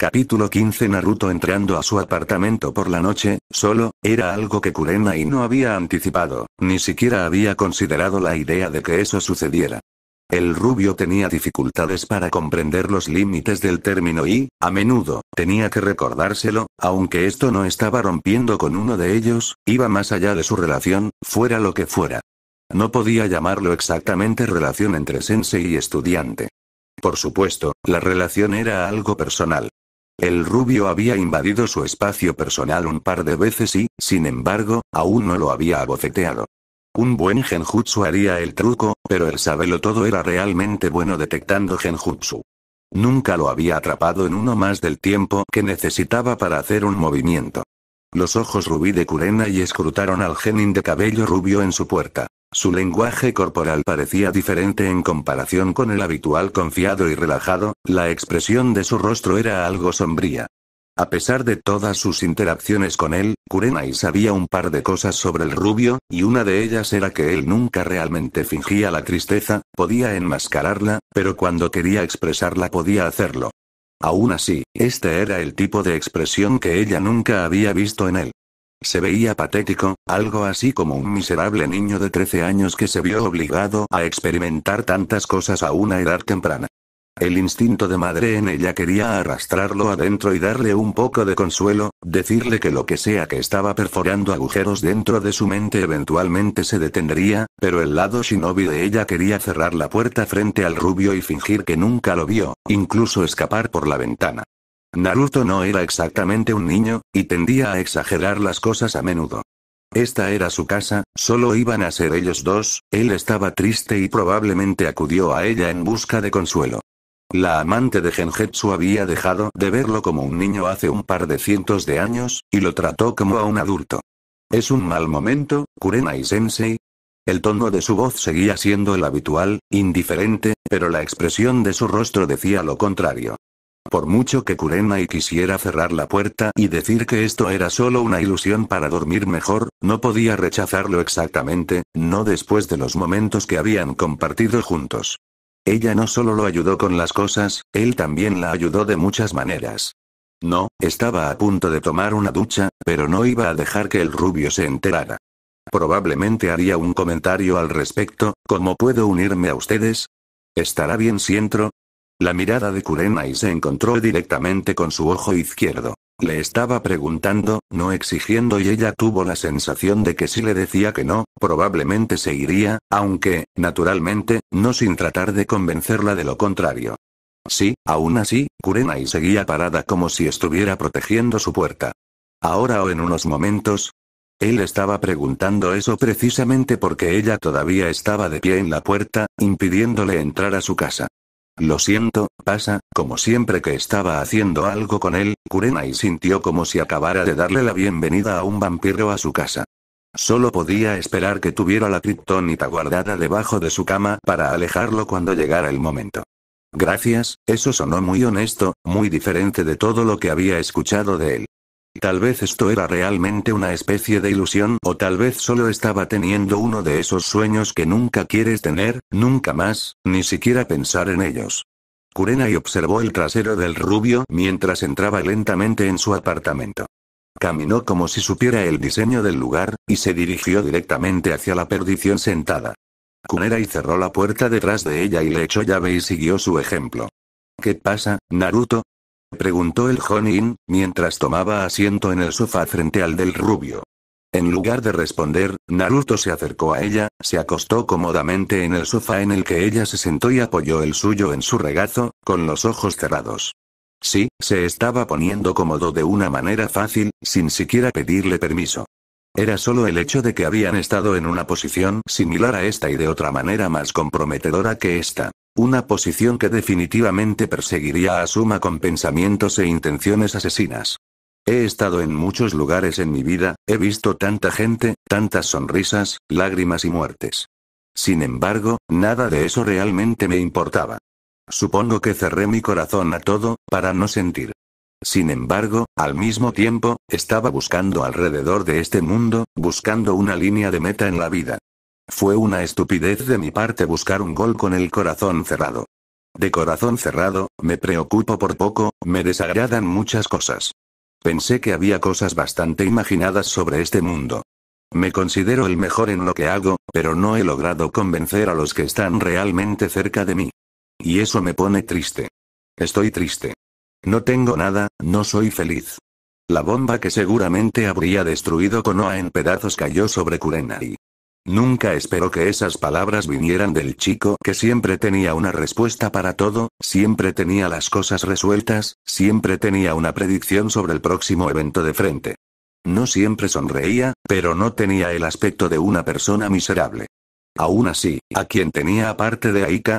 Capítulo 15 Naruto entrando a su apartamento por la noche, solo, era algo que Kurenai no había anticipado, ni siquiera había considerado la idea de que eso sucediera. El rubio tenía dificultades para comprender los límites del término y, a menudo, tenía que recordárselo, aunque esto no estaba rompiendo con uno de ellos, iba más allá de su relación, fuera lo que fuera. No podía llamarlo exactamente relación entre sensei y estudiante. Por supuesto, la relación era algo personal, el rubio había invadido su espacio personal un par de veces y, sin embargo, aún no lo había abofeteado. Un buen genjutsu haría el truco, pero el sabelo todo era realmente bueno detectando genjutsu. Nunca lo había atrapado en uno más del tiempo que necesitaba para hacer un movimiento. Los ojos rubí de Kurenai y escrutaron al genin de cabello rubio en su puerta. Su lenguaje corporal parecía diferente en comparación con el habitual confiado y relajado, la expresión de su rostro era algo sombría. A pesar de todas sus interacciones con él, Kurenai sabía un par de cosas sobre el rubio, y una de ellas era que él nunca realmente fingía la tristeza, podía enmascararla, pero cuando quería expresarla podía hacerlo. Aún así, este era el tipo de expresión que ella nunca había visto en él. Se veía patético, algo así como un miserable niño de 13 años que se vio obligado a experimentar tantas cosas a una edad temprana. El instinto de madre en ella quería arrastrarlo adentro y darle un poco de consuelo, decirle que lo que sea que estaba perforando agujeros dentro de su mente eventualmente se detendría, pero el lado shinobi de ella quería cerrar la puerta frente al rubio y fingir que nunca lo vio, incluso escapar por la ventana. Naruto no era exactamente un niño, y tendía a exagerar las cosas a menudo. Esta era su casa, solo iban a ser ellos dos, él estaba triste y probablemente acudió a ella en busca de consuelo. La amante de Genjetsu había dejado de verlo como un niño hace un par de cientos de años, y lo trató como a un adulto. ¿Es un mal momento, Kurena y Sensei? El tono de su voz seguía siendo el habitual, indiferente, pero la expresión de su rostro decía lo contrario. Por mucho que Kurenai quisiera cerrar la puerta y decir que esto era solo una ilusión para dormir mejor, no podía rechazarlo exactamente, no después de los momentos que habían compartido juntos. Ella no solo lo ayudó con las cosas, él también la ayudó de muchas maneras. No, estaba a punto de tomar una ducha, pero no iba a dejar que el rubio se enterara. Probablemente haría un comentario al respecto, ¿cómo puedo unirme a ustedes? ¿Estará bien si entro? La mirada de Kurenai se encontró directamente con su ojo izquierdo. Le estaba preguntando, no exigiendo y ella tuvo la sensación de que si le decía que no, probablemente se iría, aunque, naturalmente, no sin tratar de convencerla de lo contrario. Sí, aún así, Kurenai seguía parada como si estuviera protegiendo su puerta. Ahora o en unos momentos. Él estaba preguntando eso precisamente porque ella todavía estaba de pie en la puerta, impidiéndole entrar a su casa. Lo siento, pasa, como siempre que estaba haciendo algo con él, Kurenai sintió como si acabara de darle la bienvenida a un vampiro a su casa. Solo podía esperar que tuviera la criptónita guardada debajo de su cama para alejarlo cuando llegara el momento. Gracias, eso sonó muy honesto, muy diferente de todo lo que había escuchado de él. Tal vez esto era realmente una especie de ilusión o tal vez solo estaba teniendo uno de esos sueños que nunca quieres tener, nunca más, ni siquiera pensar en ellos. Kurenai observó el trasero del rubio mientras entraba lentamente en su apartamento. Caminó como si supiera el diseño del lugar, y se dirigió directamente hacia la perdición sentada. Kurenai cerró la puerta detrás de ella y le echó llave y siguió su ejemplo. ¿Qué pasa, Naruto? preguntó el Jonin, mientras tomaba asiento en el sofá frente al del rubio. En lugar de responder, Naruto se acercó a ella, se acostó cómodamente en el sofá en el que ella se sentó y apoyó el suyo en su regazo, con los ojos cerrados. Sí, se estaba poniendo cómodo de una manera fácil, sin siquiera pedirle permiso. Era solo el hecho de que habían estado en una posición similar a esta y de otra manera más comprometedora que esta. Una posición que definitivamente perseguiría a suma con pensamientos e intenciones asesinas. He estado en muchos lugares en mi vida, he visto tanta gente, tantas sonrisas, lágrimas y muertes. Sin embargo, nada de eso realmente me importaba. Supongo que cerré mi corazón a todo, para no sentir. Sin embargo, al mismo tiempo, estaba buscando alrededor de este mundo, buscando una línea de meta en la vida. Fue una estupidez de mi parte buscar un gol con el corazón cerrado. De corazón cerrado, me preocupo por poco, me desagradan muchas cosas. Pensé que había cosas bastante imaginadas sobre este mundo. Me considero el mejor en lo que hago, pero no he logrado convencer a los que están realmente cerca de mí. Y eso me pone triste. Estoy triste. No tengo nada, no soy feliz. La bomba que seguramente habría destruido Konoa en pedazos cayó sobre Kurenai. Nunca esperó que esas palabras vinieran del chico que siempre tenía una respuesta para todo, siempre tenía las cosas resueltas, siempre tenía una predicción sobre el próximo evento de frente. No siempre sonreía, pero no tenía el aspecto de una persona miserable. Aún así, ¿a quien tenía aparte de Aika?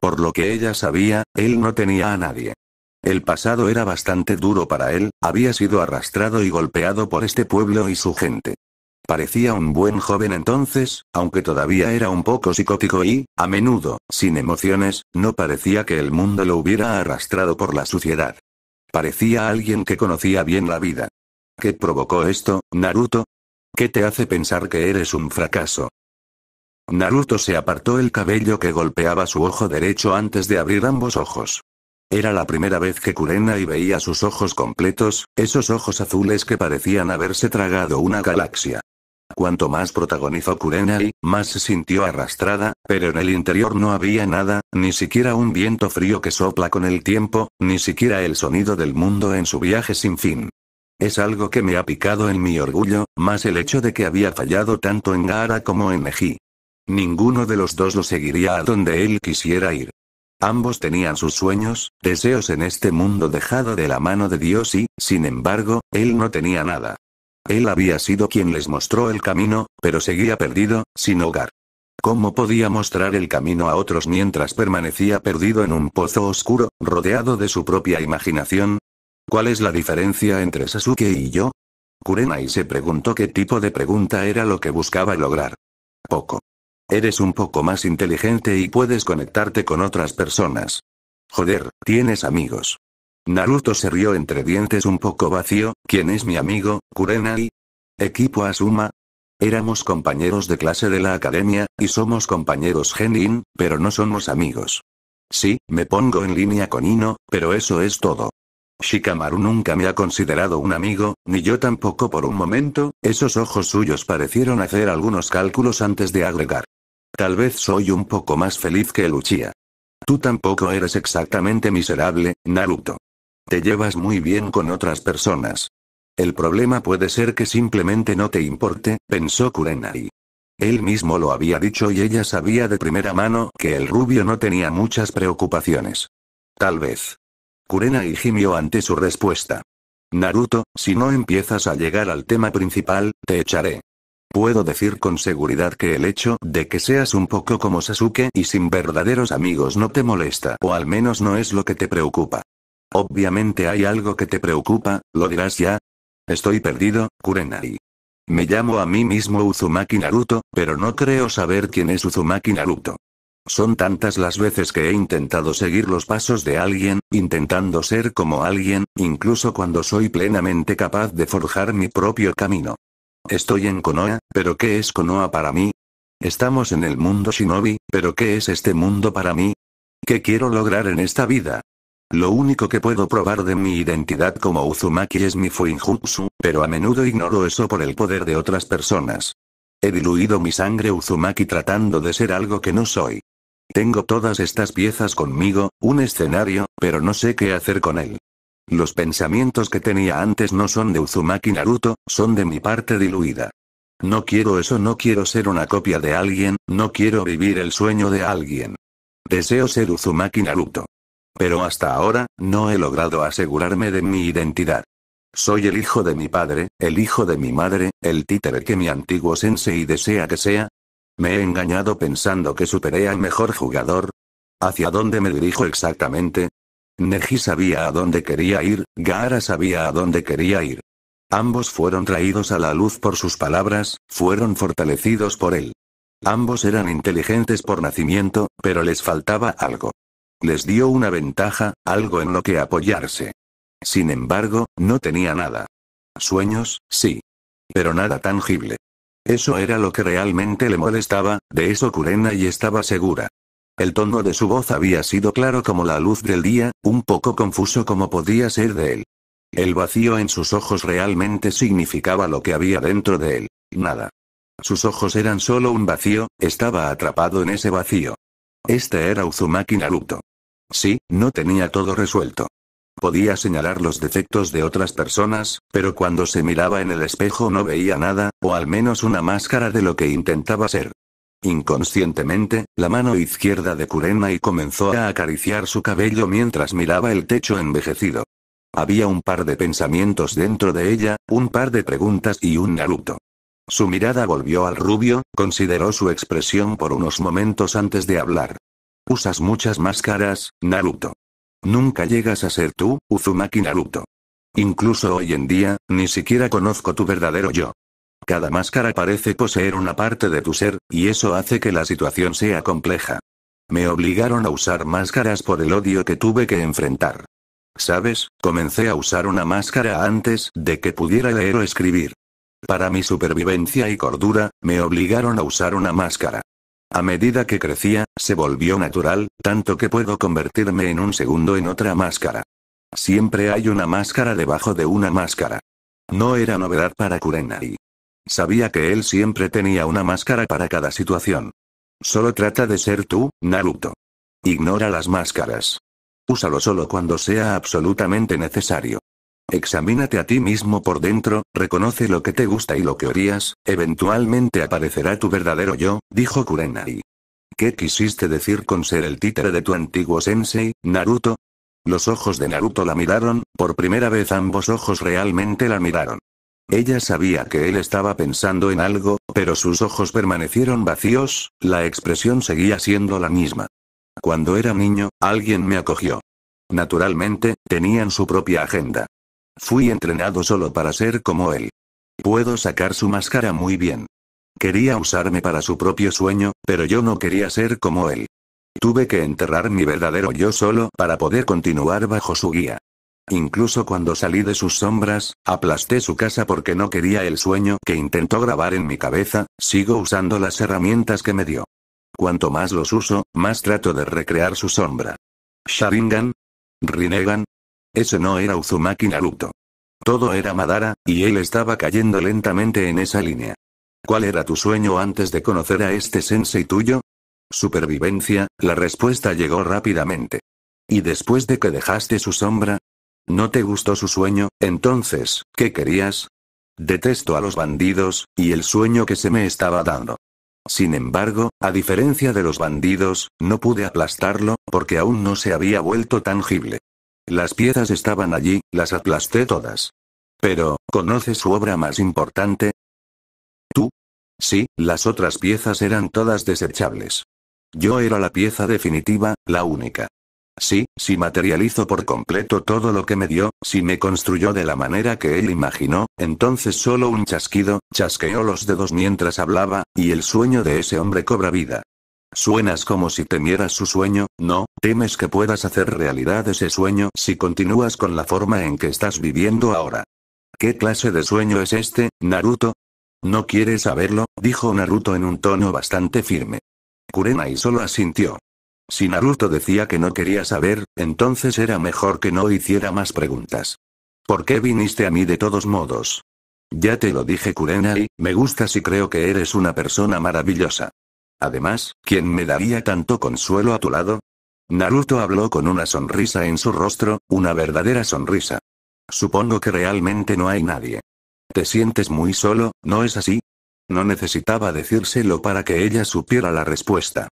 Por lo que ella sabía, él no tenía a nadie. El pasado era bastante duro para él, había sido arrastrado y golpeado por este pueblo y su gente. Parecía un buen joven entonces, aunque todavía era un poco psicótico y, a menudo, sin emociones, no parecía que el mundo lo hubiera arrastrado por la suciedad. Parecía alguien que conocía bien la vida. ¿Qué provocó esto, Naruto? ¿Qué te hace pensar que eres un fracaso? Naruto se apartó el cabello que golpeaba su ojo derecho antes de abrir ambos ojos. Era la primera vez que Kurenai veía sus ojos completos, esos ojos azules que parecían haberse tragado una galaxia. Cuanto más protagonizó Kurenai, más se sintió arrastrada, pero en el interior no había nada, ni siquiera un viento frío que sopla con el tiempo, ni siquiera el sonido del mundo en su viaje sin fin. Es algo que me ha picado en mi orgullo, más el hecho de que había fallado tanto en Gara como en Eji. Ninguno de los dos lo seguiría a donde él quisiera ir. Ambos tenían sus sueños, deseos en este mundo dejado de la mano de Dios y, sin embargo, él no tenía nada. Él había sido quien les mostró el camino, pero seguía perdido, sin hogar. ¿Cómo podía mostrar el camino a otros mientras permanecía perdido en un pozo oscuro, rodeado de su propia imaginación? ¿Cuál es la diferencia entre Sasuke y yo? Kurenai se preguntó qué tipo de pregunta era lo que buscaba lograr. Poco. Eres un poco más inteligente y puedes conectarte con otras personas. Joder, tienes amigos. Naruto se rió entre dientes un poco vacío, ¿quién es mi amigo, Kurenai? Equipo Asuma. Éramos compañeros de clase de la academia, y somos compañeros Genin, pero no somos amigos. Sí, me pongo en línea con Ino, pero eso es todo. Shikamaru nunca me ha considerado un amigo, ni yo tampoco por un momento, esos ojos suyos parecieron hacer algunos cálculos antes de agregar. Tal vez soy un poco más feliz que el Tú tampoco eres exactamente miserable, Naruto. Te llevas muy bien con otras personas. El problema puede ser que simplemente no te importe, pensó Kurenai. Él mismo lo había dicho y ella sabía de primera mano que el rubio no tenía muchas preocupaciones. Tal vez. Kurenai gimió ante su respuesta. Naruto, si no empiezas a llegar al tema principal, te echaré. Puedo decir con seguridad que el hecho de que seas un poco como Sasuke y sin verdaderos amigos no te molesta o al menos no es lo que te preocupa. Obviamente hay algo que te preocupa, ¿lo dirás ya? Estoy perdido, Kurenai. Me llamo a mí mismo Uzumaki Naruto, pero no creo saber quién es Uzumaki Naruto. Son tantas las veces que he intentado seguir los pasos de alguien, intentando ser como alguien, incluso cuando soy plenamente capaz de forjar mi propio camino. Estoy en Konoha, pero ¿qué es Konoha para mí? Estamos en el mundo shinobi, pero ¿qué es este mundo para mí? ¿Qué quiero lograr en esta vida? Lo único que puedo probar de mi identidad como Uzumaki es mi Fuinjutsu, pero a menudo ignoro eso por el poder de otras personas. He diluido mi sangre Uzumaki tratando de ser algo que no soy. Tengo todas estas piezas conmigo, un escenario, pero no sé qué hacer con él. Los pensamientos que tenía antes no son de Uzumaki Naruto, son de mi parte diluida. No quiero eso, no quiero ser una copia de alguien, no quiero vivir el sueño de alguien. Deseo ser Uzumaki Naruto. Pero hasta ahora, no he logrado asegurarme de mi identidad. Soy el hijo de mi padre, el hijo de mi madre, el títere que mi antiguo sensei desea que sea. ¿Me he engañado pensando que superé al mejor jugador? ¿Hacia dónde me dirijo exactamente? Neji sabía a dónde quería ir, Gaara sabía a dónde quería ir. Ambos fueron traídos a la luz por sus palabras, fueron fortalecidos por él. Ambos eran inteligentes por nacimiento, pero les faltaba algo. Les dio una ventaja, algo en lo que apoyarse. Sin embargo, no tenía nada. Sueños, sí. Pero nada tangible. Eso era lo que realmente le molestaba, de eso Kurena y estaba segura. El tono de su voz había sido claro como la luz del día, un poco confuso como podía ser de él. El vacío en sus ojos realmente significaba lo que había dentro de él. Nada. Sus ojos eran solo un vacío, estaba atrapado en ese vacío. Este era Uzumaki Naruto. Sí, no tenía todo resuelto. Podía señalar los defectos de otras personas, pero cuando se miraba en el espejo no veía nada, o al menos una máscara de lo que intentaba ser. Inconscientemente, la mano izquierda de Kurenai comenzó a acariciar su cabello mientras miraba el techo envejecido. Había un par de pensamientos dentro de ella, un par de preguntas y un Naruto. Su mirada volvió al rubio, consideró su expresión por unos momentos antes de hablar. Usas muchas máscaras, Naruto. Nunca llegas a ser tú, Uzumaki Naruto. Incluso hoy en día, ni siquiera conozco tu verdadero yo. Cada máscara parece poseer una parte de tu ser, y eso hace que la situación sea compleja. Me obligaron a usar máscaras por el odio que tuve que enfrentar. ¿Sabes? Comencé a usar una máscara antes de que pudiera leer o escribir. Para mi supervivencia y cordura, me obligaron a usar una máscara. A medida que crecía, se volvió natural, tanto que puedo convertirme en un segundo en otra máscara. Siempre hay una máscara debajo de una máscara. No era novedad para Kurenai. Sabía que él siempre tenía una máscara para cada situación. Solo trata de ser tú, Naruto. Ignora las máscaras. Úsalo solo cuando sea absolutamente necesario. Examínate a ti mismo por dentro, reconoce lo que te gusta y lo que odias, eventualmente aparecerá tu verdadero yo, dijo Kurenai. ¿Qué quisiste decir con ser el títere de tu antiguo sensei, Naruto? Los ojos de Naruto la miraron, por primera vez ambos ojos realmente la miraron. Ella sabía que él estaba pensando en algo, pero sus ojos permanecieron vacíos, la expresión seguía siendo la misma. Cuando era niño, alguien me acogió. Naturalmente, tenían su propia agenda. Fui entrenado solo para ser como él. Puedo sacar su máscara muy bien. Quería usarme para su propio sueño, pero yo no quería ser como él. Tuve que enterrar mi verdadero yo solo para poder continuar bajo su guía. Incluso cuando salí de sus sombras, aplasté su casa porque no quería el sueño que intentó grabar en mi cabeza, sigo usando las herramientas que me dio. Cuanto más los uso, más trato de recrear su sombra. Sharingan. Rinnegan, eso no era Uzumaki Naruto. Todo era Madara, y él estaba cayendo lentamente en esa línea. ¿Cuál era tu sueño antes de conocer a este sensei tuyo? Supervivencia, la respuesta llegó rápidamente. ¿Y después de que dejaste su sombra? ¿No te gustó su sueño? Entonces, ¿qué querías? Detesto a los bandidos, y el sueño que se me estaba dando. Sin embargo, a diferencia de los bandidos, no pude aplastarlo, porque aún no se había vuelto tangible. Las piezas estaban allí, las aplasté todas. Pero, ¿conoce su obra más importante? ¿Tú? Sí, las otras piezas eran todas desechables. Yo era la pieza definitiva, la única. Sí, si materializo por completo todo lo que me dio, si me construyó de la manera que él imaginó, entonces solo un chasquido, chasqueó los dedos mientras hablaba, y el sueño de ese hombre cobra vida. Suenas como si temieras su sueño, no, temes que puedas hacer realidad ese sueño si continúas con la forma en que estás viviendo ahora. ¿Qué clase de sueño es este, Naruto? No quieres saberlo, dijo Naruto en un tono bastante firme. Kurenai solo asintió. Si Naruto decía que no quería saber, entonces era mejor que no hiciera más preguntas. ¿Por qué viniste a mí de todos modos? Ya te lo dije Kurenai, me gustas y creo que eres una persona maravillosa. Además, ¿quién me daría tanto consuelo a tu lado? Naruto habló con una sonrisa en su rostro, una verdadera sonrisa. Supongo que realmente no hay nadie. ¿Te sientes muy solo, no es así? No necesitaba decírselo para que ella supiera la respuesta.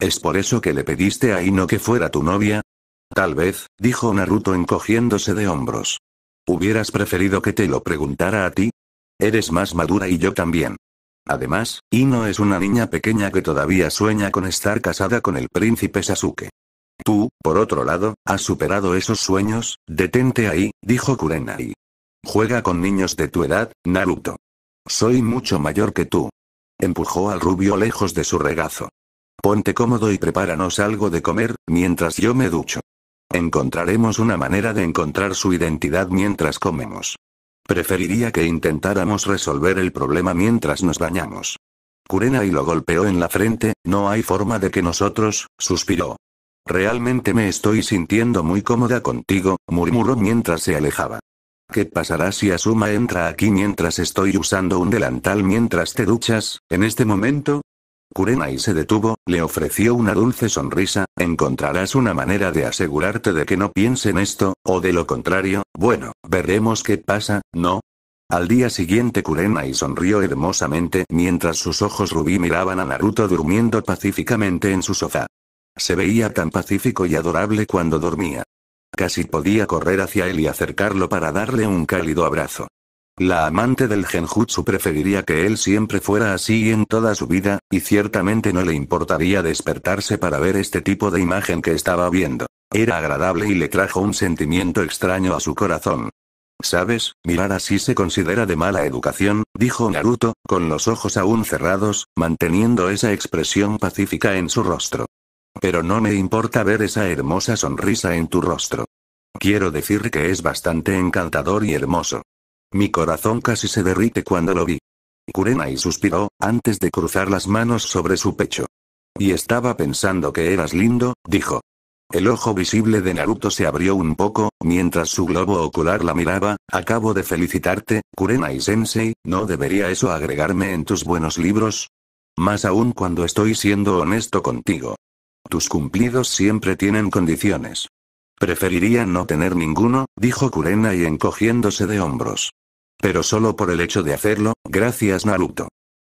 ¿Es por eso que le pediste a Ino que fuera tu novia? Tal vez, dijo Naruto encogiéndose de hombros. ¿Hubieras preferido que te lo preguntara a ti? Eres más madura y yo también. Además, Ino es una niña pequeña que todavía sueña con estar casada con el príncipe Sasuke. Tú, por otro lado, has superado esos sueños, detente ahí, dijo Kurenai. Juega con niños de tu edad, Naruto. Soy mucho mayor que tú. Empujó al rubio lejos de su regazo. Ponte cómodo y prepáranos algo de comer, mientras yo me ducho. Encontraremos una manera de encontrar su identidad mientras comemos. Preferiría que intentáramos resolver el problema mientras nos bañamos. Kurenai lo golpeó en la frente, no hay forma de que nosotros, suspiró. Realmente me estoy sintiendo muy cómoda contigo, murmuró mientras se alejaba. ¿Qué pasará si Asuma entra aquí mientras estoy usando un delantal mientras te duchas, en este momento? Kurenai se detuvo, le ofreció una dulce sonrisa, encontrarás una manera de asegurarte de que no en esto, o de lo contrario, bueno, veremos qué pasa, ¿no? Al día siguiente Kurenai sonrió hermosamente mientras sus ojos rubí miraban a Naruto durmiendo pacíficamente en su sofá. Se veía tan pacífico y adorable cuando dormía. Casi podía correr hacia él y acercarlo para darle un cálido abrazo. La amante del genjutsu preferiría que él siempre fuera así en toda su vida, y ciertamente no le importaría despertarse para ver este tipo de imagen que estaba viendo. Era agradable y le trajo un sentimiento extraño a su corazón. ¿Sabes? Mirar así se considera de mala educación, dijo Naruto, con los ojos aún cerrados, manteniendo esa expresión pacífica en su rostro. Pero no me importa ver esa hermosa sonrisa en tu rostro. Quiero decir que es bastante encantador y hermoso. Mi corazón casi se derrite cuando lo vi. Kurenai suspiró, antes de cruzar las manos sobre su pecho. Y estaba pensando que eras lindo, dijo. El ojo visible de Naruto se abrió un poco, mientras su globo ocular la miraba, acabo de felicitarte, Kurenai Sensei, ¿no debería eso agregarme en tus buenos libros? Más aún cuando estoy siendo honesto contigo. Tus cumplidos siempre tienen condiciones. Preferiría no tener ninguno, dijo Kurenai encogiéndose de hombros. Pero solo por el hecho de hacerlo, gracias Naruto.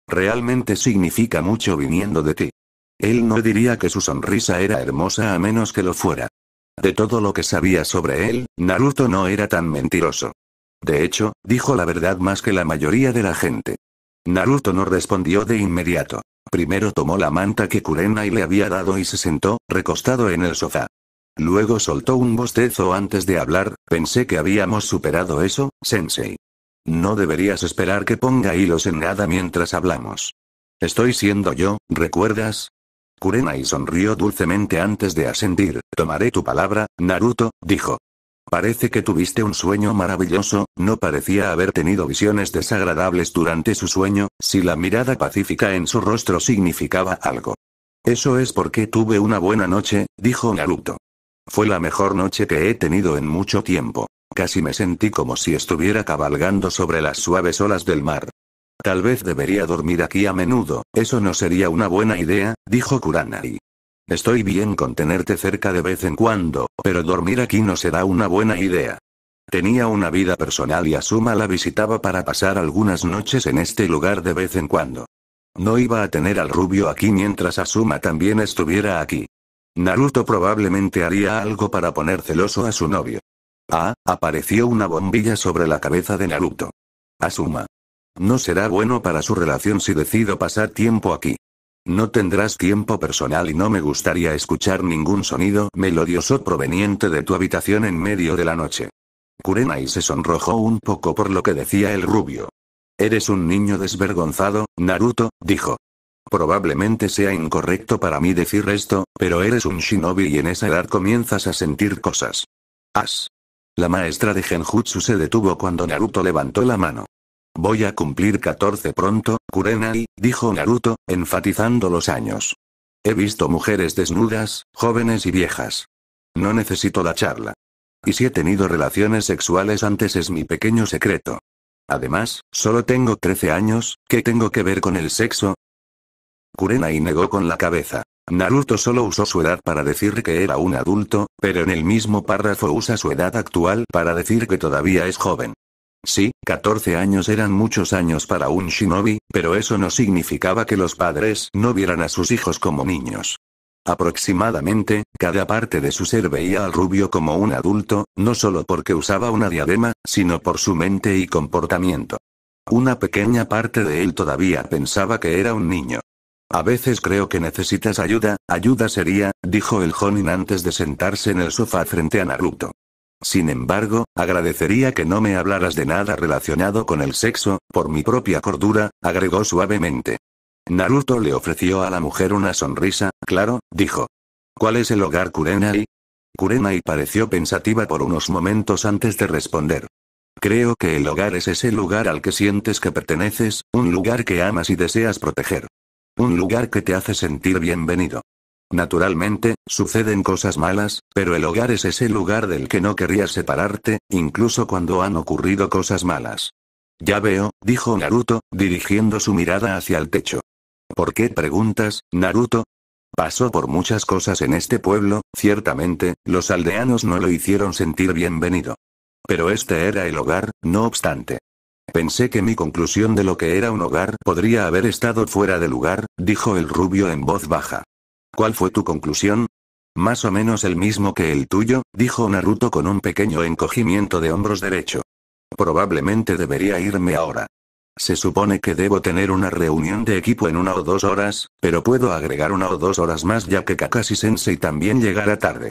Realmente significa mucho viniendo de ti. Él no diría que su sonrisa era hermosa a menos que lo fuera. De todo lo que sabía sobre él, Naruto no era tan mentiroso. De hecho, dijo la verdad más que la mayoría de la gente. Naruto no respondió de inmediato. Primero tomó la manta que Kurenai le había dado y se sentó, recostado en el sofá. Luego soltó un bostezo antes de hablar, pensé que habíamos superado eso, Sensei. No deberías esperar que ponga hilos en nada mientras hablamos. Estoy siendo yo, ¿recuerdas? Kurenai sonrió dulcemente antes de ascendir. Tomaré tu palabra, Naruto, dijo. Parece que tuviste un sueño maravilloso, no parecía haber tenido visiones desagradables durante su sueño, si la mirada pacífica en su rostro significaba algo. Eso es porque tuve una buena noche, dijo Naruto. Fue la mejor noche que he tenido en mucho tiempo. Casi me sentí como si estuviera cabalgando sobre las suaves olas del mar. Tal vez debería dormir aquí a menudo, eso no sería una buena idea, dijo Kuranari. Estoy bien con tenerte cerca de vez en cuando, pero dormir aquí no será una buena idea. Tenía una vida personal y Asuma la visitaba para pasar algunas noches en este lugar de vez en cuando. No iba a tener al rubio aquí mientras Asuma también estuviera aquí. Naruto probablemente haría algo para poner celoso a su novio. Ah, apareció una bombilla sobre la cabeza de Naruto. Asuma. No será bueno para su relación si decido pasar tiempo aquí. No tendrás tiempo personal y no me gustaría escuchar ningún sonido melodioso proveniente de tu habitación en medio de la noche. Kurenai se sonrojó un poco por lo que decía el rubio. Eres un niño desvergonzado, Naruto, dijo. Probablemente sea incorrecto para mí decir esto, pero eres un shinobi y en esa edad comienzas a sentir cosas. As. La maestra de Genjutsu se detuvo cuando Naruto levantó la mano. Voy a cumplir 14 pronto, Kurenai, dijo Naruto, enfatizando los años. He visto mujeres desnudas, jóvenes y viejas. No necesito la charla. Y si he tenido relaciones sexuales antes es mi pequeño secreto. Además, solo tengo 13 años, ¿qué tengo que ver con el sexo? Kurenai negó con la cabeza. Naruto solo usó su edad para decir que era un adulto, pero en el mismo párrafo usa su edad actual para decir que todavía es joven. Sí, 14 años eran muchos años para un shinobi, pero eso no significaba que los padres no vieran a sus hijos como niños. Aproximadamente, cada parte de su ser veía al rubio como un adulto, no solo porque usaba una diadema, sino por su mente y comportamiento. Una pequeña parte de él todavía pensaba que era un niño. A veces creo que necesitas ayuda, ayuda sería, dijo el Jonin antes de sentarse en el sofá frente a Naruto. Sin embargo, agradecería que no me hablaras de nada relacionado con el sexo, por mi propia cordura, agregó suavemente. Naruto le ofreció a la mujer una sonrisa, claro, dijo. ¿Cuál es el hogar Kurenai? Kurenai pareció pensativa por unos momentos antes de responder. Creo que el hogar es ese lugar al que sientes que perteneces, un lugar que amas y deseas proteger. Un lugar que te hace sentir bienvenido. Naturalmente, suceden cosas malas, pero el hogar es ese lugar del que no querrías separarte, incluso cuando han ocurrido cosas malas. Ya veo, dijo Naruto, dirigiendo su mirada hacia el techo. ¿Por qué preguntas, Naruto? Pasó por muchas cosas en este pueblo, ciertamente, los aldeanos no lo hicieron sentir bienvenido. Pero este era el hogar, no obstante. Pensé que mi conclusión de lo que era un hogar podría haber estado fuera de lugar, dijo el rubio en voz baja. ¿Cuál fue tu conclusión? Más o menos el mismo que el tuyo, dijo Naruto con un pequeño encogimiento de hombros derecho. Probablemente debería irme ahora. Se supone que debo tener una reunión de equipo en una o dos horas, pero puedo agregar una o dos horas más ya que Kakashi Sensei también llegará tarde.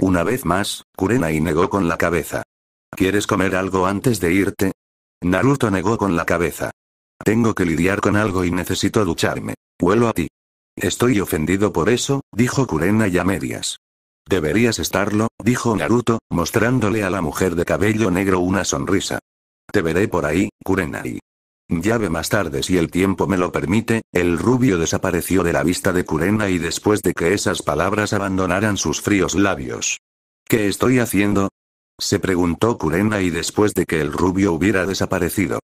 Una vez más, Kurenai negó con la cabeza. ¿Quieres comer algo antes de irte? Naruto negó con la cabeza. Tengo que lidiar con algo y necesito ducharme. Vuelo a ti. Estoy ofendido por eso, dijo Kurena y a medias. Deberías estarlo, dijo Naruto, mostrándole a la mujer de cabello negro una sonrisa. Te veré por ahí, Kurenai. y... Llave más tarde si el tiempo me lo permite, el rubio desapareció de la vista de Kurena y después de que esas palabras abandonaran sus fríos labios. ¿Qué estoy haciendo? Se preguntó Kurena y después de que el rubio hubiera desaparecido.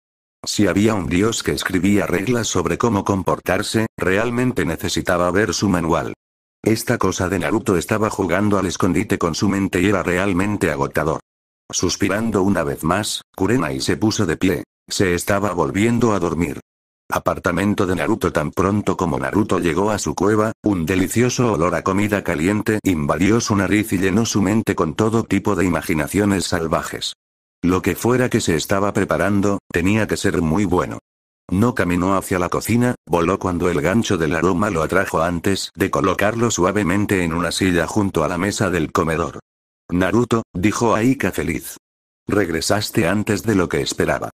Si había un dios que escribía reglas sobre cómo comportarse, realmente necesitaba ver su manual. Esta cosa de Naruto estaba jugando al escondite con su mente y era realmente agotador. Suspirando una vez más, Kurenai se puso de pie. Se estaba volviendo a dormir apartamento de Naruto tan pronto como Naruto llegó a su cueva, un delicioso olor a comida caliente invadió su nariz y llenó su mente con todo tipo de imaginaciones salvajes. Lo que fuera que se estaba preparando, tenía que ser muy bueno. No caminó hacia la cocina, voló cuando el gancho del aroma lo atrajo antes de colocarlo suavemente en una silla junto a la mesa del comedor. Naruto, dijo Aika feliz. Regresaste antes de lo que esperaba.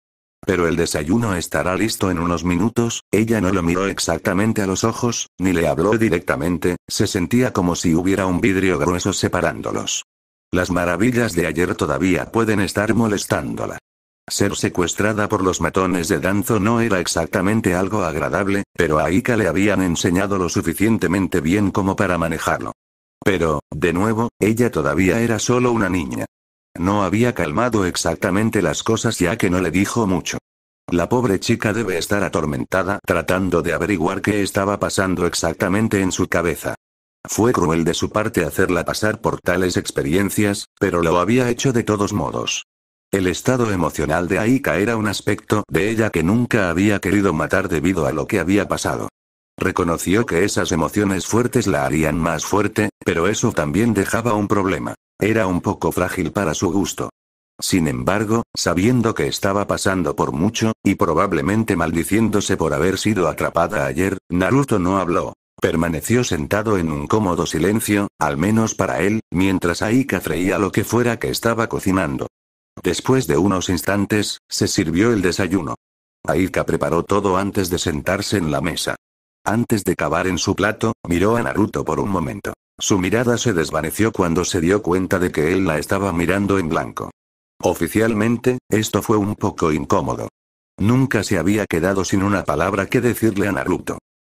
Pero el desayuno estará listo en unos minutos, ella no lo miró exactamente a los ojos, ni le habló directamente, se sentía como si hubiera un vidrio grueso separándolos. Las maravillas de ayer todavía pueden estar molestándola. Ser secuestrada por los matones de Danzo no era exactamente algo agradable, pero a Ika le habían enseñado lo suficientemente bien como para manejarlo. Pero, de nuevo, ella todavía era solo una niña. No había calmado exactamente las cosas ya que no le dijo mucho. La pobre chica debe estar atormentada tratando de averiguar qué estaba pasando exactamente en su cabeza. Fue cruel de su parte hacerla pasar por tales experiencias, pero lo había hecho de todos modos. El estado emocional de Aika era un aspecto de ella que nunca había querido matar debido a lo que había pasado. Reconoció que esas emociones fuertes la harían más fuerte, pero eso también dejaba un problema. Era un poco frágil para su gusto. Sin embargo, sabiendo que estaba pasando por mucho, y probablemente maldiciéndose por haber sido atrapada ayer, Naruto no habló. Permaneció sentado en un cómodo silencio, al menos para él, mientras Aika freía lo que fuera que estaba cocinando. Después de unos instantes, se sirvió el desayuno. Aika preparó todo antes de sentarse en la mesa. Antes de cavar en su plato, miró a Naruto por un momento. Su mirada se desvaneció cuando se dio cuenta de que él la estaba mirando en blanco. Oficialmente, esto fue un poco incómodo. Nunca se había quedado sin una palabra que decirle a Naruto.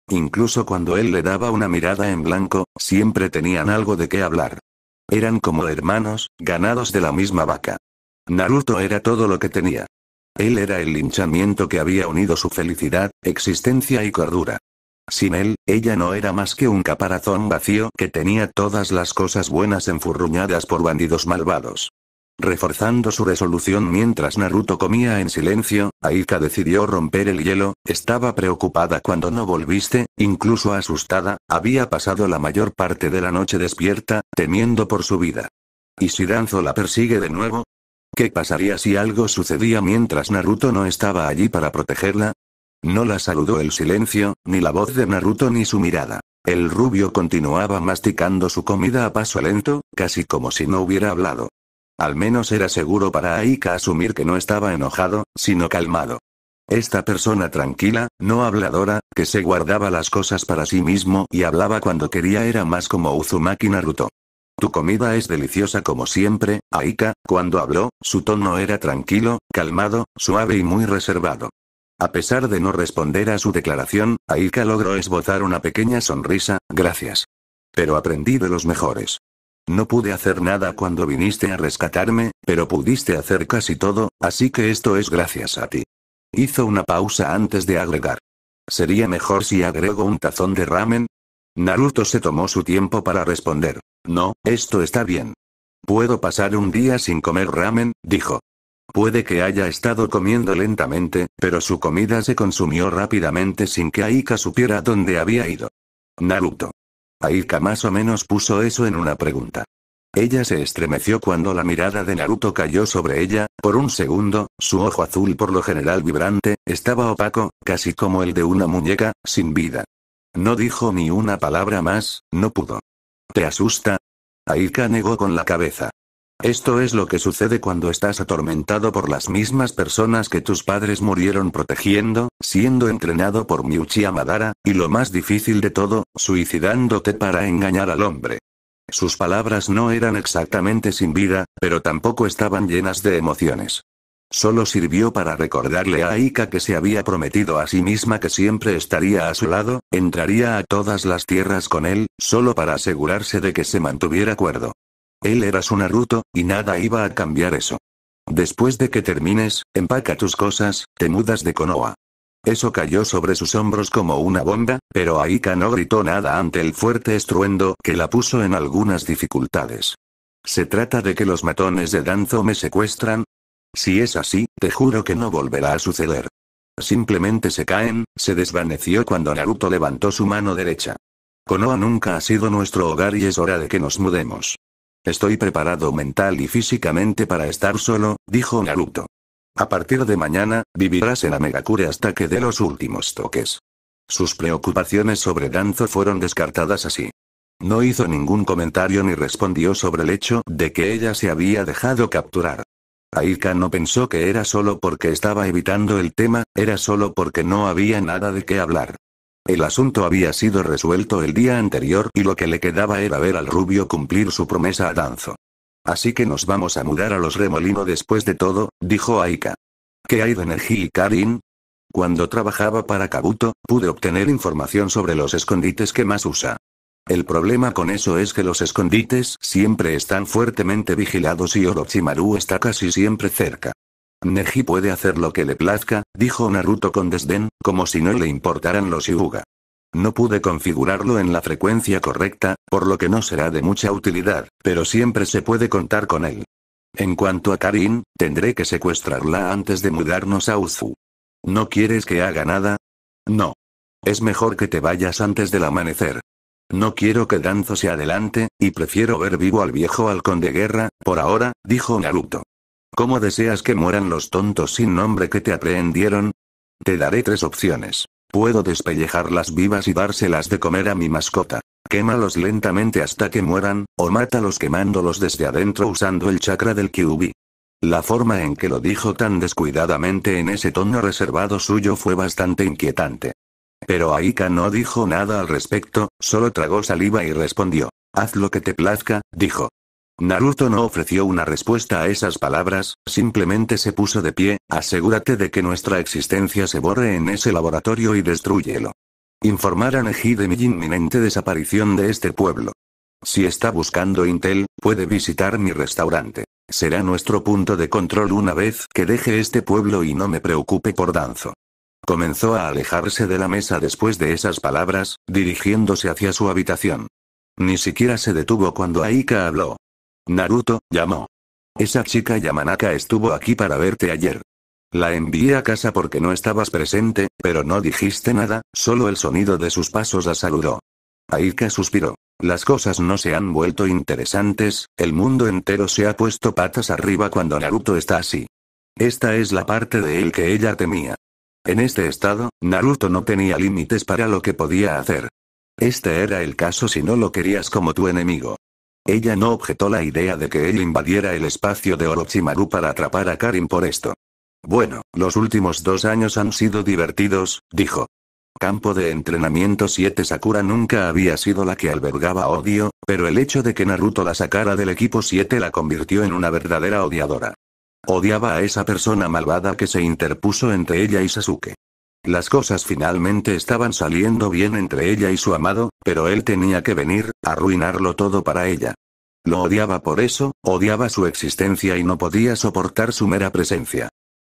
Incluso cuando él le daba una mirada en blanco, siempre tenían algo de qué hablar. Eran como hermanos, ganados de la misma vaca. Naruto era todo lo que tenía. Él era el linchamiento que había unido su felicidad, existencia y cordura. Sin él, ella no era más que un caparazón vacío que tenía todas las cosas buenas enfurruñadas por bandidos malvados. Reforzando su resolución mientras Naruto comía en silencio, Aika decidió romper el hielo, estaba preocupada cuando no volviste, incluso asustada, había pasado la mayor parte de la noche despierta, temiendo por su vida. ¿Y si Danzo la persigue de nuevo? ¿Qué pasaría si algo sucedía mientras Naruto no estaba allí para protegerla? No la saludó el silencio, ni la voz de Naruto ni su mirada. El rubio continuaba masticando su comida a paso lento, casi como si no hubiera hablado. Al menos era seguro para Aika asumir que no estaba enojado, sino calmado. Esta persona tranquila, no habladora, que se guardaba las cosas para sí mismo y hablaba cuando quería era más como Uzumaki Naruto. Tu comida es deliciosa como siempre, Aika, cuando habló, su tono era tranquilo, calmado, suave y muy reservado. A pesar de no responder a su declaración, Aika logró esbozar una pequeña sonrisa, gracias. Pero aprendí de los mejores. No pude hacer nada cuando viniste a rescatarme, pero pudiste hacer casi todo, así que esto es gracias a ti. Hizo una pausa antes de agregar. ¿Sería mejor si agrego un tazón de ramen? Naruto se tomó su tiempo para responder. No, esto está bien. Puedo pasar un día sin comer ramen, dijo. Puede que haya estado comiendo lentamente, pero su comida se consumió rápidamente sin que Aika supiera dónde había ido. Naruto. Aika más o menos puso eso en una pregunta. Ella se estremeció cuando la mirada de Naruto cayó sobre ella, por un segundo, su ojo azul por lo general vibrante, estaba opaco, casi como el de una muñeca, sin vida. No dijo ni una palabra más, no pudo. ¿Te asusta? Aika negó con la cabeza. Esto es lo que sucede cuando estás atormentado por las mismas personas que tus padres murieron protegiendo, siendo entrenado por Miuchi Amadara, y lo más difícil de todo, suicidándote para engañar al hombre. Sus palabras no eran exactamente sin vida, pero tampoco estaban llenas de emociones. Solo sirvió para recordarle a Aika que se había prometido a sí misma que siempre estaría a su lado, entraría a todas las tierras con él, solo para asegurarse de que se mantuviera cuerdo. Él era su Naruto, y nada iba a cambiar eso. Después de que termines, empaca tus cosas, te mudas de Konoha. Eso cayó sobre sus hombros como una bomba, pero Aika no gritó nada ante el fuerte estruendo que la puso en algunas dificultades. ¿Se trata de que los matones de Danzo me secuestran? Si es así, te juro que no volverá a suceder. Simplemente se caen, se desvaneció cuando Naruto levantó su mano derecha. Konoha nunca ha sido nuestro hogar y es hora de que nos mudemos. Estoy preparado mental y físicamente para estar solo, dijo Naruto. A partir de mañana, vivirás en la Amegakure hasta que dé los últimos toques. Sus preocupaciones sobre Danzo fueron descartadas así. No hizo ningún comentario ni respondió sobre el hecho de que ella se había dejado capturar. Aika no pensó que era solo porque estaba evitando el tema, era solo porque no había nada de qué hablar. El asunto había sido resuelto el día anterior y lo que le quedaba era ver al rubio cumplir su promesa a Danzo. Así que nos vamos a mudar a los remolino después de todo, dijo Aika. ¿Qué hay de energía y Karin? Cuando trabajaba para Kabuto, pude obtener información sobre los escondites que más usa. El problema con eso es que los escondites siempre están fuertemente vigilados y Orochimaru está casi siempre cerca. Neji puede hacer lo que le plazca, dijo Naruto con desdén, como si no le importaran los yuga. No pude configurarlo en la frecuencia correcta, por lo que no será de mucha utilidad, pero siempre se puede contar con él. En cuanto a Karin, tendré que secuestrarla antes de mudarnos a Uzu. ¿No quieres que haga nada? No. Es mejor que te vayas antes del amanecer. No quiero que Danzo se adelante, y prefiero ver vivo al viejo halcón de guerra, por ahora, dijo Naruto. ¿Cómo deseas que mueran los tontos sin nombre que te aprehendieron? Te daré tres opciones. Puedo despellejarlas vivas y dárselas de comer a mi mascota. Quémalos lentamente hasta que mueran, o mátalos quemándolos desde adentro usando el chakra del Kyubi. La forma en que lo dijo tan descuidadamente en ese tono reservado suyo fue bastante inquietante. Pero Aika no dijo nada al respecto, solo tragó saliva y respondió. Haz lo que te plazca, dijo. Naruto no ofreció una respuesta a esas palabras, simplemente se puso de pie, asegúrate de que nuestra existencia se borre en ese laboratorio y destruyelo. Informar a Neji de mi inminente desaparición de este pueblo. Si está buscando Intel, puede visitar mi restaurante. Será nuestro punto de control una vez que deje este pueblo y no me preocupe por Danzo. Comenzó a alejarse de la mesa después de esas palabras, dirigiéndose hacia su habitación. Ni siquiera se detuvo cuando Aika habló. Naruto, llamó. Esa chica Yamanaka estuvo aquí para verte ayer. La envié a casa porque no estabas presente, pero no dijiste nada, solo el sonido de sus pasos la saludó. Aika suspiró. Las cosas no se han vuelto interesantes, el mundo entero se ha puesto patas arriba cuando Naruto está así. Esta es la parte de él que ella temía. En este estado, Naruto no tenía límites para lo que podía hacer. Este era el caso si no lo querías como tu enemigo. Ella no objetó la idea de que él invadiera el espacio de Orochimaru para atrapar a Karin por esto. Bueno, los últimos dos años han sido divertidos, dijo. Campo de entrenamiento 7 Sakura nunca había sido la que albergaba odio, pero el hecho de que Naruto la sacara del equipo 7 la convirtió en una verdadera odiadora. Odiaba a esa persona malvada que se interpuso entre ella y Sasuke. Las cosas finalmente estaban saliendo bien entre ella y su amado, pero él tenía que venir, arruinarlo todo para ella. Lo odiaba por eso, odiaba su existencia y no podía soportar su mera presencia.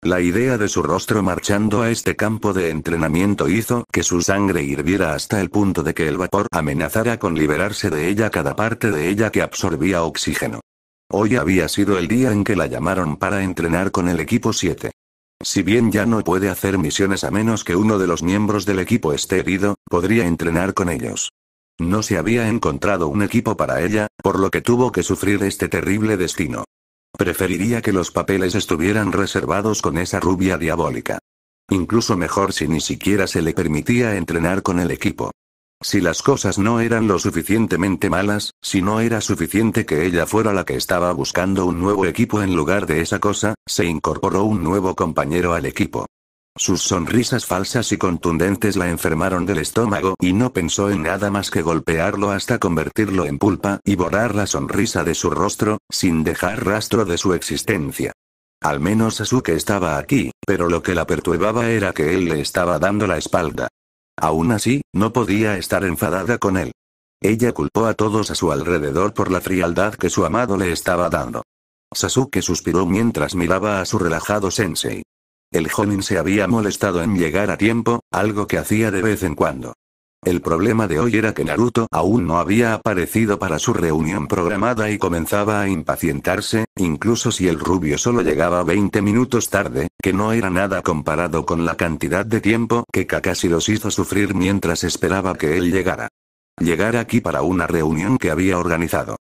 La idea de su rostro marchando a este campo de entrenamiento hizo que su sangre hirviera hasta el punto de que el vapor amenazara con liberarse de ella cada parte de ella que absorbía oxígeno. Hoy había sido el día en que la llamaron para entrenar con el equipo 7. Si bien ya no puede hacer misiones a menos que uno de los miembros del equipo esté herido, podría entrenar con ellos. No se había encontrado un equipo para ella, por lo que tuvo que sufrir este terrible destino. Preferiría que los papeles estuvieran reservados con esa rubia diabólica. Incluso mejor si ni siquiera se le permitía entrenar con el equipo. Si las cosas no eran lo suficientemente malas, si no era suficiente que ella fuera la que estaba buscando un nuevo equipo en lugar de esa cosa, se incorporó un nuevo compañero al equipo. Sus sonrisas falsas y contundentes la enfermaron del estómago y no pensó en nada más que golpearlo hasta convertirlo en pulpa y borrar la sonrisa de su rostro, sin dejar rastro de su existencia. Al menos Asuke estaba aquí, pero lo que la perturbaba era que él le estaba dando la espalda. Aún así, no podía estar enfadada con él. Ella culpó a todos a su alrededor por la frialdad que su amado le estaba dando. Sasuke suspiró mientras miraba a su relajado sensei. El joven se había molestado en llegar a tiempo, algo que hacía de vez en cuando. El problema de hoy era que Naruto aún no había aparecido para su reunión programada y comenzaba a impacientarse, incluso si el rubio solo llegaba 20 minutos tarde, que no era nada comparado con la cantidad de tiempo que Kakashi los hizo sufrir mientras esperaba que él llegara. Llegar aquí para una reunión que había organizado.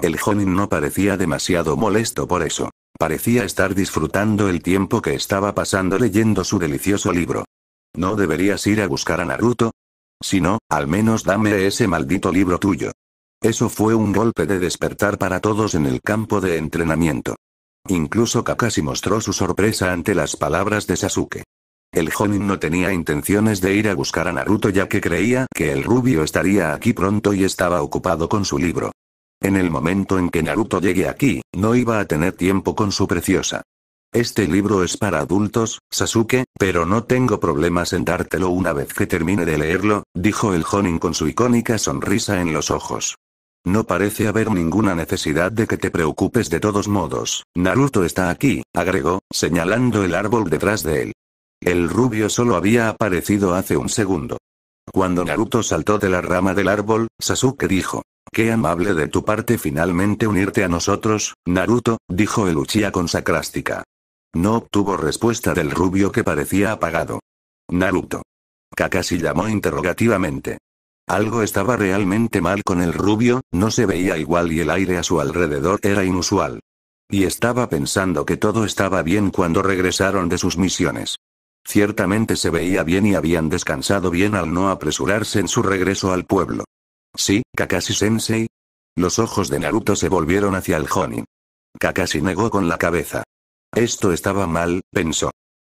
El Jonin no parecía demasiado molesto por eso. Parecía estar disfrutando el tiempo que estaba pasando leyendo su delicioso libro. ¿No deberías ir a buscar a Naruto? Si no, al menos dame ese maldito libro tuyo. Eso fue un golpe de despertar para todos en el campo de entrenamiento. Incluso Kakashi mostró su sorpresa ante las palabras de Sasuke. El Jonin no tenía intenciones de ir a buscar a Naruto ya que creía que el rubio estaría aquí pronto y estaba ocupado con su libro. En el momento en que Naruto llegue aquí, no iba a tener tiempo con su preciosa. Este libro es para adultos, Sasuke, pero no tengo problemas en dártelo una vez que termine de leerlo, dijo el Jonin con su icónica sonrisa en los ojos. No parece haber ninguna necesidad de que te preocupes de todos modos. Naruto está aquí, agregó, señalando el árbol detrás de él. El rubio solo había aparecido hace un segundo. Cuando Naruto saltó de la rama del árbol, Sasuke dijo. Qué amable de tu parte finalmente unirte a nosotros, Naruto, dijo el Uchiha con sacrástica. No obtuvo respuesta del rubio que parecía apagado. Naruto. Kakashi llamó interrogativamente. Algo estaba realmente mal con el rubio, no se veía igual y el aire a su alrededor era inusual. Y estaba pensando que todo estaba bien cuando regresaron de sus misiones. Ciertamente se veía bien y habían descansado bien al no apresurarse en su regreso al pueblo. Sí, Kakashi Sensei. Los ojos de Naruto se volvieron hacia el Jonin. Kakashi negó con la cabeza. Esto estaba mal, pensó.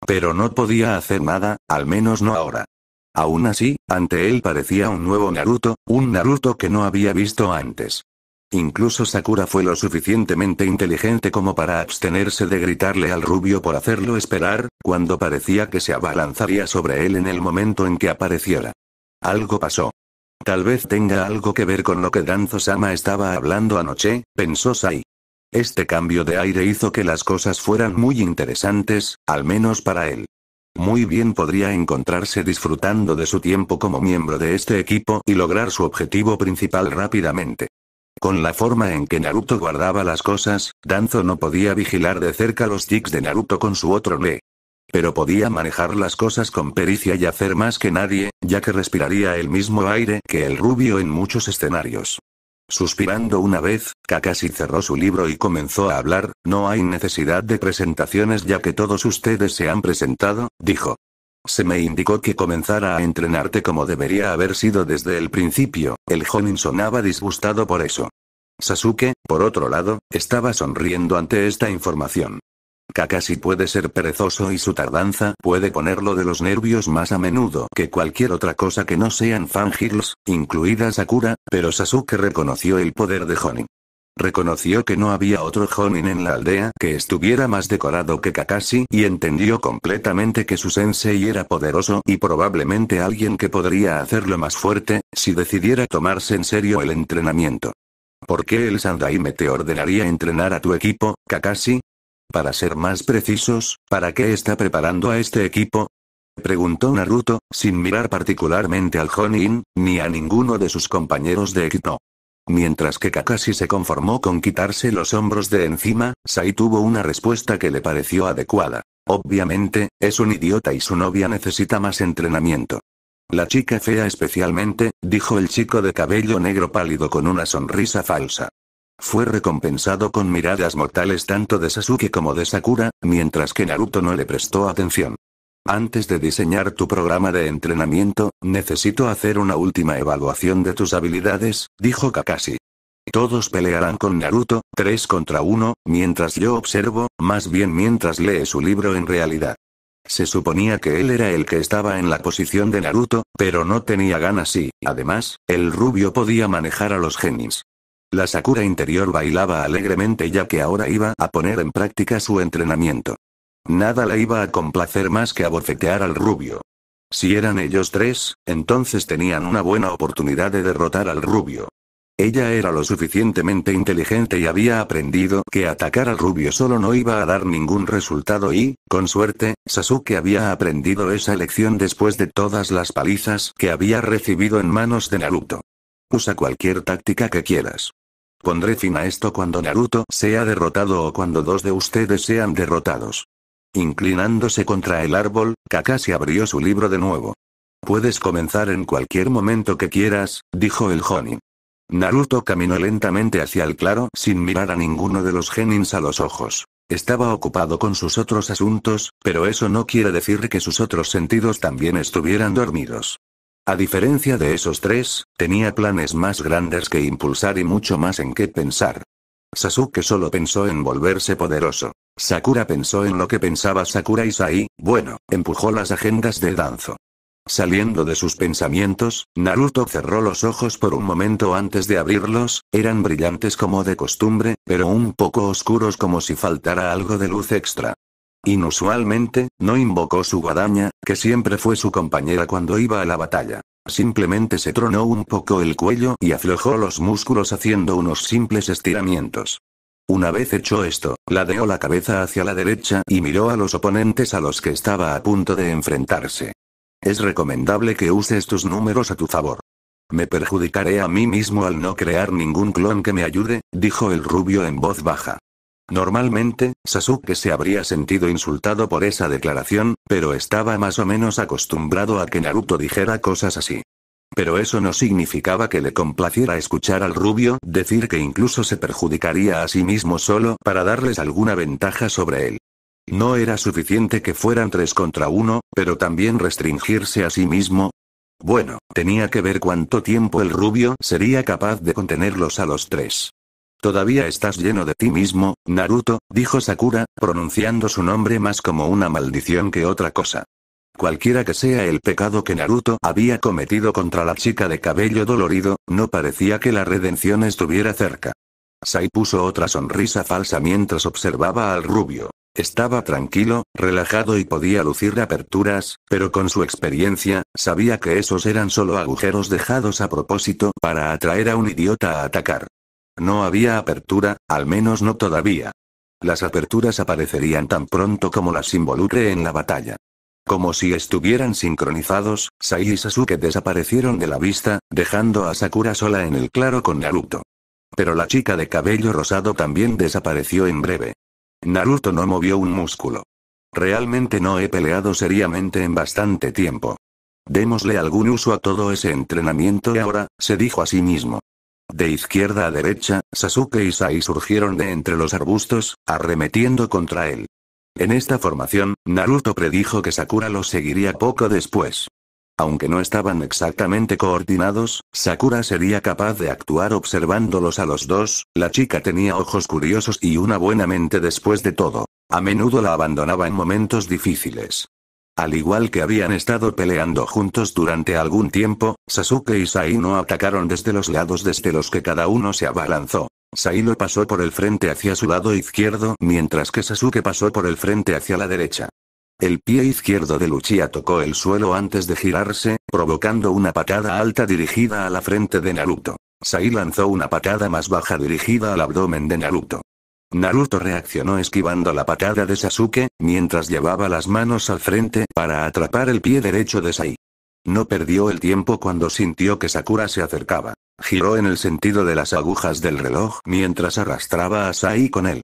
Pero no podía hacer nada, al menos no ahora. Aún así, ante él parecía un nuevo Naruto, un Naruto que no había visto antes. Incluso Sakura fue lo suficientemente inteligente como para abstenerse de gritarle al rubio por hacerlo esperar, cuando parecía que se abalanzaría sobre él en el momento en que apareciera. Algo pasó. Tal vez tenga algo que ver con lo que Danzo-sama estaba hablando anoche, pensó Sai. Este cambio de aire hizo que las cosas fueran muy interesantes, al menos para él. Muy bien podría encontrarse disfrutando de su tiempo como miembro de este equipo y lograr su objetivo principal rápidamente. Con la forma en que Naruto guardaba las cosas, Danzo no podía vigilar de cerca los jigs de Naruto con su otro le. Pero podía manejar las cosas con pericia y hacer más que nadie, ya que respiraría el mismo aire que el rubio en muchos escenarios. Suspirando una vez, Kakashi cerró su libro y comenzó a hablar, no hay necesidad de presentaciones ya que todos ustedes se han presentado, dijo. Se me indicó que comenzara a entrenarte como debería haber sido desde el principio, el joven sonaba disgustado por eso. Sasuke, por otro lado, estaba sonriendo ante esta información. Kakashi puede ser perezoso y su tardanza puede ponerlo de los nervios más a menudo que cualquier otra cosa que no sean fangirls, incluida Sakura, pero Sasuke reconoció el poder de Honin. Reconoció que no había otro Honin en la aldea que estuviera más decorado que Kakashi y entendió completamente que su sensei era poderoso y probablemente alguien que podría hacerlo más fuerte, si decidiera tomarse en serio el entrenamiento. ¿Por qué el Sandaime te ordenaría entrenar a tu equipo, Kakashi? Para ser más precisos, ¿para qué está preparando a este equipo? Preguntó Naruto, sin mirar particularmente al Jonin, ni a ninguno de sus compañeros de equipo. Mientras que Kakashi se conformó con quitarse los hombros de encima, Sai tuvo una respuesta que le pareció adecuada. Obviamente, es un idiota y su novia necesita más entrenamiento. La chica fea especialmente, dijo el chico de cabello negro pálido con una sonrisa falsa. Fue recompensado con miradas mortales tanto de Sasuke como de Sakura, mientras que Naruto no le prestó atención. Antes de diseñar tu programa de entrenamiento, necesito hacer una última evaluación de tus habilidades, dijo Kakashi. Todos pelearán con Naruto, 3 contra 1, mientras yo observo, más bien mientras lee su libro en realidad. Se suponía que él era el que estaba en la posición de Naruto, pero no tenía ganas y, además, el rubio podía manejar a los genins. La Sakura interior bailaba alegremente ya que ahora iba a poner en práctica su entrenamiento. Nada la iba a complacer más que abofetear al rubio. Si eran ellos tres, entonces tenían una buena oportunidad de derrotar al rubio. Ella era lo suficientemente inteligente y había aprendido que atacar al rubio solo no iba a dar ningún resultado y, con suerte, Sasuke había aprendido esa lección después de todas las palizas que había recibido en manos de Naruto. Usa cualquier táctica que quieras. Pondré fin a esto cuando Naruto sea derrotado o cuando dos de ustedes sean derrotados. Inclinándose contra el árbol, Kakashi abrió su libro de nuevo. Puedes comenzar en cualquier momento que quieras, dijo el Jonin. Naruto caminó lentamente hacia el claro sin mirar a ninguno de los genins a los ojos. Estaba ocupado con sus otros asuntos, pero eso no quiere decir que sus otros sentidos también estuvieran dormidos. A diferencia de esos tres, tenía planes más grandes que impulsar y mucho más en qué pensar. Sasuke solo pensó en volverse poderoso. Sakura pensó en lo que pensaba Sakura y Sai, bueno, empujó las agendas de Danzo. Saliendo de sus pensamientos, Naruto cerró los ojos por un momento antes de abrirlos, eran brillantes como de costumbre, pero un poco oscuros como si faltara algo de luz extra. Inusualmente, no invocó su guadaña, que siempre fue su compañera cuando iba a la batalla. Simplemente se tronó un poco el cuello y aflojó los músculos haciendo unos simples estiramientos. Una vez hecho esto, ladeó la cabeza hacia la derecha y miró a los oponentes a los que estaba a punto de enfrentarse. Es recomendable que use estos números a tu favor. Me perjudicaré a mí mismo al no crear ningún clon que me ayude, dijo el rubio en voz baja. Normalmente, Sasuke se habría sentido insultado por esa declaración, pero estaba más o menos acostumbrado a que Naruto dijera cosas así. Pero eso no significaba que le complaciera escuchar al rubio decir que incluso se perjudicaría a sí mismo solo para darles alguna ventaja sobre él. No era suficiente que fueran tres contra uno, pero también restringirse a sí mismo. Bueno, tenía que ver cuánto tiempo el rubio sería capaz de contenerlos a los tres. Todavía estás lleno de ti mismo, Naruto, dijo Sakura, pronunciando su nombre más como una maldición que otra cosa. Cualquiera que sea el pecado que Naruto había cometido contra la chica de cabello dolorido, no parecía que la redención estuviera cerca. Sai puso otra sonrisa falsa mientras observaba al rubio. Estaba tranquilo, relajado y podía lucir aperturas, pero con su experiencia, sabía que esos eran solo agujeros dejados a propósito para atraer a un idiota a atacar. No había apertura, al menos no todavía. Las aperturas aparecerían tan pronto como las involucre en la batalla. Como si estuvieran sincronizados, Sai y Sasuke desaparecieron de la vista, dejando a Sakura sola en el claro con Naruto. Pero la chica de cabello rosado también desapareció en breve. Naruto no movió un músculo. Realmente no he peleado seriamente en bastante tiempo. Démosle algún uso a todo ese entrenamiento y ahora, se dijo a sí mismo. De izquierda a derecha, Sasuke y Sai surgieron de entre los arbustos, arremetiendo contra él. En esta formación, Naruto predijo que Sakura los seguiría poco después. Aunque no estaban exactamente coordinados, Sakura sería capaz de actuar observándolos a los dos, la chica tenía ojos curiosos y una buena mente después de todo. A menudo la abandonaba en momentos difíciles. Al igual que habían estado peleando juntos durante algún tiempo, Sasuke y Sai no atacaron desde los lados desde los que cada uno se abalanzó. Sai lo pasó por el frente hacia su lado izquierdo mientras que Sasuke pasó por el frente hacia la derecha. El pie izquierdo de Luchia tocó el suelo antes de girarse, provocando una patada alta dirigida a la frente de Naruto. Sai lanzó una patada más baja dirigida al abdomen de Naruto. Naruto reaccionó esquivando la patada de Sasuke, mientras llevaba las manos al frente para atrapar el pie derecho de Sai. No perdió el tiempo cuando sintió que Sakura se acercaba. Giró en el sentido de las agujas del reloj mientras arrastraba a Sai con él.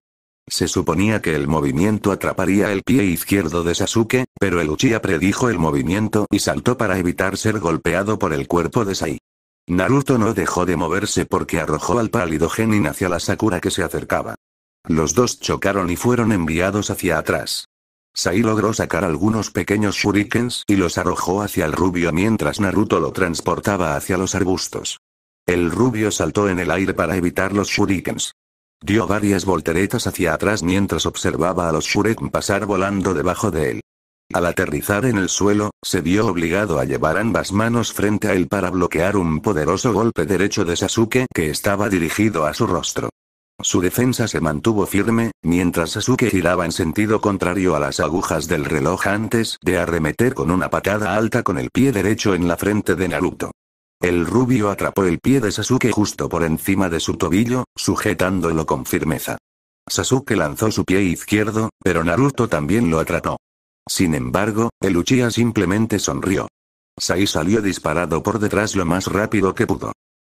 Se suponía que el movimiento atraparía el pie izquierdo de Sasuke, pero el Uchiha predijo el movimiento y saltó para evitar ser golpeado por el cuerpo de Sai. Naruto no dejó de moverse porque arrojó al pálido genin hacia la Sakura que se acercaba. Los dos chocaron y fueron enviados hacia atrás. Sai logró sacar algunos pequeños shurikens y los arrojó hacia el rubio mientras Naruto lo transportaba hacia los arbustos. El rubio saltó en el aire para evitar los shurikens. Dio varias volteretas hacia atrás mientras observaba a los shuriken pasar volando debajo de él. Al aterrizar en el suelo, se vio obligado a llevar ambas manos frente a él para bloquear un poderoso golpe derecho de Sasuke que estaba dirigido a su rostro. Su defensa se mantuvo firme, mientras Sasuke giraba en sentido contrario a las agujas del reloj antes de arremeter con una patada alta con el pie derecho en la frente de Naruto. El rubio atrapó el pie de Sasuke justo por encima de su tobillo, sujetándolo con firmeza. Sasuke lanzó su pie izquierdo, pero Naruto también lo atrapó. Sin embargo, el Uchiha simplemente sonrió. Sai salió disparado por detrás lo más rápido que pudo.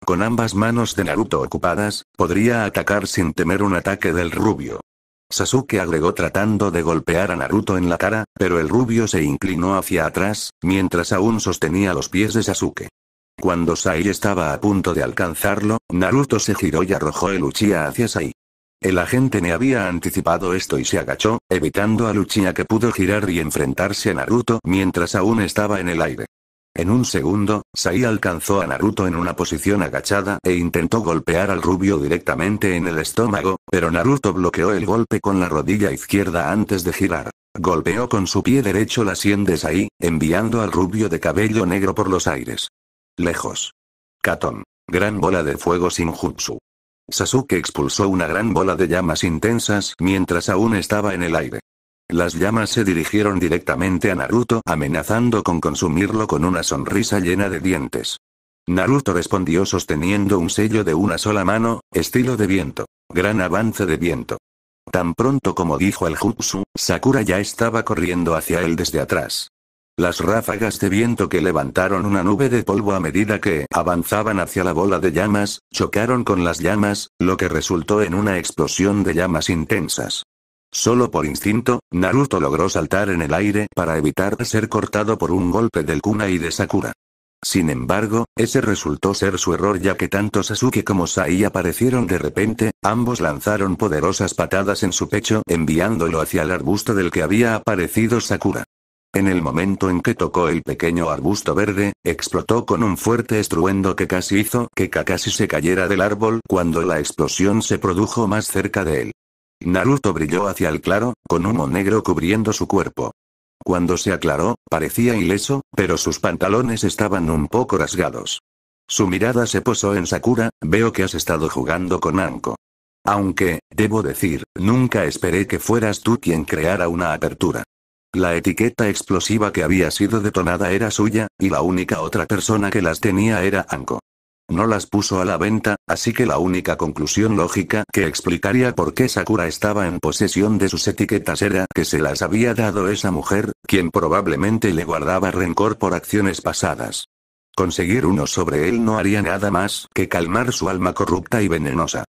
Con ambas manos de Naruto ocupadas, podría atacar sin temer un ataque del rubio. Sasuke agregó tratando de golpear a Naruto en la cara, pero el rubio se inclinó hacia atrás, mientras aún sostenía los pies de Sasuke. Cuando Sai estaba a punto de alcanzarlo, Naruto se giró y arrojó el Uchiha hacia Sai. El agente ne había anticipado esto y se agachó, evitando a Luchia que pudo girar y enfrentarse a Naruto mientras aún estaba en el aire. En un segundo, Sai alcanzó a Naruto en una posición agachada e intentó golpear al rubio directamente en el estómago, pero Naruto bloqueó el golpe con la rodilla izquierda antes de girar. Golpeó con su pie derecho la sien de Sai, enviando al rubio de cabello negro por los aires. Lejos. Katon. Gran bola de fuego sin jutsu. Sasuke expulsó una gran bola de llamas intensas mientras aún estaba en el aire. Las llamas se dirigieron directamente a Naruto amenazando con consumirlo con una sonrisa llena de dientes. Naruto respondió sosteniendo un sello de una sola mano, estilo de viento. Gran avance de viento. Tan pronto como dijo el jutsu, Sakura ya estaba corriendo hacia él desde atrás. Las ráfagas de viento que levantaron una nube de polvo a medida que avanzaban hacia la bola de llamas, chocaron con las llamas, lo que resultó en una explosión de llamas intensas. Solo por instinto, Naruto logró saltar en el aire para evitar ser cortado por un golpe del Kuna y de Sakura. Sin embargo, ese resultó ser su error ya que tanto Sasuke como Sai aparecieron de repente, ambos lanzaron poderosas patadas en su pecho enviándolo hacia el arbusto del que había aparecido Sakura. En el momento en que tocó el pequeño arbusto verde, explotó con un fuerte estruendo que casi hizo que Kakashi se cayera del árbol cuando la explosión se produjo más cerca de él. Naruto brilló hacia el claro, con humo negro cubriendo su cuerpo. Cuando se aclaró, parecía ileso, pero sus pantalones estaban un poco rasgados. Su mirada se posó en Sakura, veo que has estado jugando con Anko. Aunque, debo decir, nunca esperé que fueras tú quien creara una apertura. La etiqueta explosiva que había sido detonada era suya, y la única otra persona que las tenía era Anko no las puso a la venta, así que la única conclusión lógica que explicaría por qué Sakura estaba en posesión de sus etiquetas era que se las había dado esa mujer, quien probablemente le guardaba rencor por acciones pasadas. Conseguir uno sobre él no haría nada más que calmar su alma corrupta y venenosa.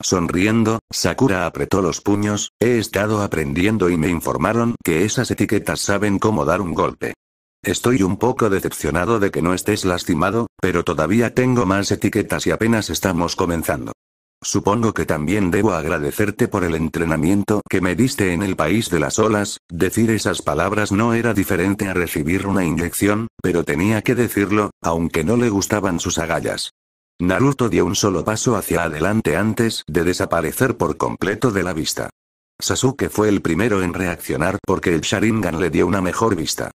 Sonriendo, Sakura apretó los puños, he estado aprendiendo y me informaron que esas etiquetas saben cómo dar un golpe. Estoy un poco decepcionado de que no estés lastimado, pero todavía tengo más etiquetas y apenas estamos comenzando. Supongo que también debo agradecerte por el entrenamiento que me diste en el país de las olas, decir esas palabras no era diferente a recibir una inyección, pero tenía que decirlo, aunque no le gustaban sus agallas. Naruto dio un solo paso hacia adelante antes de desaparecer por completo de la vista. Sasuke fue el primero en reaccionar porque el Sharingan le dio una mejor vista.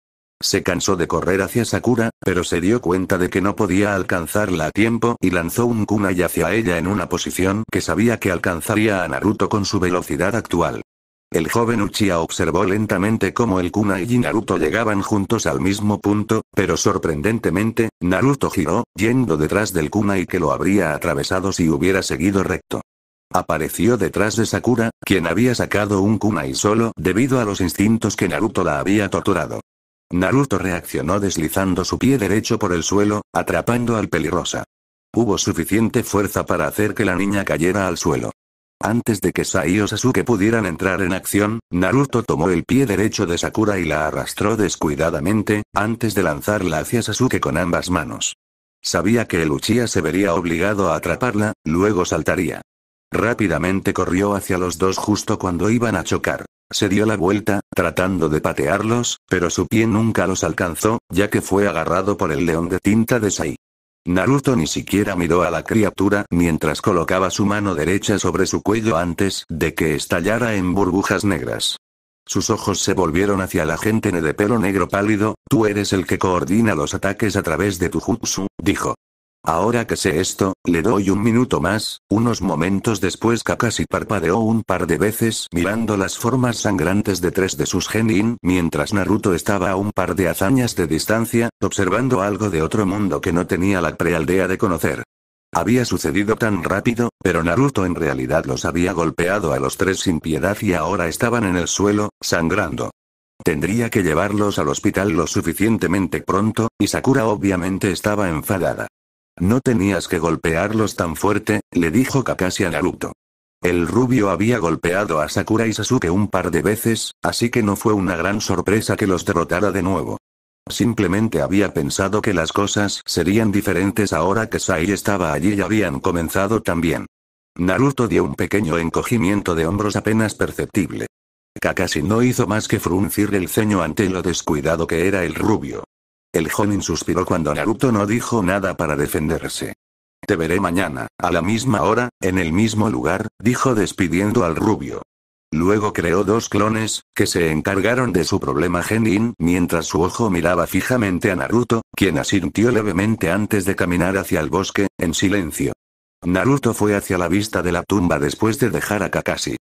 Se cansó de correr hacia Sakura, pero se dio cuenta de que no podía alcanzarla a tiempo y lanzó un kunai hacia ella en una posición que sabía que alcanzaría a Naruto con su velocidad actual. El joven Uchiha observó lentamente cómo el kunai y Naruto llegaban juntos al mismo punto, pero sorprendentemente, Naruto giró, yendo detrás del kunai que lo habría atravesado si hubiera seguido recto. Apareció detrás de Sakura, quien había sacado un kunai solo debido a los instintos que Naruto la había torturado. Naruto reaccionó deslizando su pie derecho por el suelo, atrapando al pelirrosa. Hubo suficiente fuerza para hacer que la niña cayera al suelo. Antes de que Sai o Sasuke pudieran entrar en acción, Naruto tomó el pie derecho de Sakura y la arrastró descuidadamente, antes de lanzarla hacia Sasuke con ambas manos. Sabía que el Uchiha se vería obligado a atraparla, luego saltaría. Rápidamente corrió hacia los dos justo cuando iban a chocar. Se dio la vuelta, tratando de patearlos, pero su pie nunca los alcanzó, ya que fue agarrado por el león de tinta de Sai. Naruto ni siquiera miró a la criatura mientras colocaba su mano derecha sobre su cuello antes de que estallara en burbujas negras. Sus ojos se volvieron hacia la gente de pelo negro pálido, tú eres el que coordina los ataques a través de tu jutsu, dijo. Ahora que sé esto, le doy un minuto más, unos momentos después Kakashi parpadeó un par de veces mirando las formas sangrantes de tres de sus genin, mientras Naruto estaba a un par de hazañas de distancia, observando algo de otro mundo que no tenía la prealdea de conocer. Había sucedido tan rápido, pero Naruto en realidad los había golpeado a los tres sin piedad y ahora estaban en el suelo, sangrando. Tendría que llevarlos al hospital lo suficientemente pronto, y Sakura obviamente estaba enfadada. No tenías que golpearlos tan fuerte, le dijo Kakashi a Naruto. El rubio había golpeado a Sakura y Sasuke un par de veces, así que no fue una gran sorpresa que los derrotara de nuevo. Simplemente había pensado que las cosas serían diferentes ahora que Sai estaba allí y habían comenzado también. Naruto dio un pequeño encogimiento de hombros apenas perceptible. Kakashi no hizo más que fruncir el ceño ante lo descuidado que era el rubio. El joven suspiró cuando Naruto no dijo nada para defenderse. Te veré mañana, a la misma hora, en el mismo lugar, dijo despidiendo al rubio. Luego creó dos clones, que se encargaron de su problema Genin, mientras su ojo miraba fijamente a Naruto, quien asintió levemente antes de caminar hacia el bosque, en silencio. Naruto fue hacia la vista de la tumba después de dejar a Kakashi.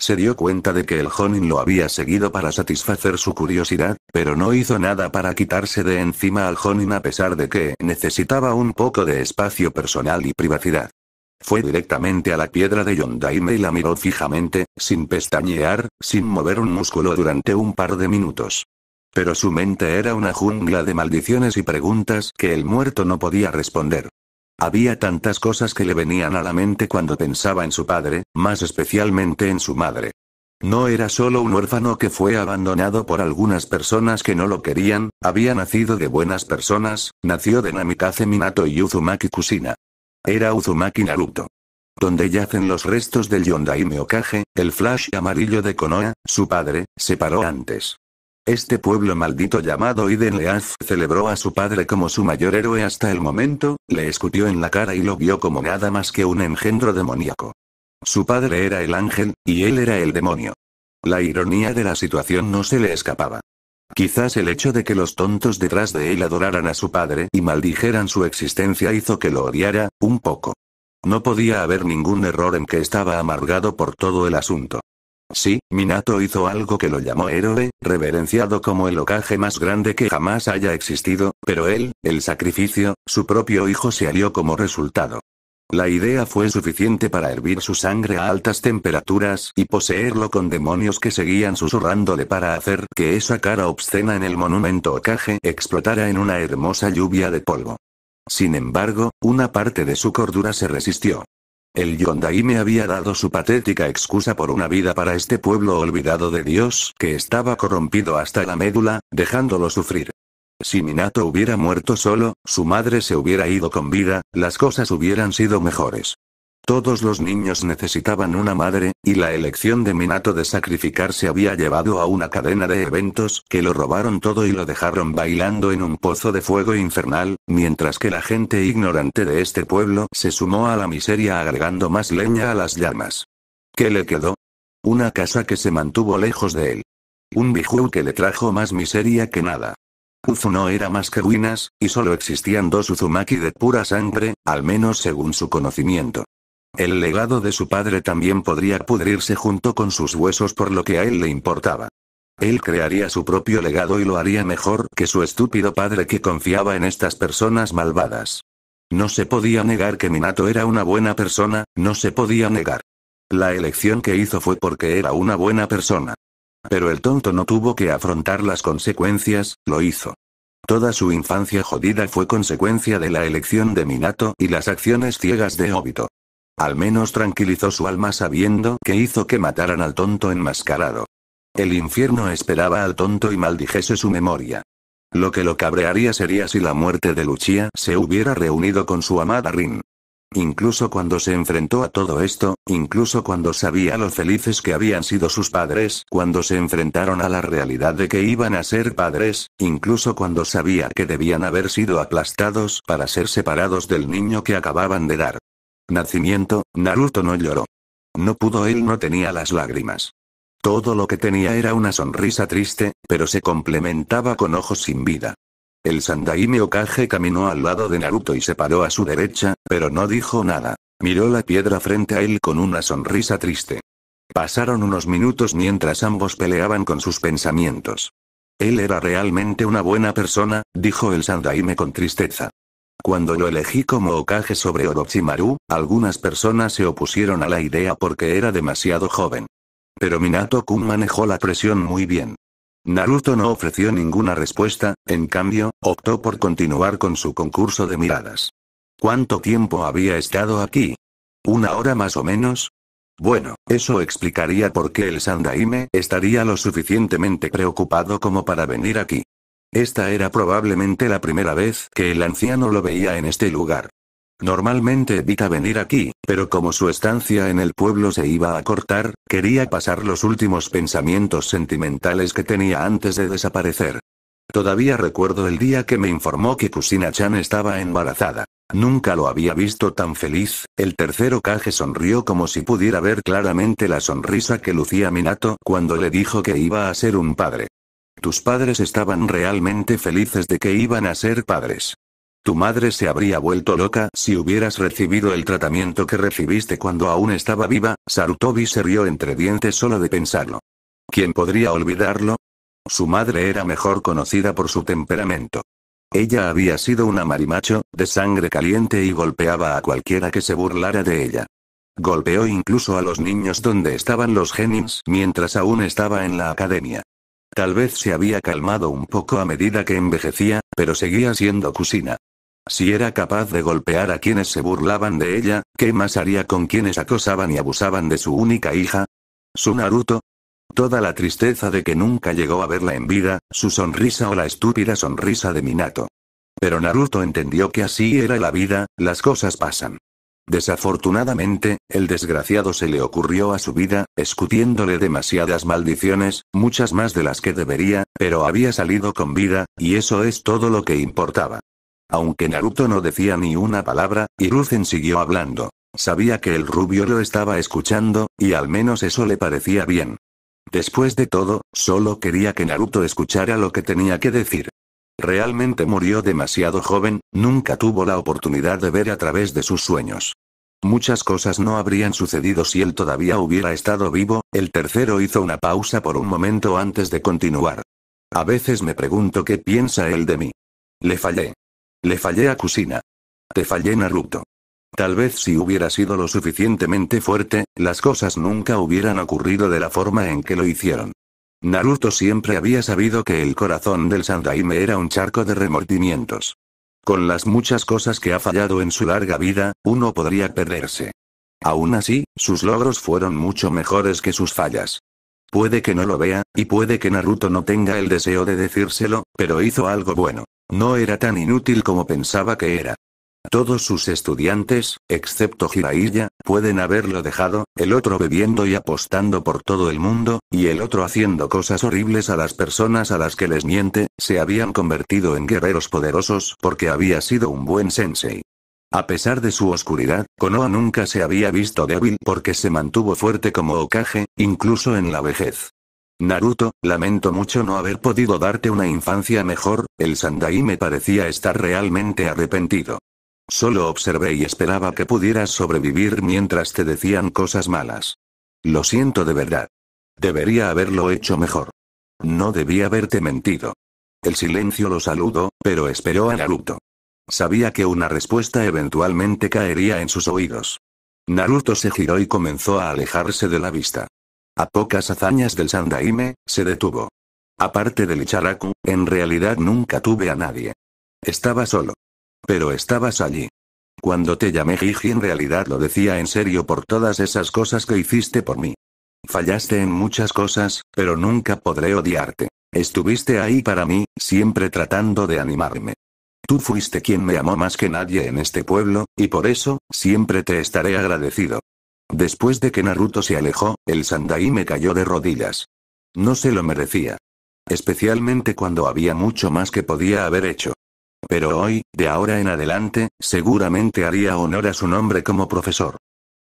Se dio cuenta de que el Jonin lo había seguido para satisfacer su curiosidad, pero no hizo nada para quitarse de encima al Jonin a pesar de que necesitaba un poco de espacio personal y privacidad. Fue directamente a la piedra de Yondaime y la miró fijamente, sin pestañear, sin mover un músculo durante un par de minutos. Pero su mente era una jungla de maldiciones y preguntas que el muerto no podía responder. Había tantas cosas que le venían a la mente cuando pensaba en su padre, más especialmente en su madre. No era solo un huérfano que fue abandonado por algunas personas que no lo querían, había nacido de buenas personas, nació de Namikaze Minato y Uzumaki Kusina. Era Uzumaki Naruto. Donde yacen los restos del Yondaime Okage, el flash amarillo de Konoha, su padre, se paró antes. Este pueblo maldito llamado Idenleaz celebró a su padre como su mayor héroe hasta el momento, le escupió en la cara y lo vio como nada más que un engendro demoníaco. Su padre era el ángel, y él era el demonio. La ironía de la situación no se le escapaba. Quizás el hecho de que los tontos detrás de él adoraran a su padre y maldijeran su existencia hizo que lo odiara, un poco. No podía haber ningún error en que estaba amargado por todo el asunto. Sí, Minato hizo algo que lo llamó héroe, reverenciado como el ocaje más grande que jamás haya existido, pero él, el sacrificio, su propio hijo se alió como resultado. La idea fue suficiente para hervir su sangre a altas temperaturas y poseerlo con demonios que seguían susurrándole para hacer que esa cara obscena en el monumento ocaje explotara en una hermosa lluvia de polvo. Sin embargo, una parte de su cordura se resistió. El Yondai me había dado su patética excusa por una vida para este pueblo olvidado de Dios que estaba corrompido hasta la médula, dejándolo sufrir. Si Minato hubiera muerto solo, su madre se hubiera ido con vida, las cosas hubieran sido mejores. Todos los niños necesitaban una madre, y la elección de Minato de sacrificarse había llevado a una cadena de eventos que lo robaron todo y lo dejaron bailando en un pozo de fuego infernal, mientras que la gente ignorante de este pueblo se sumó a la miseria agregando más leña a las llamas. ¿Qué le quedó? Una casa que se mantuvo lejos de él. Un bijú que le trajo más miseria que nada. Uzu no era más que ruinas, y solo existían dos Uzumaki de pura sangre, al menos según su conocimiento. El legado de su padre también podría pudrirse junto con sus huesos por lo que a él le importaba. Él crearía su propio legado y lo haría mejor que su estúpido padre que confiaba en estas personas malvadas. No se podía negar que Minato era una buena persona, no se podía negar. La elección que hizo fue porque era una buena persona. Pero el tonto no tuvo que afrontar las consecuencias, lo hizo. Toda su infancia jodida fue consecuencia de la elección de Minato y las acciones ciegas de Obito. Al menos tranquilizó su alma sabiendo que hizo que mataran al tonto enmascarado. El infierno esperaba al tonto y maldijese su memoria. Lo que lo cabrearía sería si la muerte de Lucia se hubiera reunido con su amada Rin. Incluso cuando se enfrentó a todo esto, incluso cuando sabía lo felices que habían sido sus padres, cuando se enfrentaron a la realidad de que iban a ser padres, incluso cuando sabía que debían haber sido aplastados para ser separados del niño que acababan de dar. Nacimiento, Naruto no lloró. No pudo él no tenía las lágrimas. Todo lo que tenía era una sonrisa triste, pero se complementaba con ojos sin vida. El Sandaime Okaje caminó al lado de Naruto y se paró a su derecha, pero no dijo nada. Miró la piedra frente a él con una sonrisa triste. Pasaron unos minutos mientras ambos peleaban con sus pensamientos. Él era realmente una buena persona, dijo el Sandaime con tristeza. Cuando lo elegí como Okage sobre Orochimaru, algunas personas se opusieron a la idea porque era demasiado joven. Pero Minato-kun manejó la presión muy bien. Naruto no ofreció ninguna respuesta, en cambio, optó por continuar con su concurso de miradas. ¿Cuánto tiempo había estado aquí? ¿Una hora más o menos? Bueno, eso explicaría por qué el Sandaime estaría lo suficientemente preocupado como para venir aquí. Esta era probablemente la primera vez que el anciano lo veía en este lugar. Normalmente evita venir aquí, pero como su estancia en el pueblo se iba a cortar, quería pasar los últimos pensamientos sentimentales que tenía antes de desaparecer. Todavía recuerdo el día que me informó que Kusina-chan estaba embarazada. Nunca lo había visto tan feliz, el tercero Kage sonrió como si pudiera ver claramente la sonrisa que lucía Minato cuando le dijo que iba a ser un padre. Tus padres estaban realmente felices de que iban a ser padres. Tu madre se habría vuelto loca si hubieras recibido el tratamiento que recibiste cuando aún estaba viva, Sarutobi se rió entre dientes solo de pensarlo. ¿Quién podría olvidarlo? Su madre era mejor conocida por su temperamento. Ella había sido una marimacho, de sangre caliente y golpeaba a cualquiera que se burlara de ella. Golpeó incluso a los niños donde estaban los genins mientras aún estaba en la academia. Tal vez se había calmado un poco a medida que envejecía, pero seguía siendo Kusina. Si era capaz de golpear a quienes se burlaban de ella, ¿qué más haría con quienes acosaban y abusaban de su única hija? ¿Su Naruto? Toda la tristeza de que nunca llegó a verla en vida, su sonrisa o la estúpida sonrisa de Minato. Pero Naruto entendió que así era la vida, las cosas pasan. Desafortunadamente, el desgraciado se le ocurrió a su vida, escutiéndole demasiadas maldiciones, muchas más de las que debería, pero había salido con vida, y eso es todo lo que importaba. Aunque Naruto no decía ni una palabra, Hiruzen siguió hablando. Sabía que el rubio lo estaba escuchando, y al menos eso le parecía bien. Después de todo, solo quería que Naruto escuchara lo que tenía que decir. Realmente murió demasiado joven, nunca tuvo la oportunidad de ver a través de sus sueños. Muchas cosas no habrían sucedido si él todavía hubiera estado vivo, el tercero hizo una pausa por un momento antes de continuar. A veces me pregunto qué piensa él de mí. Le fallé. Le fallé a Kusina. Te fallé Naruto. Tal vez si hubiera sido lo suficientemente fuerte, las cosas nunca hubieran ocurrido de la forma en que lo hicieron. Naruto siempre había sabido que el corazón del Sandaime era un charco de remordimientos. Con las muchas cosas que ha fallado en su larga vida, uno podría perderse. Aún así, sus logros fueron mucho mejores que sus fallas. Puede que no lo vea, y puede que Naruto no tenga el deseo de decírselo, pero hizo algo bueno. No era tan inútil como pensaba que era. Todos sus estudiantes, excepto Jiraiya, pueden haberlo dejado, el otro bebiendo y apostando por todo el mundo, y el otro haciendo cosas horribles a las personas a las que les miente, se habían convertido en guerreros poderosos porque había sido un buen sensei. A pesar de su oscuridad, Konoha nunca se había visto débil porque se mantuvo fuerte como Okage, incluso en la vejez. Naruto, lamento mucho no haber podido darte una infancia mejor, el Sandai me parecía estar realmente arrepentido. Solo observé y esperaba que pudieras sobrevivir mientras te decían cosas malas. Lo siento de verdad. Debería haberlo hecho mejor. No debía haberte mentido. El silencio lo saludó, pero esperó a Naruto. Sabía que una respuesta eventualmente caería en sus oídos. Naruto se giró y comenzó a alejarse de la vista. A pocas hazañas del Sandaime, se detuvo. Aparte del Icharaku, en realidad nunca tuve a nadie. Estaba solo. Pero estabas allí. Cuando te llamé Gigi en realidad lo decía en serio por todas esas cosas que hiciste por mí. Fallaste en muchas cosas, pero nunca podré odiarte. Estuviste ahí para mí, siempre tratando de animarme. Tú fuiste quien me amó más que nadie en este pueblo, y por eso, siempre te estaré agradecido. Después de que Naruto se alejó, el Sandai me cayó de rodillas. No se lo merecía. Especialmente cuando había mucho más que podía haber hecho. Pero hoy, de ahora en adelante, seguramente haría honor a su nombre como profesor.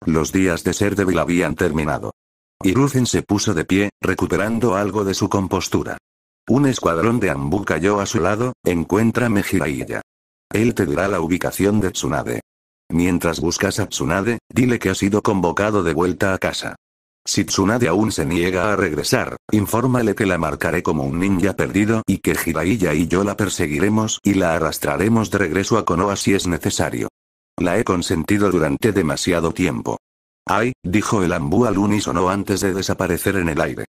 Los días de ser débil habían terminado. Irucen se puso de pie, recuperando algo de su compostura. Un escuadrón de Ambu cayó a su lado, encuentra Jiraiya. Él te dirá la ubicación de Tsunade. Mientras buscas a Tsunade, dile que ha sido convocado de vuelta a casa. Si Tsunade aún se niega a regresar, infórmale que la marcaré como un ninja perdido y que Jiraiya y yo la perseguiremos y la arrastraremos de regreso a Konoha si es necesario. La he consentido durante demasiado tiempo. Ay, dijo el ambú al unísono antes de desaparecer en el aire.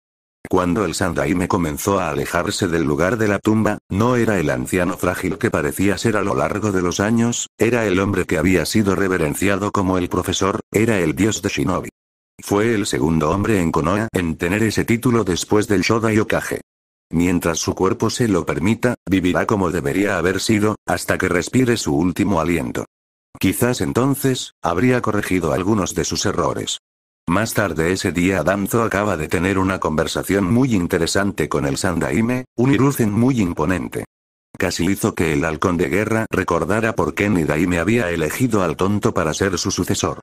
Cuando el Sandaime comenzó a alejarse del lugar de la tumba, no era el anciano frágil que parecía ser a lo largo de los años, era el hombre que había sido reverenciado como el profesor, era el dios de Shinobi. Fue el segundo hombre en Konoha en tener ese título después del Shoda Yokage. Mientras su cuerpo se lo permita, vivirá como debería haber sido, hasta que respire su último aliento. Quizás entonces, habría corregido algunos de sus errores. Más tarde ese día Danzo acaba de tener una conversación muy interesante con el Sandaime, un Iruzen muy imponente. Casi hizo que el halcón de guerra recordara por qué Nidaime había elegido al tonto para ser su sucesor.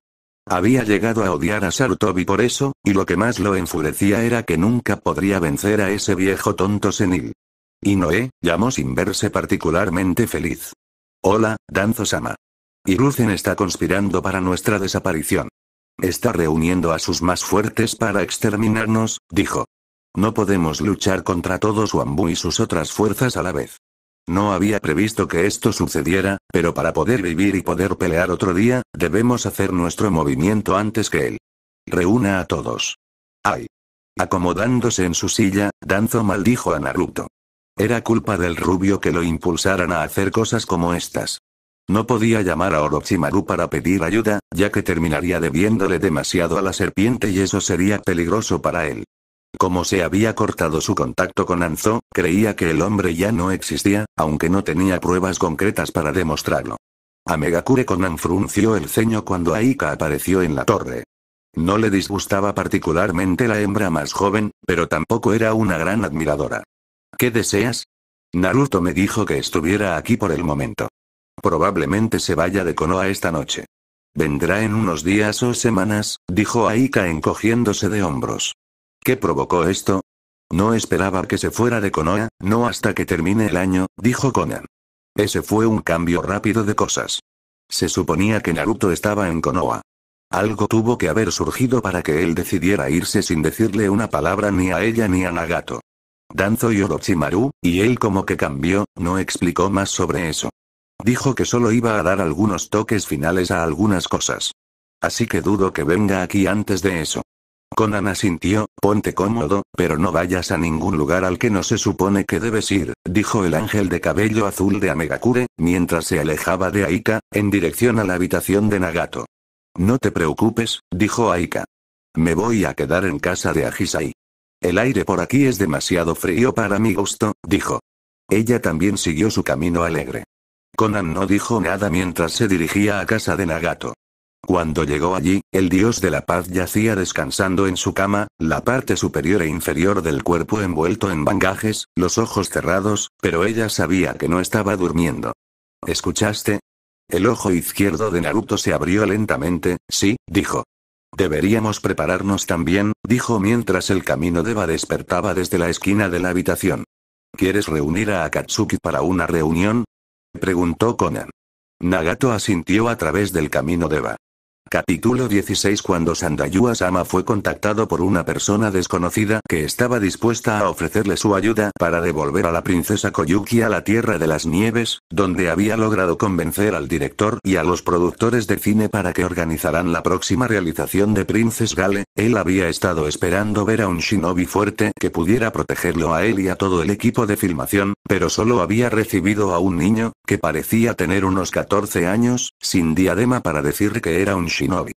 Había llegado a odiar a Sarutobi por eso, y lo que más lo enfurecía era que nunca podría vencer a ese viejo tonto senil. Y Noé, llamó sin verse particularmente feliz. Hola, Danzo-sama. Iruzen está conspirando para nuestra desaparición. Está reuniendo a sus más fuertes para exterminarnos, dijo. No podemos luchar contra todos Wambu y sus otras fuerzas a la vez. No había previsto que esto sucediera, pero para poder vivir y poder pelear otro día, debemos hacer nuestro movimiento antes que él. Reúna a todos. ¡Ay! Acomodándose en su silla, Danzo maldijo a Naruto. Era culpa del rubio que lo impulsaran a hacer cosas como estas. No podía llamar a Orochimaru para pedir ayuda, ya que terminaría debiéndole demasiado a la serpiente y eso sería peligroso para él. Como se había cortado su contacto con Anzo, creía que el hombre ya no existía, aunque no tenía pruebas concretas para demostrarlo. Amegakure Konan frunció el ceño cuando Aika apareció en la torre. No le disgustaba particularmente la hembra más joven, pero tampoco era una gran admiradora. ¿Qué deseas? Naruto me dijo que estuviera aquí por el momento. Probablemente se vaya de Konoha esta noche. Vendrá en unos días o semanas, dijo Aika encogiéndose de hombros. ¿Qué provocó esto? No esperaba que se fuera de Konoha, no hasta que termine el año, dijo Conan. Ese fue un cambio rápido de cosas. Se suponía que Naruto estaba en Konoha. Algo tuvo que haber surgido para que él decidiera irse sin decirle una palabra ni a ella ni a Nagato. Danzo y Orochimaru, y él como que cambió, no explicó más sobre eso. Dijo que solo iba a dar algunos toques finales a algunas cosas. Así que dudo que venga aquí antes de eso. Conan asintió, ponte cómodo, pero no vayas a ningún lugar al que no se supone que debes ir, dijo el ángel de cabello azul de Amegakure, mientras se alejaba de Aika, en dirección a la habitación de Nagato. No te preocupes, dijo Aika. Me voy a quedar en casa de Ajisai. El aire por aquí es demasiado frío para mi gusto, dijo. Ella también siguió su camino alegre. Conan no dijo nada mientras se dirigía a casa de Nagato. Cuando llegó allí, el dios de la paz yacía descansando en su cama, la parte superior e inferior del cuerpo envuelto en bangajes, los ojos cerrados, pero ella sabía que no estaba durmiendo. ¿Escuchaste? El ojo izquierdo de Naruto se abrió lentamente, sí, dijo. Deberíamos prepararnos también, dijo mientras el camino Eva despertaba desde la esquina de la habitación. ¿Quieres reunir a Akatsuki para una reunión? preguntó Conan. Nagato asintió a través del camino deba. Capítulo 16 Cuando Sandayu Asama fue contactado por una persona desconocida que estaba dispuesta a ofrecerle su ayuda para devolver a la princesa Koyuki a la Tierra de las Nieves, donde había logrado convencer al director y a los productores de cine para que organizaran la próxima realización de Princess Gale, él había estado esperando ver a un shinobi fuerte que pudiera protegerlo a él y a todo el equipo de filmación, pero solo había recibido a un niño, que parecía tener unos 14 años, sin diadema para decir que era un shinobi shinobi.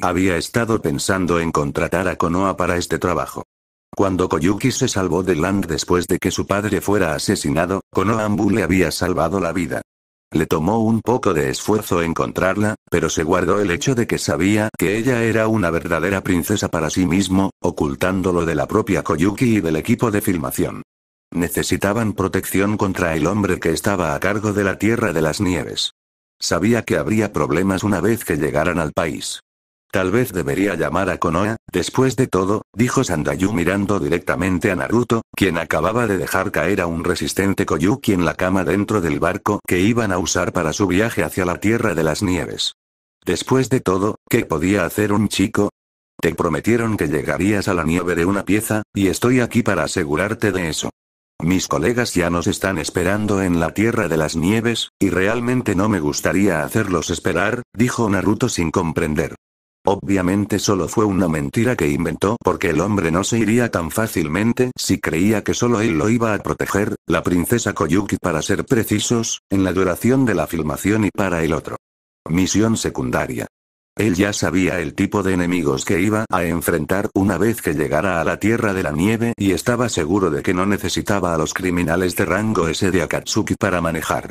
Había estado pensando en contratar a Konoha para este trabajo. Cuando Koyuki se salvó de Land después de que su padre fuera asesinado, Konohambu le había salvado la vida. Le tomó un poco de esfuerzo encontrarla, pero se guardó el hecho de que sabía que ella era una verdadera princesa para sí mismo, ocultándolo de la propia Koyuki y del equipo de filmación. Necesitaban protección contra el hombre que estaba a cargo de la Tierra de las Nieves. Sabía que habría problemas una vez que llegaran al país. Tal vez debería llamar a Konoha, después de todo, dijo Sandayu mirando directamente a Naruto, quien acababa de dejar caer a un resistente Koyuki en la cama dentro del barco que iban a usar para su viaje hacia la Tierra de las Nieves. Después de todo, ¿qué podía hacer un chico? Te prometieron que llegarías a la nieve de una pieza, y estoy aquí para asegurarte de eso. Mis colegas ya nos están esperando en la Tierra de las Nieves, y realmente no me gustaría hacerlos esperar, dijo Naruto sin comprender. Obviamente solo fue una mentira que inventó porque el hombre no se iría tan fácilmente si creía que solo él lo iba a proteger, la princesa Koyuki para ser precisos, en la duración de la filmación y para el otro. Misión secundaria. Él ya sabía el tipo de enemigos que iba a enfrentar una vez que llegara a la Tierra de la Nieve y estaba seguro de que no necesitaba a los criminales de rango S de Akatsuki para manejar.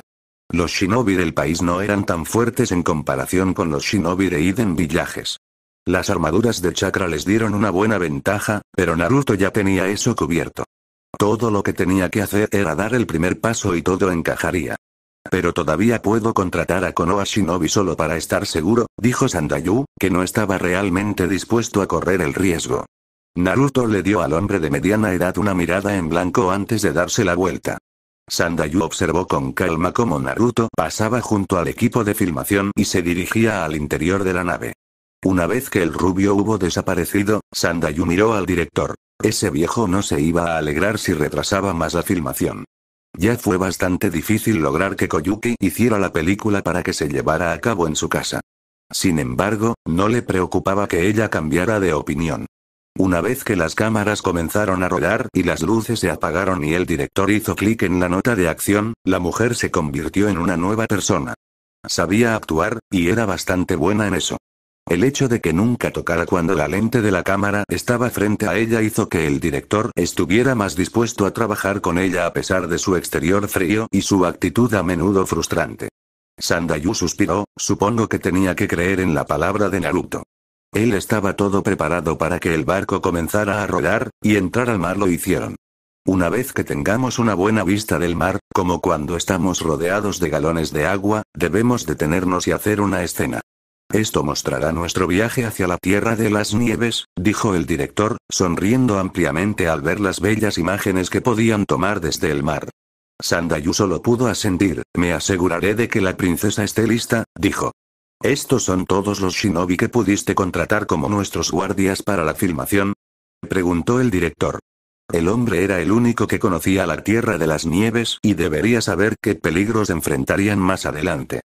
Los shinobi del país no eran tan fuertes en comparación con los shinobi de Eden Villages. Las armaduras de chakra les dieron una buena ventaja, pero Naruto ya tenía eso cubierto. Todo lo que tenía que hacer era dar el primer paso y todo encajaría. Pero todavía puedo contratar a Konoha Shinobi solo para estar seguro, dijo Sandayu, que no estaba realmente dispuesto a correr el riesgo. Naruto le dio al hombre de mediana edad una mirada en blanco antes de darse la vuelta. Sandayu observó con calma cómo Naruto pasaba junto al equipo de filmación y se dirigía al interior de la nave. Una vez que el rubio hubo desaparecido, Sandayu miró al director. Ese viejo no se iba a alegrar si retrasaba más la filmación. Ya fue bastante difícil lograr que Koyuki hiciera la película para que se llevara a cabo en su casa. Sin embargo, no le preocupaba que ella cambiara de opinión. Una vez que las cámaras comenzaron a rodar y las luces se apagaron y el director hizo clic en la nota de acción, la mujer se convirtió en una nueva persona. Sabía actuar, y era bastante buena en eso. El hecho de que nunca tocara cuando la lente de la cámara estaba frente a ella hizo que el director estuviera más dispuesto a trabajar con ella a pesar de su exterior frío y su actitud a menudo frustrante. Sandayu suspiró, supongo que tenía que creer en la palabra de Naruto. Él estaba todo preparado para que el barco comenzara a rodar, y entrar al mar lo hicieron. Una vez que tengamos una buena vista del mar, como cuando estamos rodeados de galones de agua, debemos detenernos y hacer una escena. Esto mostrará nuestro viaje hacia la Tierra de las Nieves, dijo el director, sonriendo ampliamente al ver las bellas imágenes que podían tomar desde el mar. Sandayu solo pudo asentir, me aseguraré de que la princesa esté lista, dijo. ¿Estos son todos los shinobi que pudiste contratar como nuestros guardias para la filmación? Preguntó el director. El hombre era el único que conocía la Tierra de las Nieves y debería saber qué peligros enfrentarían más adelante.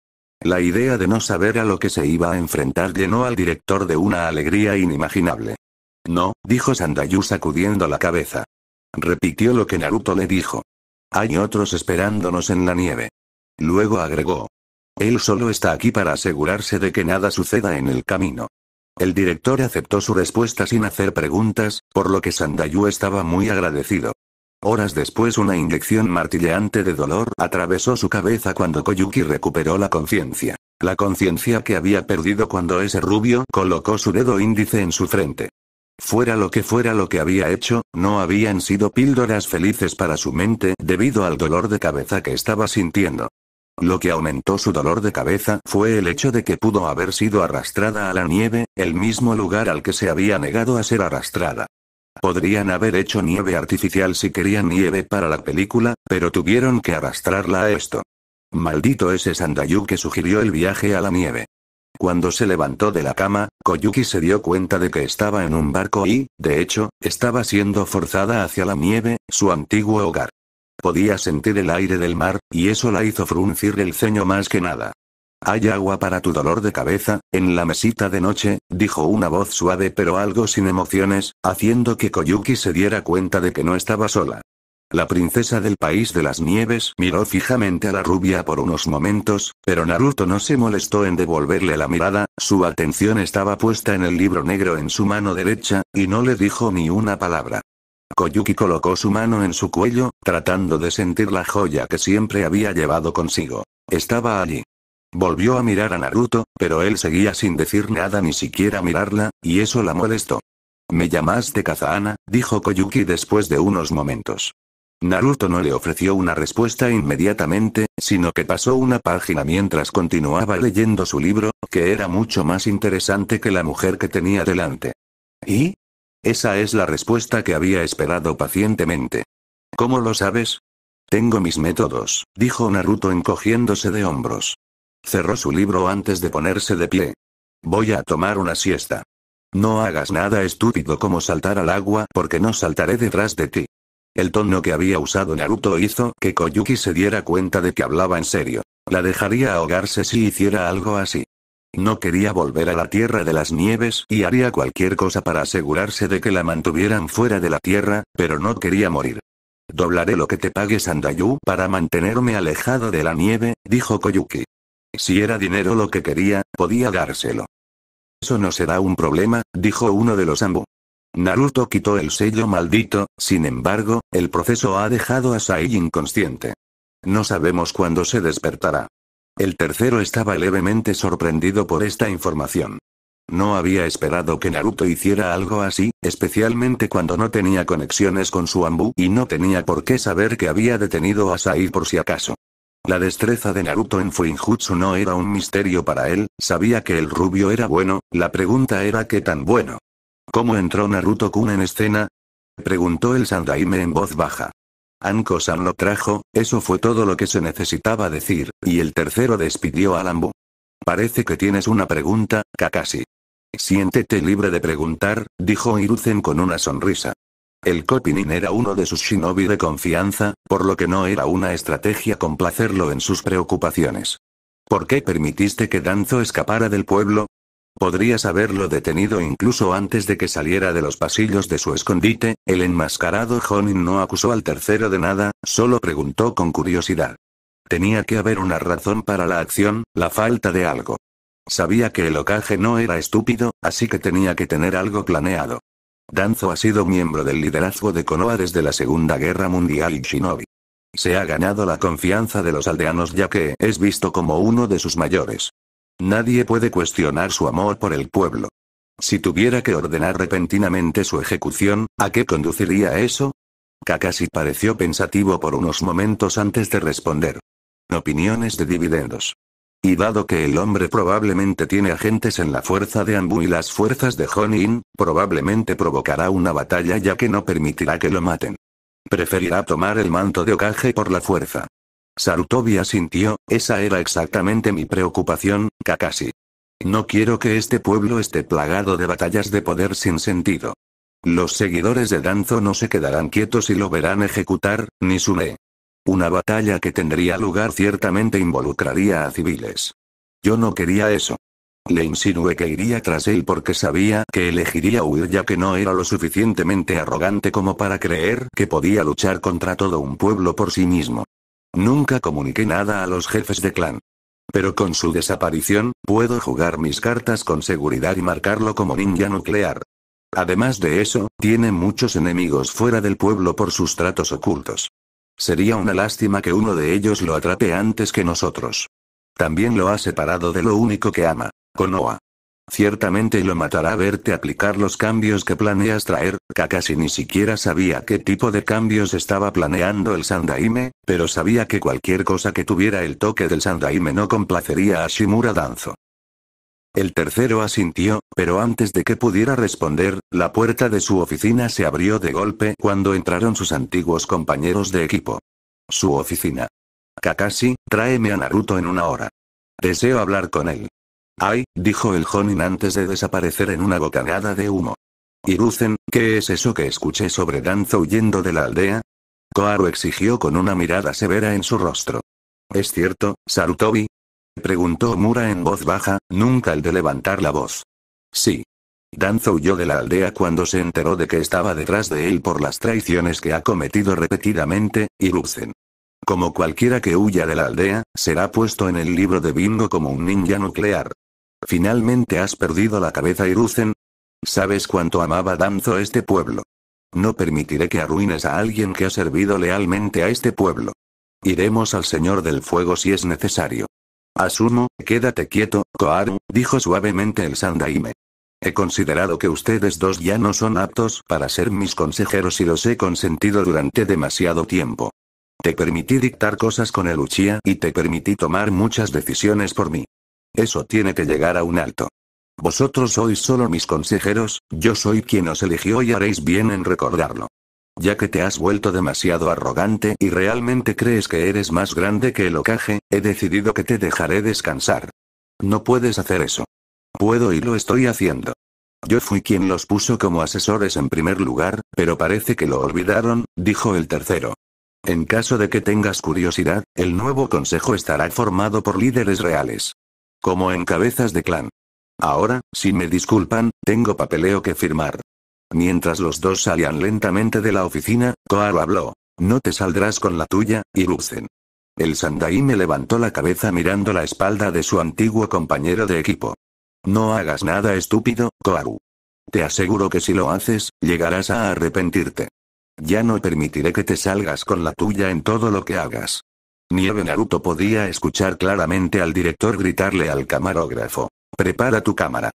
La idea de no saber a lo que se iba a enfrentar llenó al director de una alegría inimaginable. No, dijo Sandayu sacudiendo la cabeza. Repitió lo que Naruto le dijo. Hay otros esperándonos en la nieve. Luego agregó. Él solo está aquí para asegurarse de que nada suceda en el camino. El director aceptó su respuesta sin hacer preguntas, por lo que Sandayu estaba muy agradecido. Horas después una inyección martilleante de dolor atravesó su cabeza cuando Koyuki recuperó la conciencia. La conciencia que había perdido cuando ese rubio colocó su dedo índice en su frente. Fuera lo que fuera lo que había hecho, no habían sido píldoras felices para su mente debido al dolor de cabeza que estaba sintiendo. Lo que aumentó su dolor de cabeza fue el hecho de que pudo haber sido arrastrada a la nieve, el mismo lugar al que se había negado a ser arrastrada. Podrían haber hecho nieve artificial si querían nieve para la película, pero tuvieron que arrastrarla a esto. Maldito ese Sandayu que sugirió el viaje a la nieve. Cuando se levantó de la cama, Koyuki se dio cuenta de que estaba en un barco y, de hecho, estaba siendo forzada hacia la nieve, su antiguo hogar. Podía sentir el aire del mar, y eso la hizo fruncir el ceño más que nada. Hay agua para tu dolor de cabeza, en la mesita de noche, dijo una voz suave pero algo sin emociones, haciendo que Koyuki se diera cuenta de que no estaba sola. La princesa del país de las nieves miró fijamente a la rubia por unos momentos, pero Naruto no se molestó en devolverle la mirada, su atención estaba puesta en el libro negro en su mano derecha, y no le dijo ni una palabra. Koyuki colocó su mano en su cuello, tratando de sentir la joya que siempre había llevado consigo. Estaba allí. Volvió a mirar a Naruto, pero él seguía sin decir nada ni siquiera mirarla, y eso la molestó. Me llamaste Kazaana, dijo Koyuki después de unos momentos. Naruto no le ofreció una respuesta inmediatamente, sino que pasó una página mientras continuaba leyendo su libro, que era mucho más interesante que la mujer que tenía delante. ¿Y? Esa es la respuesta que había esperado pacientemente. ¿Cómo lo sabes? Tengo mis métodos, dijo Naruto encogiéndose de hombros. Cerró su libro antes de ponerse de pie. Voy a tomar una siesta. No hagas nada estúpido como saltar al agua porque no saltaré detrás de ti. El tono que había usado Naruto hizo que Koyuki se diera cuenta de que hablaba en serio. La dejaría ahogarse si hiciera algo así. No quería volver a la Tierra de las Nieves y haría cualquier cosa para asegurarse de que la mantuvieran fuera de la Tierra, pero no quería morir. Doblaré lo que te pague Sandayu para mantenerme alejado de la nieve, dijo Koyuki. Si era dinero lo que quería, podía dárselo. Eso no será un problema, dijo uno de los Ambu. Naruto quitó el sello maldito, sin embargo, el proceso ha dejado a Sai inconsciente. No sabemos cuándo se despertará. El tercero estaba levemente sorprendido por esta información. No había esperado que Naruto hiciera algo así, especialmente cuando no tenía conexiones con su Ambu y no tenía por qué saber que había detenido a Sai por si acaso. La destreza de Naruto en Fuinjutsu no era un misterio para él, sabía que el rubio era bueno, la pregunta era qué tan bueno. ¿Cómo entró Naruto-kun en escena? Preguntó el Sandaime en voz baja. Anko-san lo trajo, eso fue todo lo que se necesitaba decir, y el tercero despidió a Lambu. Parece que tienes una pregunta, Kakashi. Siéntete libre de preguntar, dijo Iruzen con una sonrisa. El Kopinin era uno de sus shinobi de confianza, por lo que no era una estrategia complacerlo en sus preocupaciones. ¿Por qué permitiste que Danzo escapara del pueblo? Podrías haberlo detenido incluso antes de que saliera de los pasillos de su escondite, el enmascarado Jonin no acusó al tercero de nada, solo preguntó con curiosidad. Tenía que haber una razón para la acción, la falta de algo. Sabía que el ocaje no era estúpido, así que tenía que tener algo planeado. Danzo ha sido miembro del liderazgo de Konoha desde la Segunda Guerra Mundial y Shinobi. Se ha ganado la confianza de los aldeanos ya que es visto como uno de sus mayores. Nadie puede cuestionar su amor por el pueblo. Si tuviera que ordenar repentinamente su ejecución, ¿a qué conduciría eso? Kakashi pareció pensativo por unos momentos antes de responder. Opiniones de dividendos. Y dado que el hombre probablemente tiene agentes en la fuerza de Ambu y las fuerzas de Honin, probablemente provocará una batalla ya que no permitirá que lo maten. Preferirá tomar el manto de Okage por la fuerza. Sarutobi asintió, esa era exactamente mi preocupación, Kakashi. No quiero que este pueblo esté plagado de batallas de poder sin sentido. Los seguidores de Danzo no se quedarán quietos y lo verán ejecutar, ni Nisune. Una batalla que tendría lugar ciertamente involucraría a civiles. Yo no quería eso. Le insinué que iría tras él porque sabía que elegiría huir ya que no era lo suficientemente arrogante como para creer que podía luchar contra todo un pueblo por sí mismo. Nunca comuniqué nada a los jefes de clan. Pero con su desaparición, puedo jugar mis cartas con seguridad y marcarlo como ninja nuclear. Además de eso, tiene muchos enemigos fuera del pueblo por sus tratos ocultos. Sería una lástima que uno de ellos lo atrape antes que nosotros. También lo ha separado de lo único que ama, Konoha. Ciertamente lo matará verte aplicar los cambios que planeas traer, Kakashi ni siquiera sabía qué tipo de cambios estaba planeando el Sandaime, pero sabía que cualquier cosa que tuviera el toque del Sandaime no complacería a Shimura Danzo. El tercero asintió, pero antes de que pudiera responder, la puerta de su oficina se abrió de golpe cuando entraron sus antiguos compañeros de equipo. Su oficina. Kakashi, tráeme a Naruto en una hora. Deseo hablar con él. Ay, dijo el Jonin antes de desaparecer en una bocanada de humo. Iruzen, ¿qué es eso que escuché sobre Danzo huyendo de la aldea? Koharu exigió con una mirada severa en su rostro. Es cierto, Sarutobi, preguntó Mura en voz baja, nunca el de levantar la voz. Sí. Danzo huyó de la aldea cuando se enteró de que estaba detrás de él por las traiciones que ha cometido repetidamente, y Como cualquiera que huya de la aldea, será puesto en el libro de bingo como un ninja nuclear. Finalmente has perdido la cabeza, Irusen. Sabes cuánto amaba Danzo este pueblo. No permitiré que arruines a alguien que ha servido lealmente a este pueblo. Iremos al Señor del Fuego si es necesario. Asumo, quédate quieto, Koharu, dijo suavemente el Sandaime. He considerado que ustedes dos ya no son aptos para ser mis consejeros y los he consentido durante demasiado tiempo. Te permití dictar cosas con el Uchiha y te permití tomar muchas decisiones por mí. Eso tiene que llegar a un alto. Vosotros sois solo mis consejeros, yo soy quien os eligió y haréis bien en recordarlo ya que te has vuelto demasiado arrogante y realmente crees que eres más grande que el ocaje, he decidido que te dejaré descansar. No puedes hacer eso. Puedo y lo estoy haciendo. Yo fui quien los puso como asesores en primer lugar, pero parece que lo olvidaron, dijo el tercero. En caso de que tengas curiosidad, el nuevo consejo estará formado por líderes reales. Como en cabezas de clan. Ahora, si me disculpan, tengo papeleo que firmar. Mientras los dos salían lentamente de la oficina, Koaru habló. No te saldrás con la tuya, Iruzen. El me levantó la cabeza mirando la espalda de su antiguo compañero de equipo. No hagas nada estúpido, Koaru. Te aseguro que si lo haces, llegarás a arrepentirte. Ya no permitiré que te salgas con la tuya en todo lo que hagas. Nieve Naruto podía escuchar claramente al director gritarle al camarógrafo. Prepara tu cámara.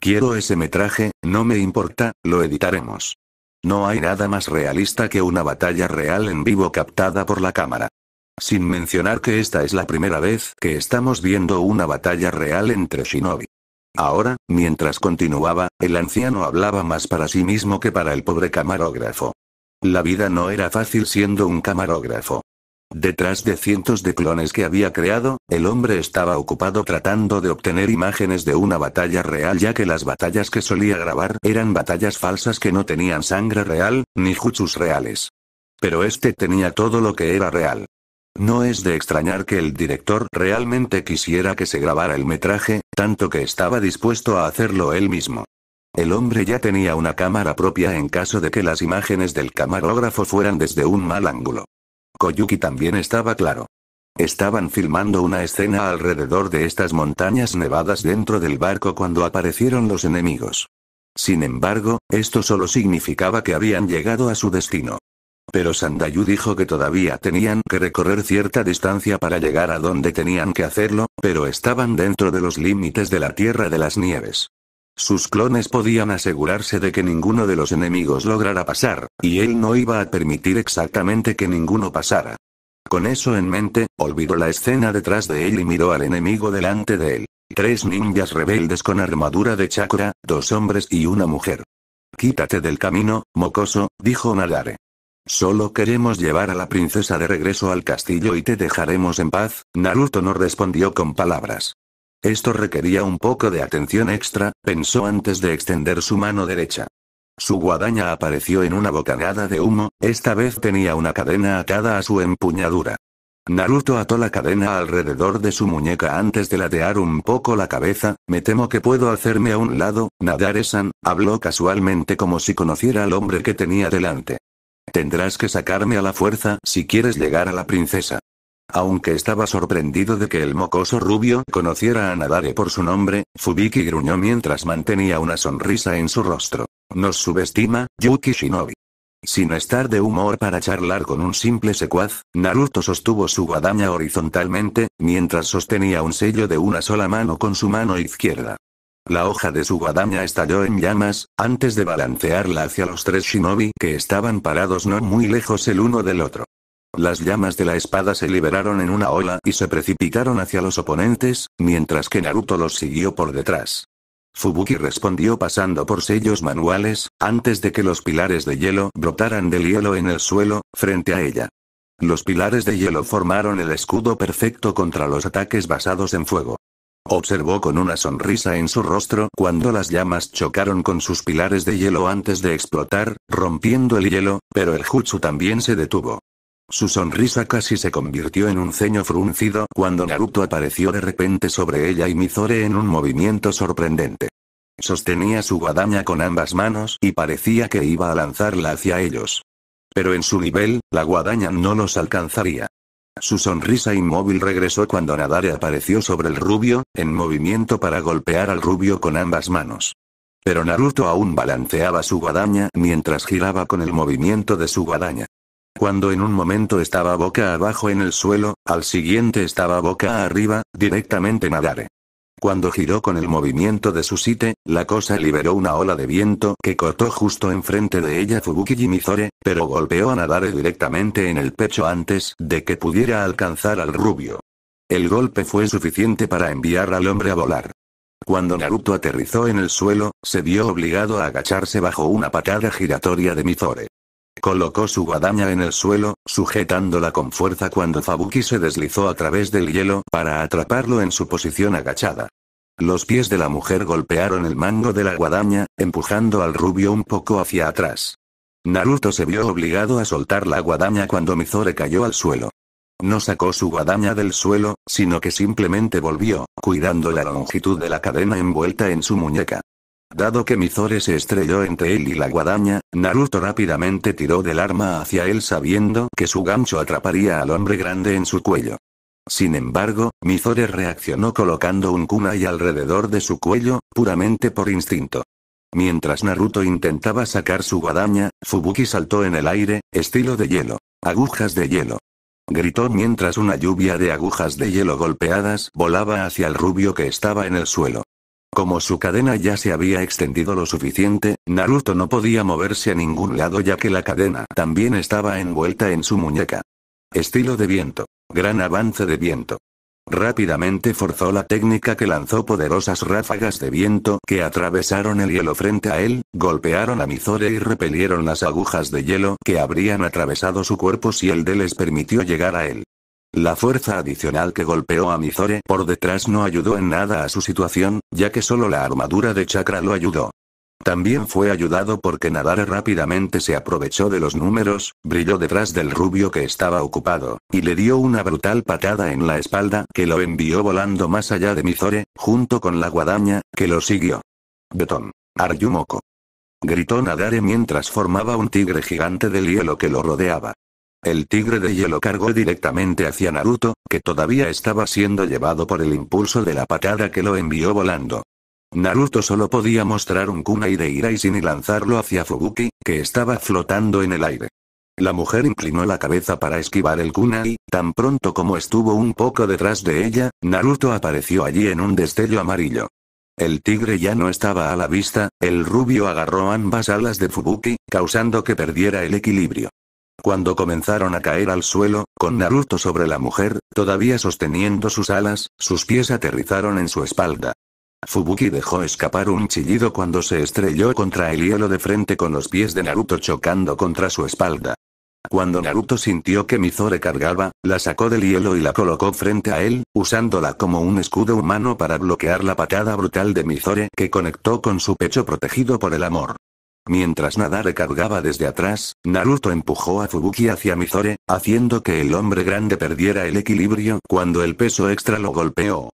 Quiero ese metraje, no me importa, lo editaremos. No hay nada más realista que una batalla real en vivo captada por la cámara. Sin mencionar que esta es la primera vez que estamos viendo una batalla real entre Shinobi. Ahora, mientras continuaba, el anciano hablaba más para sí mismo que para el pobre camarógrafo. La vida no era fácil siendo un camarógrafo. Detrás de cientos de clones que había creado, el hombre estaba ocupado tratando de obtener imágenes de una batalla real ya que las batallas que solía grabar eran batallas falsas que no tenían sangre real, ni jutsus reales. Pero este tenía todo lo que era real. No es de extrañar que el director realmente quisiera que se grabara el metraje, tanto que estaba dispuesto a hacerlo él mismo. El hombre ya tenía una cámara propia en caso de que las imágenes del camarógrafo fueran desde un mal ángulo. Koyuki también estaba claro. Estaban filmando una escena alrededor de estas montañas nevadas dentro del barco cuando aparecieron los enemigos. Sin embargo, esto solo significaba que habían llegado a su destino. Pero Sandayu dijo que todavía tenían que recorrer cierta distancia para llegar a donde tenían que hacerlo, pero estaban dentro de los límites de la Tierra de las Nieves. Sus clones podían asegurarse de que ninguno de los enemigos lograra pasar, y él no iba a permitir exactamente que ninguno pasara. Con eso en mente, olvidó la escena detrás de él y miró al enemigo delante de él. Tres ninjas rebeldes con armadura de chakra, dos hombres y una mujer. Quítate del camino, mocoso, dijo Nagare. Solo queremos llevar a la princesa de regreso al castillo y te dejaremos en paz, Naruto no respondió con palabras. Esto requería un poco de atención extra, pensó antes de extender su mano derecha. Su guadaña apareció en una bocanada de humo, esta vez tenía una cadena atada a su empuñadura. Naruto ató la cadena alrededor de su muñeca antes de ladear un poco la cabeza, me temo que puedo hacerme a un lado, Nadare-san, habló casualmente como si conociera al hombre que tenía delante. Tendrás que sacarme a la fuerza si quieres llegar a la princesa. Aunque estaba sorprendido de que el mocoso rubio conociera a Nadare por su nombre, Fubiki gruñó mientras mantenía una sonrisa en su rostro. Nos subestima, Yuki Shinobi. Sin estar de humor para charlar con un simple secuaz, Naruto sostuvo su guadaña horizontalmente, mientras sostenía un sello de una sola mano con su mano izquierda. La hoja de su guadaña estalló en llamas, antes de balancearla hacia los tres shinobi que estaban parados no muy lejos el uno del otro. Las llamas de la espada se liberaron en una ola y se precipitaron hacia los oponentes, mientras que Naruto los siguió por detrás. Fubuki respondió pasando por sellos manuales, antes de que los pilares de hielo brotaran del hielo en el suelo, frente a ella. Los pilares de hielo formaron el escudo perfecto contra los ataques basados en fuego. Observó con una sonrisa en su rostro cuando las llamas chocaron con sus pilares de hielo antes de explotar, rompiendo el hielo, pero el jutsu también se detuvo. Su sonrisa casi se convirtió en un ceño fruncido cuando Naruto apareció de repente sobre ella y Mizore en un movimiento sorprendente. Sostenía su guadaña con ambas manos y parecía que iba a lanzarla hacia ellos. Pero en su nivel, la guadaña no los alcanzaría. Su sonrisa inmóvil regresó cuando Nadare apareció sobre el rubio, en movimiento para golpear al rubio con ambas manos. Pero Naruto aún balanceaba su guadaña mientras giraba con el movimiento de su guadaña. Cuando en un momento estaba boca abajo en el suelo, al siguiente estaba boca arriba, directamente nadare. Cuando giró con el movimiento de su site, la cosa liberó una ola de viento que cortó justo enfrente de ella Fubuki Mizore, pero golpeó a Nadare directamente en el pecho antes de que pudiera alcanzar al rubio. El golpe fue suficiente para enviar al hombre a volar. Cuando Naruto aterrizó en el suelo, se vio obligado a agacharse bajo una patada giratoria de Mizore. Colocó su guadaña en el suelo, sujetándola con fuerza cuando Fabuki se deslizó a través del hielo para atraparlo en su posición agachada. Los pies de la mujer golpearon el mango de la guadaña, empujando al rubio un poco hacia atrás. Naruto se vio obligado a soltar la guadaña cuando Mizore cayó al suelo. No sacó su guadaña del suelo, sino que simplemente volvió, cuidando la longitud de la cadena envuelta en su muñeca. Dado que Mizore se estrelló entre él y la guadaña, Naruto rápidamente tiró del arma hacia él sabiendo que su gancho atraparía al hombre grande en su cuello. Sin embargo, Mizore reaccionó colocando un kunai alrededor de su cuello, puramente por instinto. Mientras Naruto intentaba sacar su guadaña, Fubuki saltó en el aire, estilo de hielo. Agujas de hielo. Gritó mientras una lluvia de agujas de hielo golpeadas volaba hacia el rubio que estaba en el suelo. Como su cadena ya se había extendido lo suficiente, Naruto no podía moverse a ningún lado ya que la cadena también estaba envuelta en su muñeca. Estilo de viento. Gran avance de viento. Rápidamente forzó la técnica que lanzó poderosas ráfagas de viento que atravesaron el hielo frente a él, golpearon a Mizore y repelieron las agujas de hielo que habrían atravesado su cuerpo si el de les permitió llegar a él. La fuerza adicional que golpeó a Mizore por detrás no ayudó en nada a su situación, ya que solo la armadura de chakra lo ayudó. También fue ayudado porque Nadare rápidamente se aprovechó de los números, brilló detrás del rubio que estaba ocupado, y le dio una brutal patada en la espalda que lo envió volando más allá de Mizore, junto con la guadaña, que lo siguió. Betón. Aryumoko. Gritó Nadare mientras formaba un tigre gigante del hielo que lo rodeaba. El tigre de hielo cargó directamente hacia Naruto, que todavía estaba siendo llevado por el impulso de la patada que lo envió volando. Naruto solo podía mostrar un kunai de ira y lanzarlo hacia Fubuki, que estaba flotando en el aire. La mujer inclinó la cabeza para esquivar el kunai, tan pronto como estuvo un poco detrás de ella, Naruto apareció allí en un destello amarillo. El tigre ya no estaba a la vista, el rubio agarró ambas alas de Fubuki, causando que perdiera el equilibrio cuando comenzaron a caer al suelo, con Naruto sobre la mujer, todavía sosteniendo sus alas, sus pies aterrizaron en su espalda. Fubuki dejó escapar un chillido cuando se estrelló contra el hielo de frente con los pies de Naruto chocando contra su espalda. Cuando Naruto sintió que Mizore cargaba, la sacó del hielo y la colocó frente a él, usándola como un escudo humano para bloquear la patada brutal de Mizore que conectó con su pecho protegido por el amor. Mientras Nada cargaba desde atrás, Naruto empujó a Fubuki hacia Mizore, haciendo que el hombre grande perdiera el equilibrio cuando el peso extra lo golpeó.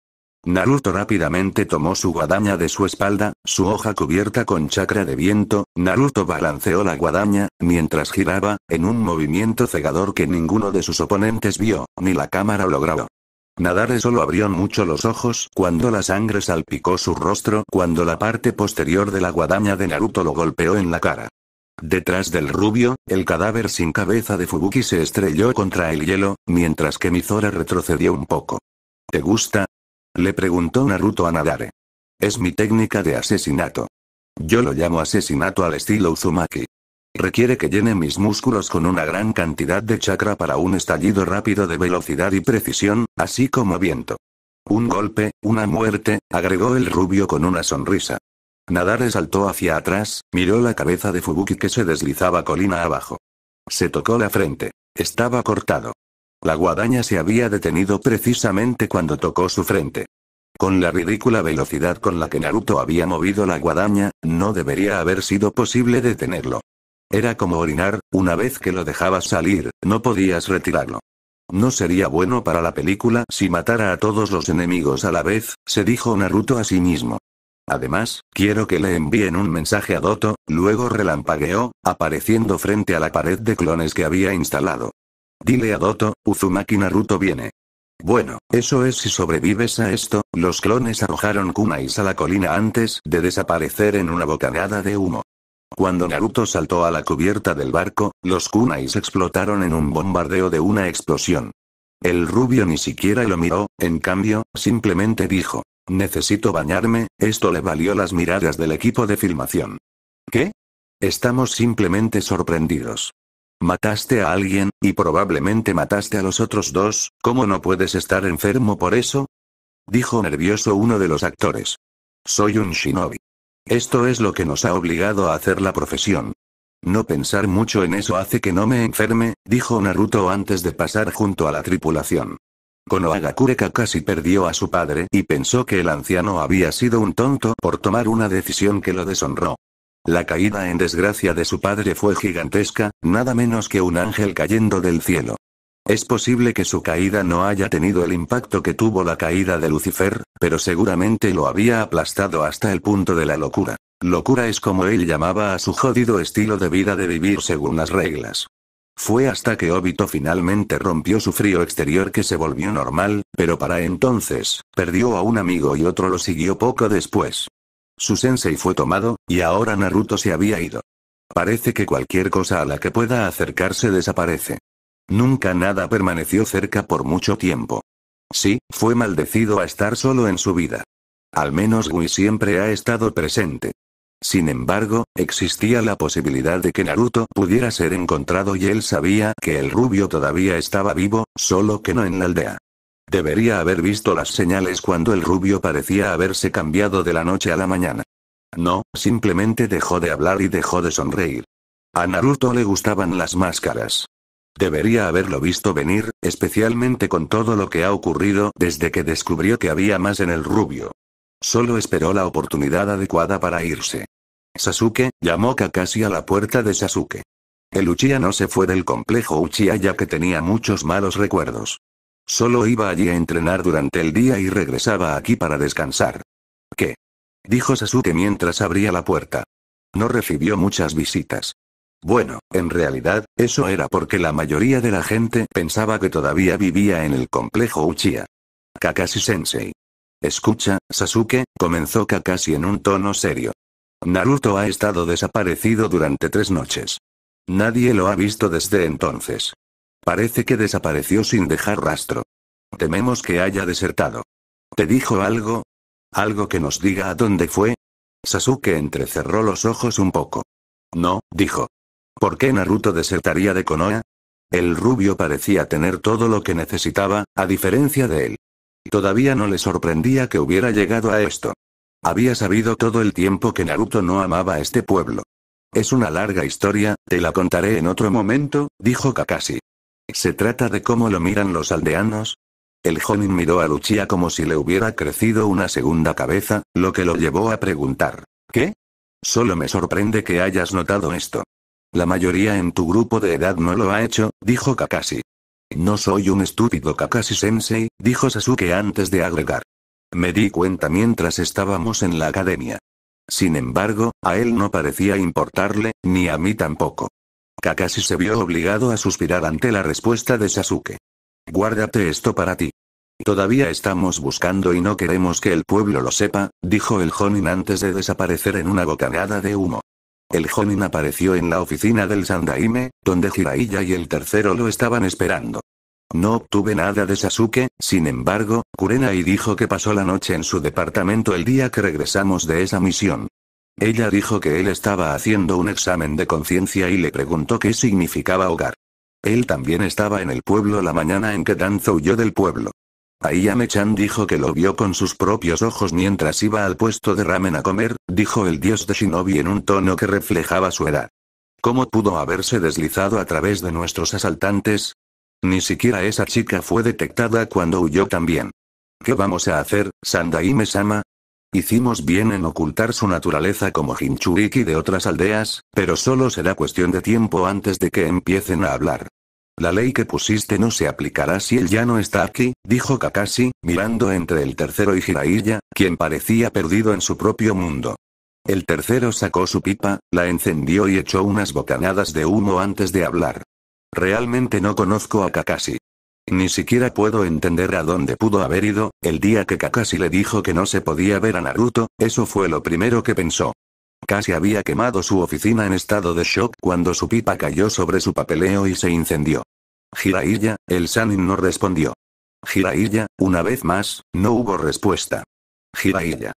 Naruto rápidamente tomó su guadaña de su espalda, su hoja cubierta con chakra de viento, Naruto balanceó la guadaña, mientras giraba, en un movimiento cegador que ninguno de sus oponentes vio, ni la cámara lograba. Nadare solo abrió mucho los ojos cuando la sangre salpicó su rostro cuando la parte posterior de la guadaña de Naruto lo golpeó en la cara. Detrás del rubio, el cadáver sin cabeza de Fubuki se estrelló contra el hielo, mientras que Mizora retrocedió un poco. ¿Te gusta? Le preguntó Naruto a Nadare. Es mi técnica de asesinato. Yo lo llamo asesinato al estilo Uzumaki. Requiere que llene mis músculos con una gran cantidad de chakra para un estallido rápido de velocidad y precisión, así como viento. Un golpe, una muerte, agregó el rubio con una sonrisa. Nadare saltó hacia atrás, miró la cabeza de Fubuki que se deslizaba colina abajo. Se tocó la frente. Estaba cortado. La guadaña se había detenido precisamente cuando tocó su frente. Con la ridícula velocidad con la que Naruto había movido la guadaña, no debería haber sido posible detenerlo. Era como orinar, una vez que lo dejabas salir, no podías retirarlo. No sería bueno para la película si matara a todos los enemigos a la vez, se dijo Naruto a sí mismo. Además, quiero que le envíen un mensaje a Doto, luego relampagueó, apareciendo frente a la pared de clones que había instalado. Dile a Doto, Uzumaki Naruto viene. Bueno, eso es si sobrevives a esto, los clones arrojaron kunais a la colina antes de desaparecer en una bocanada de humo. Cuando Naruto saltó a la cubierta del barco, los kunais explotaron en un bombardeo de una explosión. El rubio ni siquiera lo miró, en cambio, simplemente dijo, necesito bañarme, esto le valió las miradas del equipo de filmación. ¿Qué? Estamos simplemente sorprendidos. Mataste a alguien, y probablemente mataste a los otros dos, ¿cómo no puedes estar enfermo por eso? Dijo nervioso uno de los actores. Soy un shinobi. Esto es lo que nos ha obligado a hacer la profesión. No pensar mucho en eso hace que no me enferme, dijo Naruto antes de pasar junto a la tripulación. Konoha casi perdió a su padre y pensó que el anciano había sido un tonto por tomar una decisión que lo deshonró. La caída en desgracia de su padre fue gigantesca, nada menos que un ángel cayendo del cielo. Es posible que su caída no haya tenido el impacto que tuvo la caída de Lucifer, pero seguramente lo había aplastado hasta el punto de la locura. Locura es como él llamaba a su jodido estilo de vida de vivir según las reglas. Fue hasta que Obito finalmente rompió su frío exterior que se volvió normal, pero para entonces, perdió a un amigo y otro lo siguió poco después. Su sensei fue tomado, y ahora Naruto se había ido. Parece que cualquier cosa a la que pueda acercarse desaparece. Nunca nada permaneció cerca por mucho tiempo. Sí, fue maldecido a estar solo en su vida. Al menos Gui siempre ha estado presente. Sin embargo, existía la posibilidad de que Naruto pudiera ser encontrado y él sabía que el rubio todavía estaba vivo, solo que no en la aldea. Debería haber visto las señales cuando el rubio parecía haberse cambiado de la noche a la mañana. No, simplemente dejó de hablar y dejó de sonreír. A Naruto le gustaban las máscaras. Debería haberlo visto venir, especialmente con todo lo que ha ocurrido desde que descubrió que había más en el rubio. Solo esperó la oportunidad adecuada para irse. Sasuke, llamó Kakashi a la puerta de Sasuke. El Uchiha no se fue del complejo Uchiha ya que tenía muchos malos recuerdos. Solo iba allí a entrenar durante el día y regresaba aquí para descansar. ¿Qué? Dijo Sasuke mientras abría la puerta. No recibió muchas visitas. Bueno, en realidad, eso era porque la mayoría de la gente pensaba que todavía vivía en el complejo Uchiha. Kakashi Sensei. Escucha, Sasuke, comenzó Kakashi en un tono serio. Naruto ha estado desaparecido durante tres noches. Nadie lo ha visto desde entonces. Parece que desapareció sin dejar rastro. Tememos que haya desertado. ¿Te dijo algo? ¿Algo que nos diga a dónde fue? Sasuke entrecerró los ojos un poco. No, dijo. ¿Por qué Naruto desertaría de Konoha? El rubio parecía tener todo lo que necesitaba, a diferencia de él. Todavía no le sorprendía que hubiera llegado a esto. Había sabido todo el tiempo que Naruto no amaba a este pueblo. Es una larga historia, te la contaré en otro momento, dijo Kakashi. ¿Se trata de cómo lo miran los aldeanos? El Jonin miró a Luchia como si le hubiera crecido una segunda cabeza, lo que lo llevó a preguntar. ¿Qué? Solo me sorprende que hayas notado esto. La mayoría en tu grupo de edad no lo ha hecho, dijo Kakashi. No soy un estúpido Kakashi-sensei, dijo Sasuke antes de agregar. Me di cuenta mientras estábamos en la academia. Sin embargo, a él no parecía importarle, ni a mí tampoco. Kakashi se vio obligado a suspirar ante la respuesta de Sasuke. Guárdate esto para ti. Todavía estamos buscando y no queremos que el pueblo lo sepa, dijo el Jonin antes de desaparecer en una bocanada de humo. El joven apareció en la oficina del Sandaime, donde Jiraiya y el tercero lo estaban esperando. No obtuve nada de Sasuke, sin embargo, Kurenai dijo que pasó la noche en su departamento el día que regresamos de esa misión. Ella dijo que él estaba haciendo un examen de conciencia y le preguntó qué significaba hogar. Él también estaba en el pueblo la mañana en que Danzo huyó del pueblo ame chan dijo que lo vio con sus propios ojos mientras iba al puesto de ramen a comer, dijo el dios de Shinobi en un tono que reflejaba su edad. ¿Cómo pudo haberse deslizado a través de nuestros asaltantes? Ni siquiera esa chica fue detectada cuando huyó también. ¿Qué vamos a hacer, Sandaime-sama? Hicimos bien en ocultar su naturaleza como Hinchuriki de otras aldeas, pero solo será cuestión de tiempo antes de que empiecen a hablar. La ley que pusiste no se aplicará si él ya no está aquí, dijo Kakashi, mirando entre el tercero y Jiraiya, quien parecía perdido en su propio mundo. El tercero sacó su pipa, la encendió y echó unas bocanadas de humo antes de hablar. Realmente no conozco a Kakashi. Ni siquiera puedo entender a dónde pudo haber ido, el día que Kakashi le dijo que no se podía ver a Naruto, eso fue lo primero que pensó. Casi había quemado su oficina en estado de shock cuando su pipa cayó sobre su papeleo y se incendió. Jiraiya, el Sanin no respondió. Jiraiya, una vez más, no hubo respuesta. Jiraiya.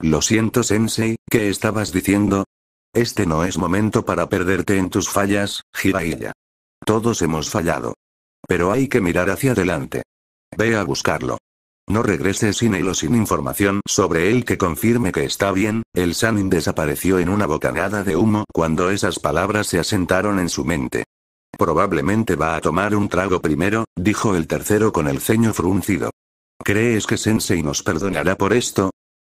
Lo siento Sensei, ¿qué estabas diciendo? Este no es momento para perderte en tus fallas, Jiraiya. Todos hemos fallado. Pero hay que mirar hacia adelante. Ve a buscarlo. No regrese sin él o sin información sobre él que confirme que está bien. El Sanin desapareció en una bocanada de humo cuando esas palabras se asentaron en su mente. Probablemente va a tomar un trago primero, dijo el tercero con el ceño fruncido. ¿Crees que Sensei nos perdonará por esto?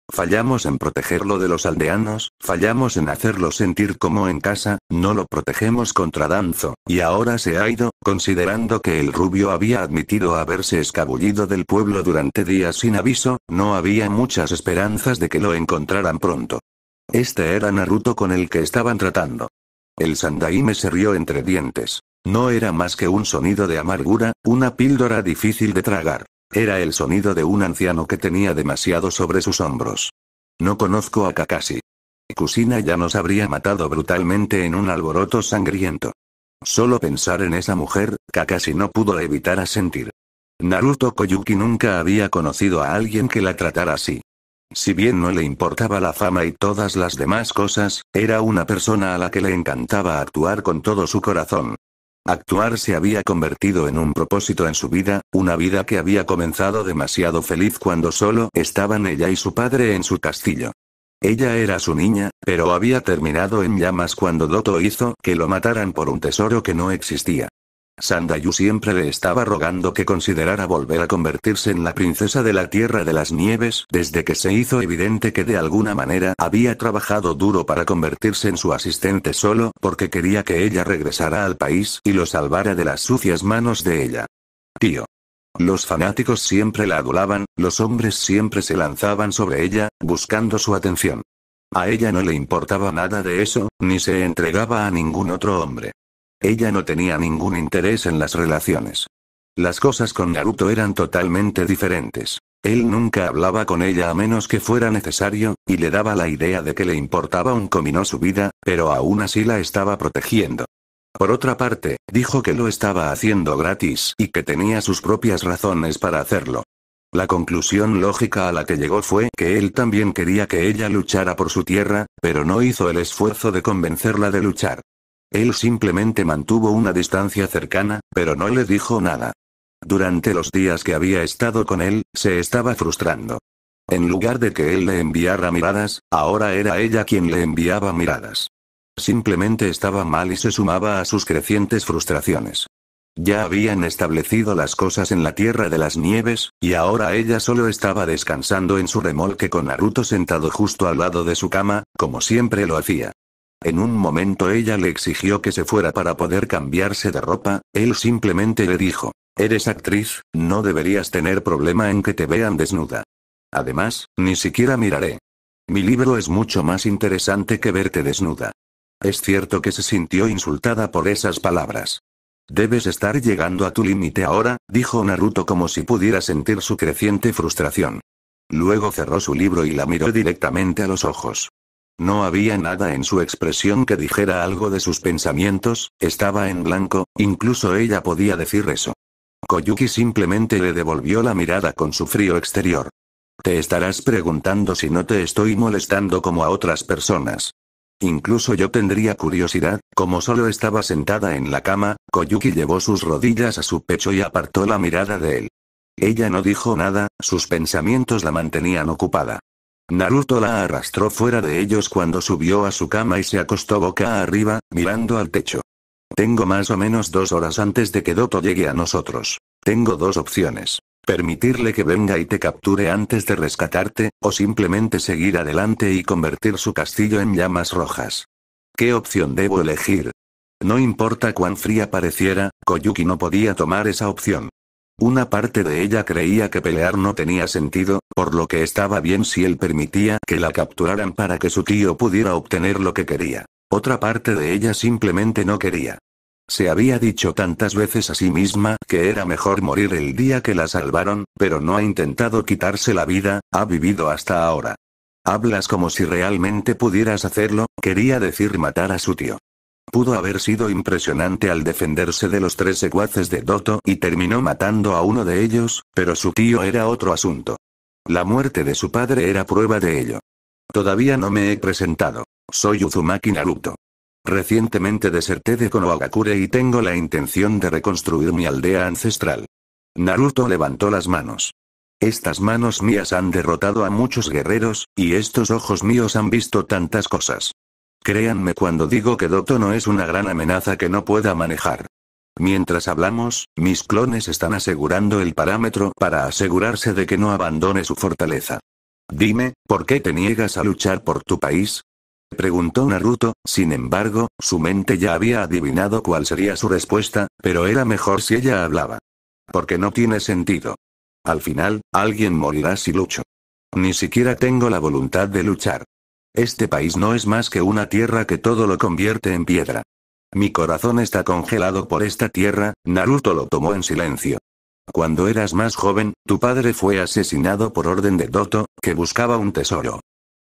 Fallamos en protegerlo de los aldeanos, fallamos en hacerlo sentir como en casa, no lo protegemos contra Danzo, y ahora se ha ido, considerando que el rubio había admitido haberse escabullido del pueblo durante días sin aviso, no había muchas esperanzas de que lo encontraran pronto. Este era Naruto con el que estaban tratando. El Sandaime se rió entre dientes. No era más que un sonido de amargura, una píldora difícil de tragar. Era el sonido de un anciano que tenía demasiado sobre sus hombros. No conozco a Kakashi. Kusina ya nos habría matado brutalmente en un alboroto sangriento. Solo pensar en esa mujer, Kakashi no pudo evitar asentir. Naruto Koyuki nunca había conocido a alguien que la tratara así. Si bien no le importaba la fama y todas las demás cosas, era una persona a la que le encantaba actuar con todo su corazón. Actuar se había convertido en un propósito en su vida, una vida que había comenzado demasiado feliz cuando solo estaban ella y su padre en su castillo. Ella era su niña, pero había terminado en llamas cuando Doto hizo que lo mataran por un tesoro que no existía. Sandayu siempre le estaba rogando que considerara volver a convertirse en la princesa de la Tierra de las Nieves, desde que se hizo evidente que de alguna manera había trabajado duro para convertirse en su asistente solo porque quería que ella regresara al país y lo salvara de las sucias manos de ella. Tío. Los fanáticos siempre la adulaban, los hombres siempre se lanzaban sobre ella, buscando su atención. A ella no le importaba nada de eso, ni se entregaba a ningún otro hombre. Ella no tenía ningún interés en las relaciones. Las cosas con Naruto eran totalmente diferentes. Él nunca hablaba con ella a menos que fuera necesario, y le daba la idea de que le importaba un comino su vida, pero aún así la estaba protegiendo. Por otra parte, dijo que lo estaba haciendo gratis y que tenía sus propias razones para hacerlo. La conclusión lógica a la que llegó fue que él también quería que ella luchara por su tierra, pero no hizo el esfuerzo de convencerla de luchar. Él simplemente mantuvo una distancia cercana, pero no le dijo nada. Durante los días que había estado con él, se estaba frustrando. En lugar de que él le enviara miradas, ahora era ella quien le enviaba miradas. Simplemente estaba mal y se sumaba a sus crecientes frustraciones. Ya habían establecido las cosas en la Tierra de las Nieves, y ahora ella solo estaba descansando en su remolque con Naruto sentado justo al lado de su cama, como siempre lo hacía. En un momento ella le exigió que se fuera para poder cambiarse de ropa, él simplemente le dijo, Eres actriz, no deberías tener problema en que te vean desnuda. Además, ni siquiera miraré. Mi libro es mucho más interesante que verte desnuda. Es cierto que se sintió insultada por esas palabras. Debes estar llegando a tu límite ahora, dijo Naruto como si pudiera sentir su creciente frustración. Luego cerró su libro y la miró directamente a los ojos. No había nada en su expresión que dijera algo de sus pensamientos, estaba en blanco, incluso ella podía decir eso. Koyuki simplemente le devolvió la mirada con su frío exterior. Te estarás preguntando si no te estoy molestando como a otras personas. Incluso yo tendría curiosidad, como solo estaba sentada en la cama, Koyuki llevó sus rodillas a su pecho y apartó la mirada de él. Ella no dijo nada, sus pensamientos la mantenían ocupada. Naruto la arrastró fuera de ellos cuando subió a su cama y se acostó boca arriba, mirando al techo. Tengo más o menos dos horas antes de que Doto llegue a nosotros. Tengo dos opciones. Permitirle que venga y te capture antes de rescatarte, o simplemente seguir adelante y convertir su castillo en llamas rojas. ¿Qué opción debo elegir? No importa cuán fría pareciera, Koyuki no podía tomar esa opción. Una parte de ella creía que pelear no tenía sentido, por lo que estaba bien si él permitía que la capturaran para que su tío pudiera obtener lo que quería. Otra parte de ella simplemente no quería. Se había dicho tantas veces a sí misma que era mejor morir el día que la salvaron, pero no ha intentado quitarse la vida, ha vivido hasta ahora. Hablas como si realmente pudieras hacerlo, quería decir matar a su tío. Pudo haber sido impresionante al defenderse de los tres secuaces de Doto y terminó matando a uno de ellos, pero su tío era otro asunto. La muerte de su padre era prueba de ello. Todavía no me he presentado. Soy Uzumaki Naruto. Recientemente deserté de Konohagakure y tengo la intención de reconstruir mi aldea ancestral. Naruto levantó las manos. Estas manos mías han derrotado a muchos guerreros, y estos ojos míos han visto tantas cosas. Créanme cuando digo que Doto no es una gran amenaza que no pueda manejar. Mientras hablamos, mis clones están asegurando el parámetro para asegurarse de que no abandone su fortaleza. Dime, ¿por qué te niegas a luchar por tu país? Preguntó Naruto, sin embargo, su mente ya había adivinado cuál sería su respuesta, pero era mejor si ella hablaba. Porque no tiene sentido. Al final, alguien morirá si lucho. Ni siquiera tengo la voluntad de luchar. Este país no es más que una tierra que todo lo convierte en piedra. Mi corazón está congelado por esta tierra, Naruto lo tomó en silencio. Cuando eras más joven, tu padre fue asesinado por orden de Doto, que buscaba un tesoro.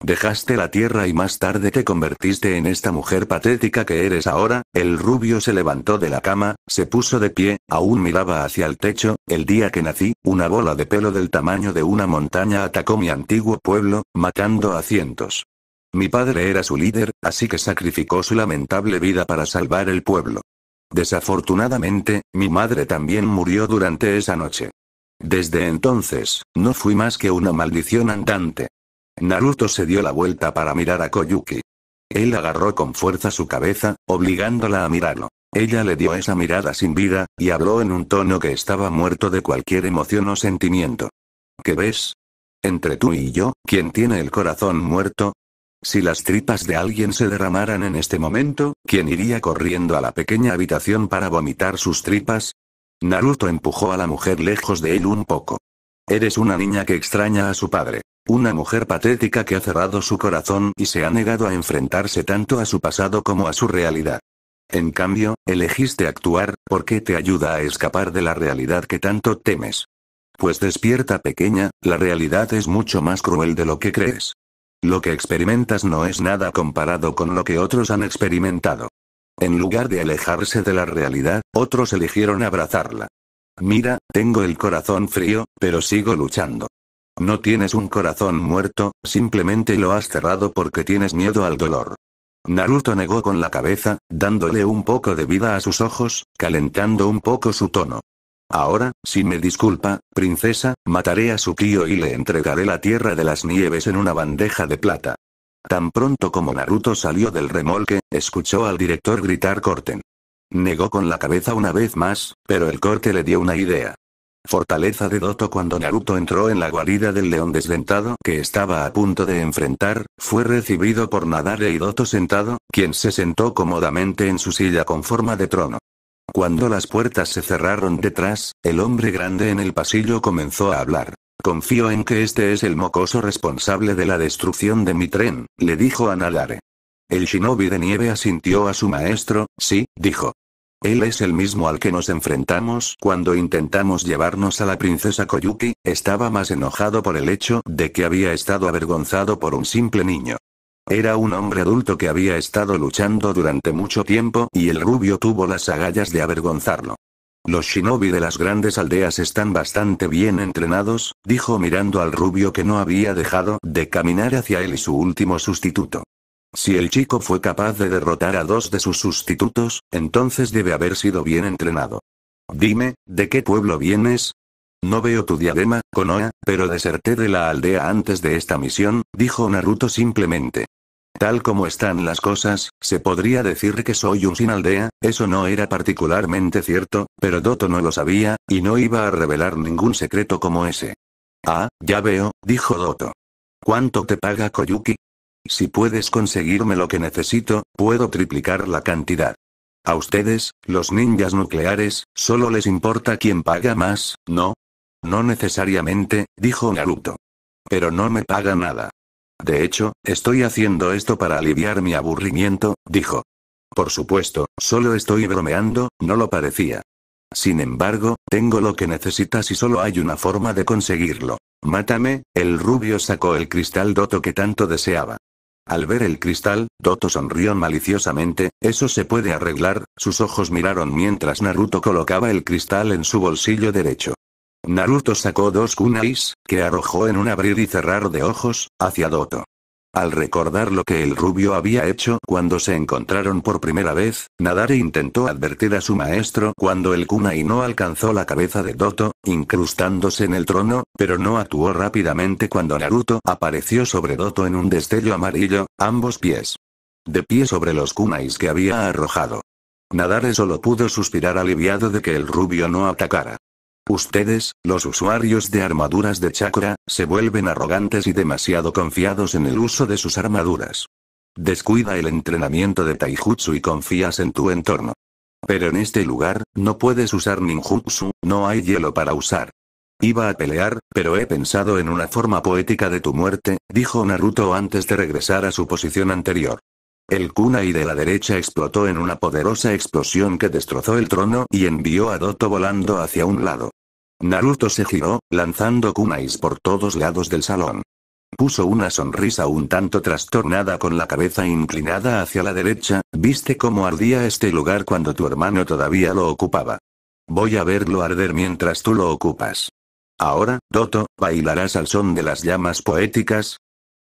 Dejaste la tierra y más tarde te convertiste en esta mujer patética que eres ahora, el rubio se levantó de la cama, se puso de pie, aún miraba hacia el techo, el día que nací, una bola de pelo del tamaño de una montaña atacó mi antiguo pueblo, matando a cientos. Mi padre era su líder, así que sacrificó su lamentable vida para salvar el pueblo. Desafortunadamente, mi madre también murió durante esa noche. Desde entonces, no fui más que una maldición andante. Naruto se dio la vuelta para mirar a Koyuki. Él agarró con fuerza su cabeza, obligándola a mirarlo. Ella le dio esa mirada sin vida, y habló en un tono que estaba muerto de cualquier emoción o sentimiento. ¿Qué ves? Entre tú y yo, quien tiene el corazón muerto? Si las tripas de alguien se derramaran en este momento, ¿quién iría corriendo a la pequeña habitación para vomitar sus tripas? Naruto empujó a la mujer lejos de él un poco. Eres una niña que extraña a su padre. Una mujer patética que ha cerrado su corazón y se ha negado a enfrentarse tanto a su pasado como a su realidad. En cambio, elegiste actuar, porque te ayuda a escapar de la realidad que tanto temes. Pues despierta pequeña, la realidad es mucho más cruel de lo que crees. Lo que experimentas no es nada comparado con lo que otros han experimentado. En lugar de alejarse de la realidad, otros eligieron abrazarla. Mira, tengo el corazón frío, pero sigo luchando. No tienes un corazón muerto, simplemente lo has cerrado porque tienes miedo al dolor. Naruto negó con la cabeza, dándole un poco de vida a sus ojos, calentando un poco su tono. Ahora, si me disculpa, princesa, mataré a su tío y le entregaré la tierra de las nieves en una bandeja de plata. Tan pronto como Naruto salió del remolque, escuchó al director gritar corten. Negó con la cabeza una vez más, pero el corte le dio una idea. Fortaleza de Doto cuando Naruto entró en la guarida del león desdentado que estaba a punto de enfrentar, fue recibido por Nadare y Doto sentado, quien se sentó cómodamente en su silla con forma de trono. Cuando las puertas se cerraron detrás, el hombre grande en el pasillo comenzó a hablar. Confío en que este es el mocoso responsable de la destrucción de mi tren, le dijo a Nagare. El shinobi de nieve asintió a su maestro, sí, dijo. Él es el mismo al que nos enfrentamos cuando intentamos llevarnos a la princesa Koyuki, estaba más enojado por el hecho de que había estado avergonzado por un simple niño. Era un hombre adulto que había estado luchando durante mucho tiempo y el rubio tuvo las agallas de avergonzarlo. Los shinobi de las grandes aldeas están bastante bien entrenados, dijo mirando al rubio que no había dejado de caminar hacia él y su último sustituto. Si el chico fue capaz de derrotar a dos de sus sustitutos, entonces debe haber sido bien entrenado. Dime, ¿de qué pueblo vienes? No veo tu diadema, Konoha, pero deserté de la aldea antes de esta misión, dijo Naruto simplemente. Tal como están las cosas, se podría decir que soy un sin aldea, eso no era particularmente cierto, pero Doto no lo sabía, y no iba a revelar ningún secreto como ese. Ah, ya veo, dijo Doto. ¿Cuánto te paga Koyuki? Si puedes conseguirme lo que necesito, puedo triplicar la cantidad. A ustedes, los ninjas nucleares, solo les importa quién paga más, ¿no? No necesariamente, dijo Naruto. Pero no me paga nada. De hecho, estoy haciendo esto para aliviar mi aburrimiento, dijo. Por supuesto, solo estoy bromeando, no lo parecía. Sin embargo, tengo lo que necesitas y solo hay una forma de conseguirlo. Mátame, el rubio sacó el cristal Doto que tanto deseaba. Al ver el cristal, Doto sonrió maliciosamente, eso se puede arreglar, sus ojos miraron mientras Naruto colocaba el cristal en su bolsillo derecho. Naruto sacó dos kunais, que arrojó en un abrir y cerrar de ojos, hacia Doto. Al recordar lo que el rubio había hecho cuando se encontraron por primera vez, Nadare intentó advertir a su maestro cuando el kunai no alcanzó la cabeza de Doto, incrustándose en el trono, pero no actuó rápidamente cuando Naruto apareció sobre Doto en un destello amarillo, ambos pies. De pie sobre los kunais que había arrojado. Nadare solo pudo suspirar aliviado de que el rubio no atacara. Ustedes, los usuarios de armaduras de chakra, se vuelven arrogantes y demasiado confiados en el uso de sus armaduras. Descuida el entrenamiento de taijutsu y confías en tu entorno. Pero en este lugar, no puedes usar ninjutsu, no hay hielo para usar. Iba a pelear, pero he pensado en una forma poética de tu muerte, dijo Naruto antes de regresar a su posición anterior. El kunai de la derecha explotó en una poderosa explosión que destrozó el trono y envió a Doto volando hacia un lado. Naruto se giró, lanzando kunais por todos lados del salón. Puso una sonrisa un tanto trastornada con la cabeza inclinada hacia la derecha, viste cómo ardía este lugar cuando tu hermano todavía lo ocupaba. Voy a verlo arder mientras tú lo ocupas. Ahora, Doto, bailarás al son de las llamas poéticas.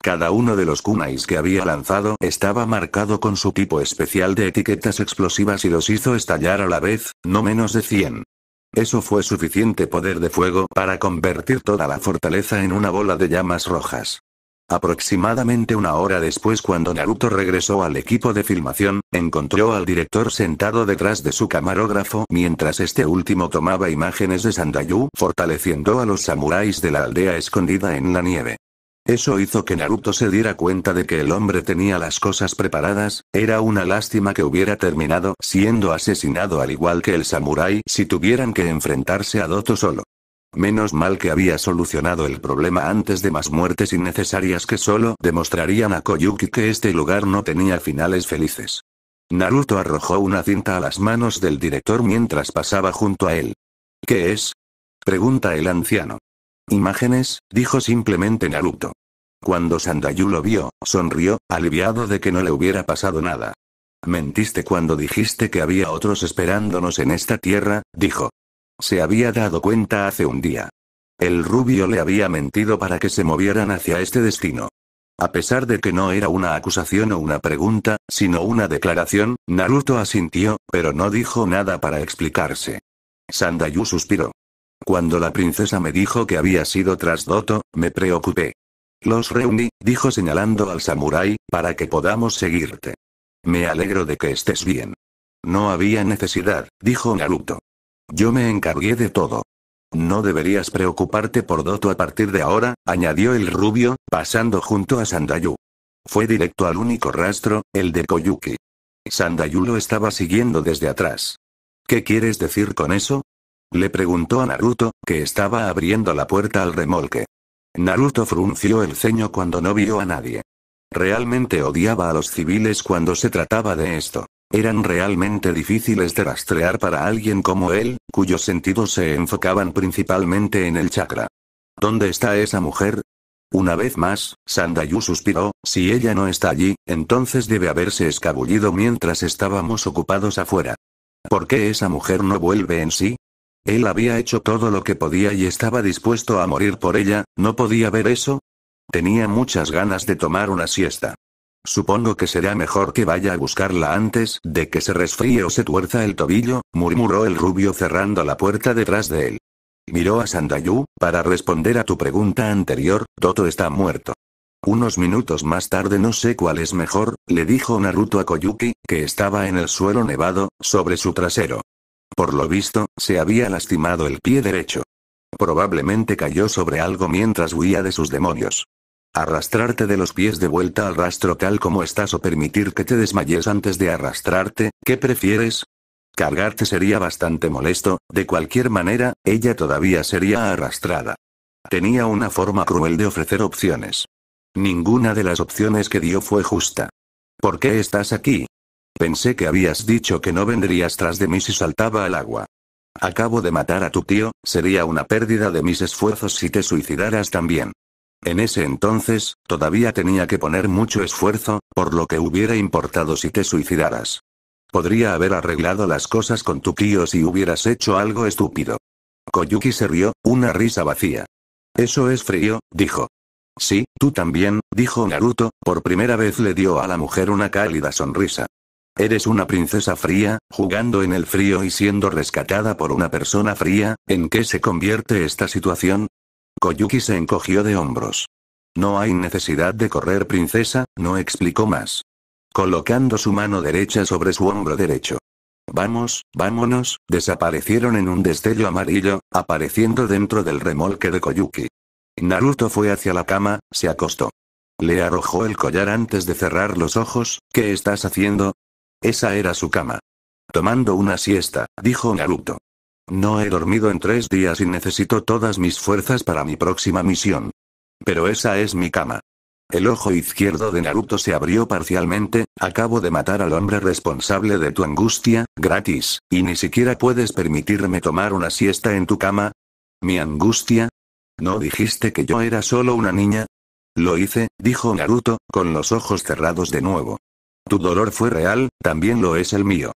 Cada uno de los kunais que había lanzado estaba marcado con su tipo especial de etiquetas explosivas y los hizo estallar a la vez, no menos de 100. Eso fue suficiente poder de fuego para convertir toda la fortaleza en una bola de llamas rojas. Aproximadamente una hora después cuando Naruto regresó al equipo de filmación, encontró al director sentado detrás de su camarógrafo mientras este último tomaba imágenes de Sandayu fortaleciendo a los samuráis de la aldea escondida en la nieve. Eso hizo que Naruto se diera cuenta de que el hombre tenía las cosas preparadas, era una lástima que hubiera terminado siendo asesinado al igual que el samurái si tuvieran que enfrentarse a Doto solo. Menos mal que había solucionado el problema antes de más muertes innecesarias que solo demostrarían a Koyuki que este lugar no tenía finales felices. Naruto arrojó una cinta a las manos del director mientras pasaba junto a él. ¿Qué es? Pregunta el anciano. Imágenes, dijo simplemente Naruto. Cuando Sandayu lo vio, sonrió, aliviado de que no le hubiera pasado nada. Mentiste cuando dijiste que había otros esperándonos en esta tierra, dijo. Se había dado cuenta hace un día. El rubio le había mentido para que se movieran hacia este destino. A pesar de que no era una acusación o una pregunta, sino una declaración, Naruto asintió, pero no dijo nada para explicarse. Sandayu suspiró. Cuando la princesa me dijo que había sido trasdoto, me preocupé. Los reuní, dijo señalando al samurái, para que podamos seguirte. Me alegro de que estés bien. No había necesidad, dijo Naruto. Yo me encargué de todo. No deberías preocuparte por Doto a partir de ahora, añadió el rubio, pasando junto a Sandayu. Fue directo al único rastro, el de Koyuki. Sandayu lo estaba siguiendo desde atrás. ¿Qué quieres decir con eso? Le preguntó a Naruto, que estaba abriendo la puerta al remolque. Naruto frunció el ceño cuando no vio a nadie. Realmente odiaba a los civiles cuando se trataba de esto. Eran realmente difíciles de rastrear para alguien como él, cuyos sentidos se enfocaban principalmente en el chakra. ¿Dónde está esa mujer? Una vez más, Sandayu suspiró, si ella no está allí, entonces debe haberse escabullido mientras estábamos ocupados afuera. ¿Por qué esa mujer no vuelve en sí? Él había hecho todo lo que podía y estaba dispuesto a morir por ella, ¿no podía ver eso? Tenía muchas ganas de tomar una siesta. Supongo que será mejor que vaya a buscarla antes de que se resfríe o se tuerza el tobillo, murmuró el rubio cerrando la puerta detrás de él. Miró a Sandayu, para responder a tu pregunta anterior, Toto está muerto. Unos minutos más tarde no sé cuál es mejor, le dijo Naruto a Koyuki, que estaba en el suelo nevado, sobre su trasero. Por lo visto, se había lastimado el pie derecho. Probablemente cayó sobre algo mientras huía de sus demonios. Arrastrarte de los pies de vuelta al rastro tal como estás o permitir que te desmayes antes de arrastrarte, ¿qué prefieres? Cargarte sería bastante molesto, de cualquier manera, ella todavía sería arrastrada. Tenía una forma cruel de ofrecer opciones. Ninguna de las opciones que dio fue justa. ¿Por qué estás aquí? Pensé que habías dicho que no vendrías tras de mí si saltaba al agua. Acabo de matar a tu tío, sería una pérdida de mis esfuerzos si te suicidaras también. En ese entonces, todavía tenía que poner mucho esfuerzo, por lo que hubiera importado si te suicidaras. Podría haber arreglado las cosas con tu tío si hubieras hecho algo estúpido. Koyuki se rió, una risa vacía. Eso es frío, dijo. Sí, tú también, dijo Naruto, por primera vez le dio a la mujer una cálida sonrisa. Eres una princesa fría, jugando en el frío y siendo rescatada por una persona fría, ¿en qué se convierte esta situación? Koyuki se encogió de hombros. No hay necesidad de correr princesa, no explicó más. Colocando su mano derecha sobre su hombro derecho. Vamos, vámonos, desaparecieron en un destello amarillo, apareciendo dentro del remolque de Koyuki. Naruto fue hacia la cama, se acostó. Le arrojó el collar antes de cerrar los ojos, ¿qué estás haciendo? Esa era su cama. Tomando una siesta, dijo Naruto. No he dormido en tres días y necesito todas mis fuerzas para mi próxima misión. Pero esa es mi cama. El ojo izquierdo de Naruto se abrió parcialmente, acabo de matar al hombre responsable de tu angustia, gratis, y ni siquiera puedes permitirme tomar una siesta en tu cama. ¿Mi angustia? ¿No dijiste que yo era solo una niña? Lo hice, dijo Naruto, con los ojos cerrados de nuevo. Tu dolor fue real, también lo es el mío.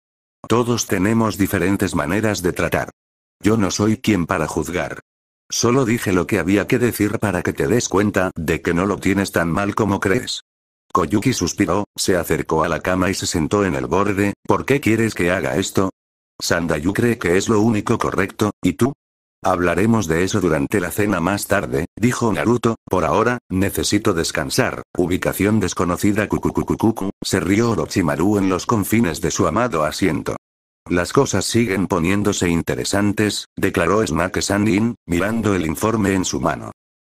Todos tenemos diferentes maneras de tratar. Yo no soy quien para juzgar. Solo dije lo que había que decir para que te des cuenta de que no lo tienes tan mal como crees. Koyuki suspiró, se acercó a la cama y se sentó en el borde. ¿Por qué quieres que haga esto? Sandayu cree que es lo único correcto, ¿y tú? Hablaremos de eso durante la cena más tarde, dijo Naruto, por ahora, necesito descansar, ubicación desconocida cucucucucucu, se rió Orochimaru en los confines de su amado asiento. Las cosas siguen poniéndose interesantes, declaró Snake Sanin, mirando el informe en su mano.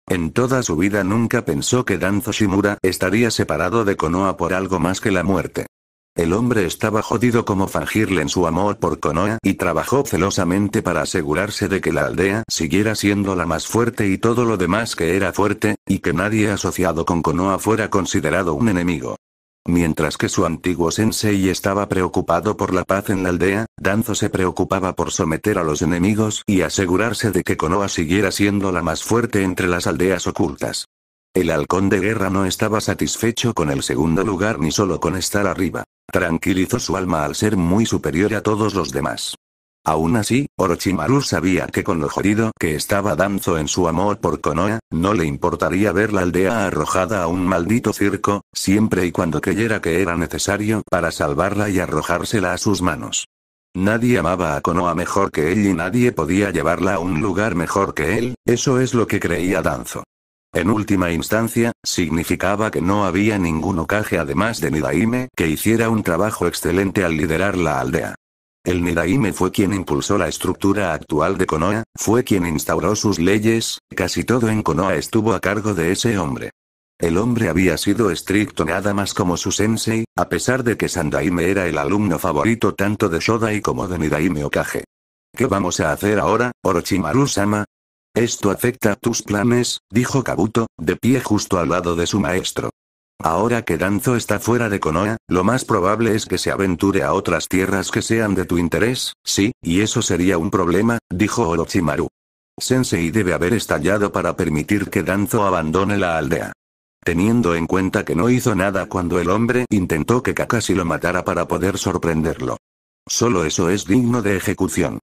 En toda su vida nunca pensó que Danzo Shimura estaría separado de Konoha por algo más que la muerte. El hombre estaba jodido como fangirle en su amor por Konoha y trabajó celosamente para asegurarse de que la aldea siguiera siendo la más fuerte y todo lo demás que era fuerte, y que nadie asociado con Konoha fuera considerado un enemigo. Mientras que su antiguo sensei estaba preocupado por la paz en la aldea, Danzo se preocupaba por someter a los enemigos y asegurarse de que Konoha siguiera siendo la más fuerte entre las aldeas ocultas. El halcón de guerra no estaba satisfecho con el segundo lugar ni solo con estar arriba. Tranquilizó su alma al ser muy superior a todos los demás. Aún así, Orochimaru sabía que con lo jodido que estaba Danzo en su amor por Konoha, no le importaría ver la aldea arrojada a un maldito circo, siempre y cuando creyera que era necesario para salvarla y arrojársela a sus manos. Nadie amaba a Konoha mejor que él y nadie podía llevarla a un lugar mejor que él, eso es lo que creía Danzo. En última instancia, significaba que no había ningún ocaje además de Nidaime que hiciera un trabajo excelente al liderar la aldea. El Nidaime fue quien impulsó la estructura actual de Konoha, fue quien instauró sus leyes, casi todo en Konoha estuvo a cargo de ese hombre. El hombre había sido estricto nada más como su sensei, a pesar de que Sandaime era el alumno favorito tanto de Shodai como de Nidaime Okage. ¿Qué vamos a hacer ahora, Orochimaru-sama? Esto afecta tus planes, dijo Kabuto, de pie justo al lado de su maestro. Ahora que Danzo está fuera de Konoha, lo más probable es que se aventure a otras tierras que sean de tu interés, sí, y eso sería un problema, dijo Orochimaru. Sensei debe haber estallado para permitir que Danzo abandone la aldea. Teniendo en cuenta que no hizo nada cuando el hombre intentó que Kakashi lo matara para poder sorprenderlo. Solo eso es digno de ejecución.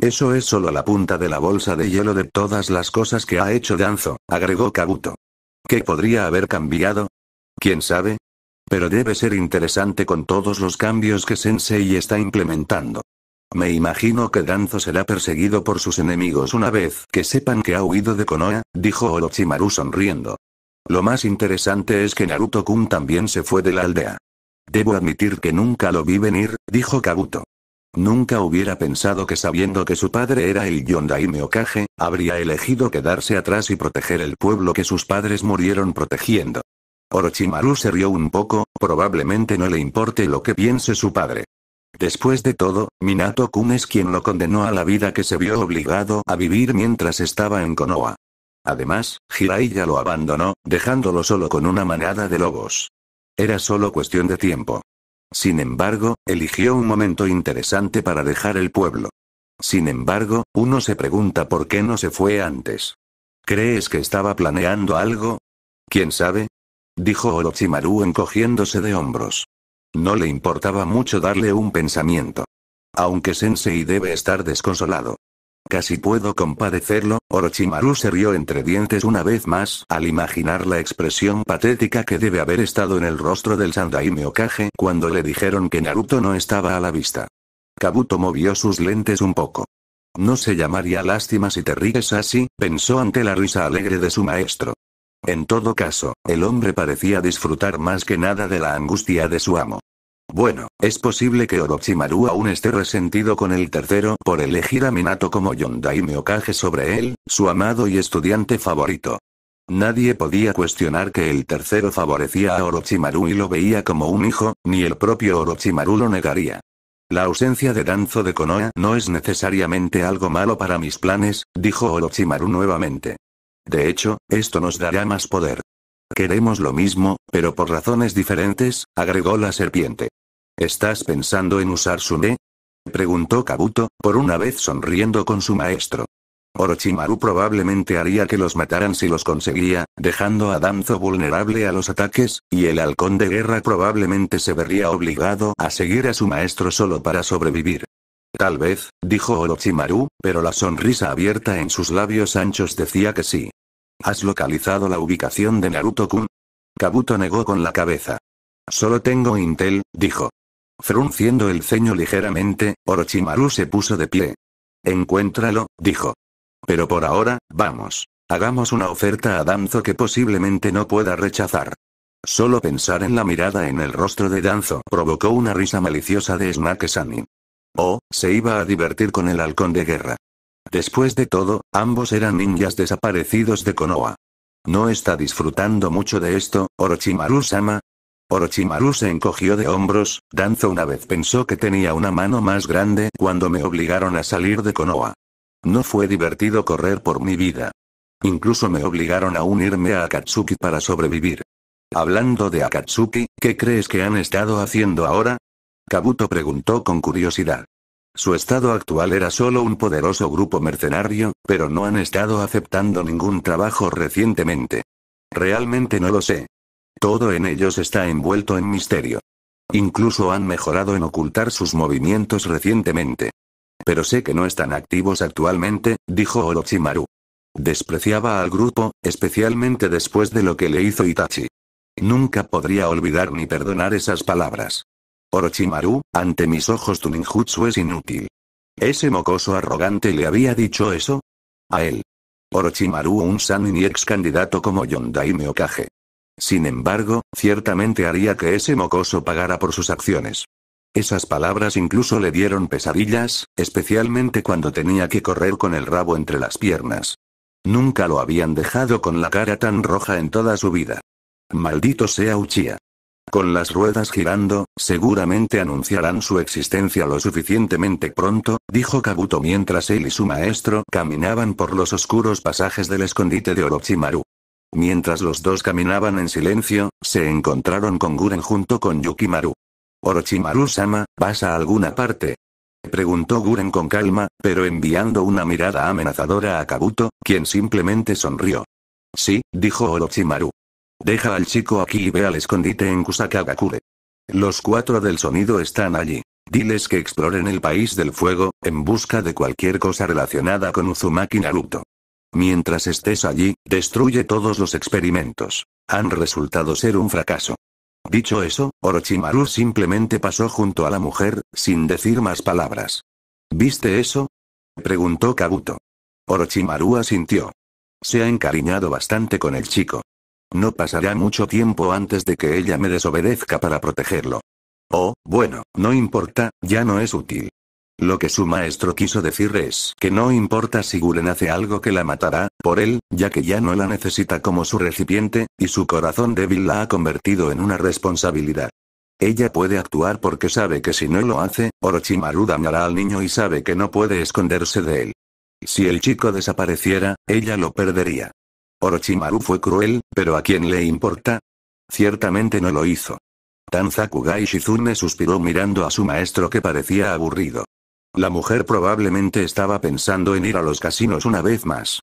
Eso es solo la punta de la bolsa de hielo de todas las cosas que ha hecho Danzo, agregó Kabuto. ¿Qué podría haber cambiado? ¿Quién sabe? Pero debe ser interesante con todos los cambios que Sensei está implementando. Me imagino que Danzo será perseguido por sus enemigos una vez que sepan que ha huido de Konoha, dijo Orochimaru sonriendo. Lo más interesante es que Naruto-kun también se fue de la aldea. Debo admitir que nunca lo vi venir, dijo Kabuto. Nunca hubiera pensado que sabiendo que su padre era el Yondaime Okage, habría elegido quedarse atrás y proteger el pueblo que sus padres murieron protegiendo. Orochimaru se rió un poco, probablemente no le importe lo que piense su padre. Después de todo, Minato-kun es quien lo condenó a la vida que se vio obligado a vivir mientras estaba en Konoha. Además, Hiraiya lo abandonó, dejándolo solo con una manada de lobos. Era solo cuestión de tiempo. Sin embargo, eligió un momento interesante para dejar el pueblo. Sin embargo, uno se pregunta por qué no se fue antes. ¿Crees que estaba planeando algo? ¿Quién sabe? Dijo Orochimaru encogiéndose de hombros. No le importaba mucho darle un pensamiento. Aunque Sensei debe estar desconsolado. Casi puedo compadecerlo, Orochimaru se rió entre dientes una vez más al imaginar la expresión patética que debe haber estado en el rostro del Sandaime Okage cuando le dijeron que Naruto no estaba a la vista. Kabuto movió sus lentes un poco. No se llamaría lástima si te ríes así, pensó ante la risa alegre de su maestro. En todo caso, el hombre parecía disfrutar más que nada de la angustia de su amo. Bueno, es posible que Orochimaru aún esté resentido con el tercero por elegir a Minato como me ocaje sobre él, su amado y estudiante favorito. Nadie podía cuestionar que el tercero favorecía a Orochimaru y lo veía como un hijo, ni el propio Orochimaru lo negaría. La ausencia de Danzo de Konoha no es necesariamente algo malo para mis planes, dijo Orochimaru nuevamente. De hecho, esto nos dará más poder. Queremos lo mismo, pero por razones diferentes, agregó la serpiente. ¿Estás pensando en usar su ne? Preguntó Kabuto, por una vez sonriendo con su maestro. Orochimaru probablemente haría que los mataran si los conseguía, dejando a Danzo vulnerable a los ataques, y el halcón de guerra probablemente se vería obligado a seguir a su maestro solo para sobrevivir. Tal vez, dijo Orochimaru, pero la sonrisa abierta en sus labios anchos decía que sí. ¿Has localizado la ubicación de Naruto-kun? Kabuto negó con la cabeza. Solo tengo Intel, dijo. Frunciendo el ceño ligeramente, Orochimaru se puso de pie. Encuéntralo, dijo. Pero por ahora, vamos. Hagamos una oferta a Danzo que posiblemente no pueda rechazar. Solo pensar en la mirada en el rostro de Danzo provocó una risa maliciosa de Snake o Oh, se iba a divertir con el halcón de guerra. Después de todo, ambos eran ninjas desaparecidos de Konoha. No está disfrutando mucho de esto, Orochimaru-sama, Orochimaru se encogió de hombros, Danzo una vez pensó que tenía una mano más grande cuando me obligaron a salir de Konoha. No fue divertido correr por mi vida. Incluso me obligaron a unirme a Akatsuki para sobrevivir. Hablando de Akatsuki, ¿qué crees que han estado haciendo ahora? Kabuto preguntó con curiosidad. Su estado actual era solo un poderoso grupo mercenario, pero no han estado aceptando ningún trabajo recientemente. Realmente no lo sé. Todo en ellos está envuelto en misterio. Incluso han mejorado en ocultar sus movimientos recientemente. Pero sé que no están activos actualmente, dijo Orochimaru. Despreciaba al grupo, especialmente después de lo que le hizo Itachi. Nunca podría olvidar ni perdonar esas palabras. Orochimaru, ante mis ojos tu ninjutsu es inútil. ¿Ese mocoso arrogante le había dicho eso? A él. Orochimaru un Sanin y ex candidato como Yondaime Okage. Sin embargo, ciertamente haría que ese mocoso pagara por sus acciones. Esas palabras incluso le dieron pesadillas, especialmente cuando tenía que correr con el rabo entre las piernas. Nunca lo habían dejado con la cara tan roja en toda su vida. Maldito sea Uchia. Con las ruedas girando, seguramente anunciarán su existencia lo suficientemente pronto, dijo Kabuto mientras él y su maestro caminaban por los oscuros pasajes del escondite de Orochimaru. Mientras los dos caminaban en silencio, se encontraron con Guren junto con Yukimaru. Orochimaru-sama, ¿vas a alguna parte? Preguntó Guren con calma, pero enviando una mirada amenazadora a Kabuto, quien simplemente sonrió. Sí, dijo Orochimaru. Deja al chico aquí y ve al escondite en Kusakagakure. Los cuatro del sonido están allí. Diles que exploren el país del fuego, en busca de cualquier cosa relacionada con Uzumaki Naruto. Mientras estés allí, destruye todos los experimentos. Han resultado ser un fracaso. Dicho eso, Orochimaru simplemente pasó junto a la mujer, sin decir más palabras. ¿Viste eso? preguntó Kabuto. Orochimaru asintió. Se ha encariñado bastante con el chico. No pasará mucho tiempo antes de que ella me desobedezca para protegerlo. Oh, bueno, no importa, ya no es útil. Lo que su maestro quiso decir es que no importa si Guren hace algo que la matará, por él, ya que ya no la necesita como su recipiente, y su corazón débil la ha convertido en una responsabilidad. Ella puede actuar porque sabe que si no lo hace, Orochimaru dañará al niño y sabe que no puede esconderse de él. Si el chico desapareciera, ella lo perdería. Orochimaru fue cruel, pero ¿a quién le importa? Ciertamente no lo hizo. Tanzakuga Shizune suspiró mirando a su maestro que parecía aburrido. La mujer probablemente estaba pensando en ir a los casinos una vez más.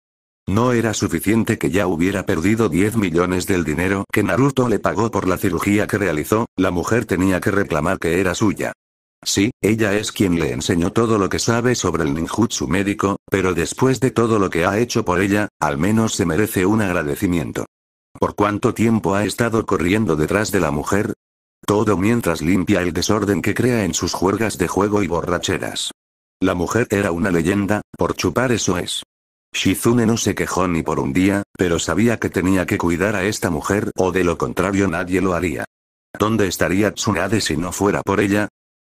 No era suficiente que ya hubiera perdido 10 millones del dinero que Naruto le pagó por la cirugía que realizó, la mujer tenía que reclamar que era suya. Sí, ella es quien le enseñó todo lo que sabe sobre el ninjutsu médico, pero después de todo lo que ha hecho por ella, al menos se merece un agradecimiento. ¿Por cuánto tiempo ha estado corriendo detrás de la mujer? Todo mientras limpia el desorden que crea en sus juergas de juego y borracheras. La mujer era una leyenda, por chupar eso es. Shizune no se quejó ni por un día, pero sabía que tenía que cuidar a esta mujer o de lo contrario nadie lo haría. ¿Dónde estaría Tsunade si no fuera por ella?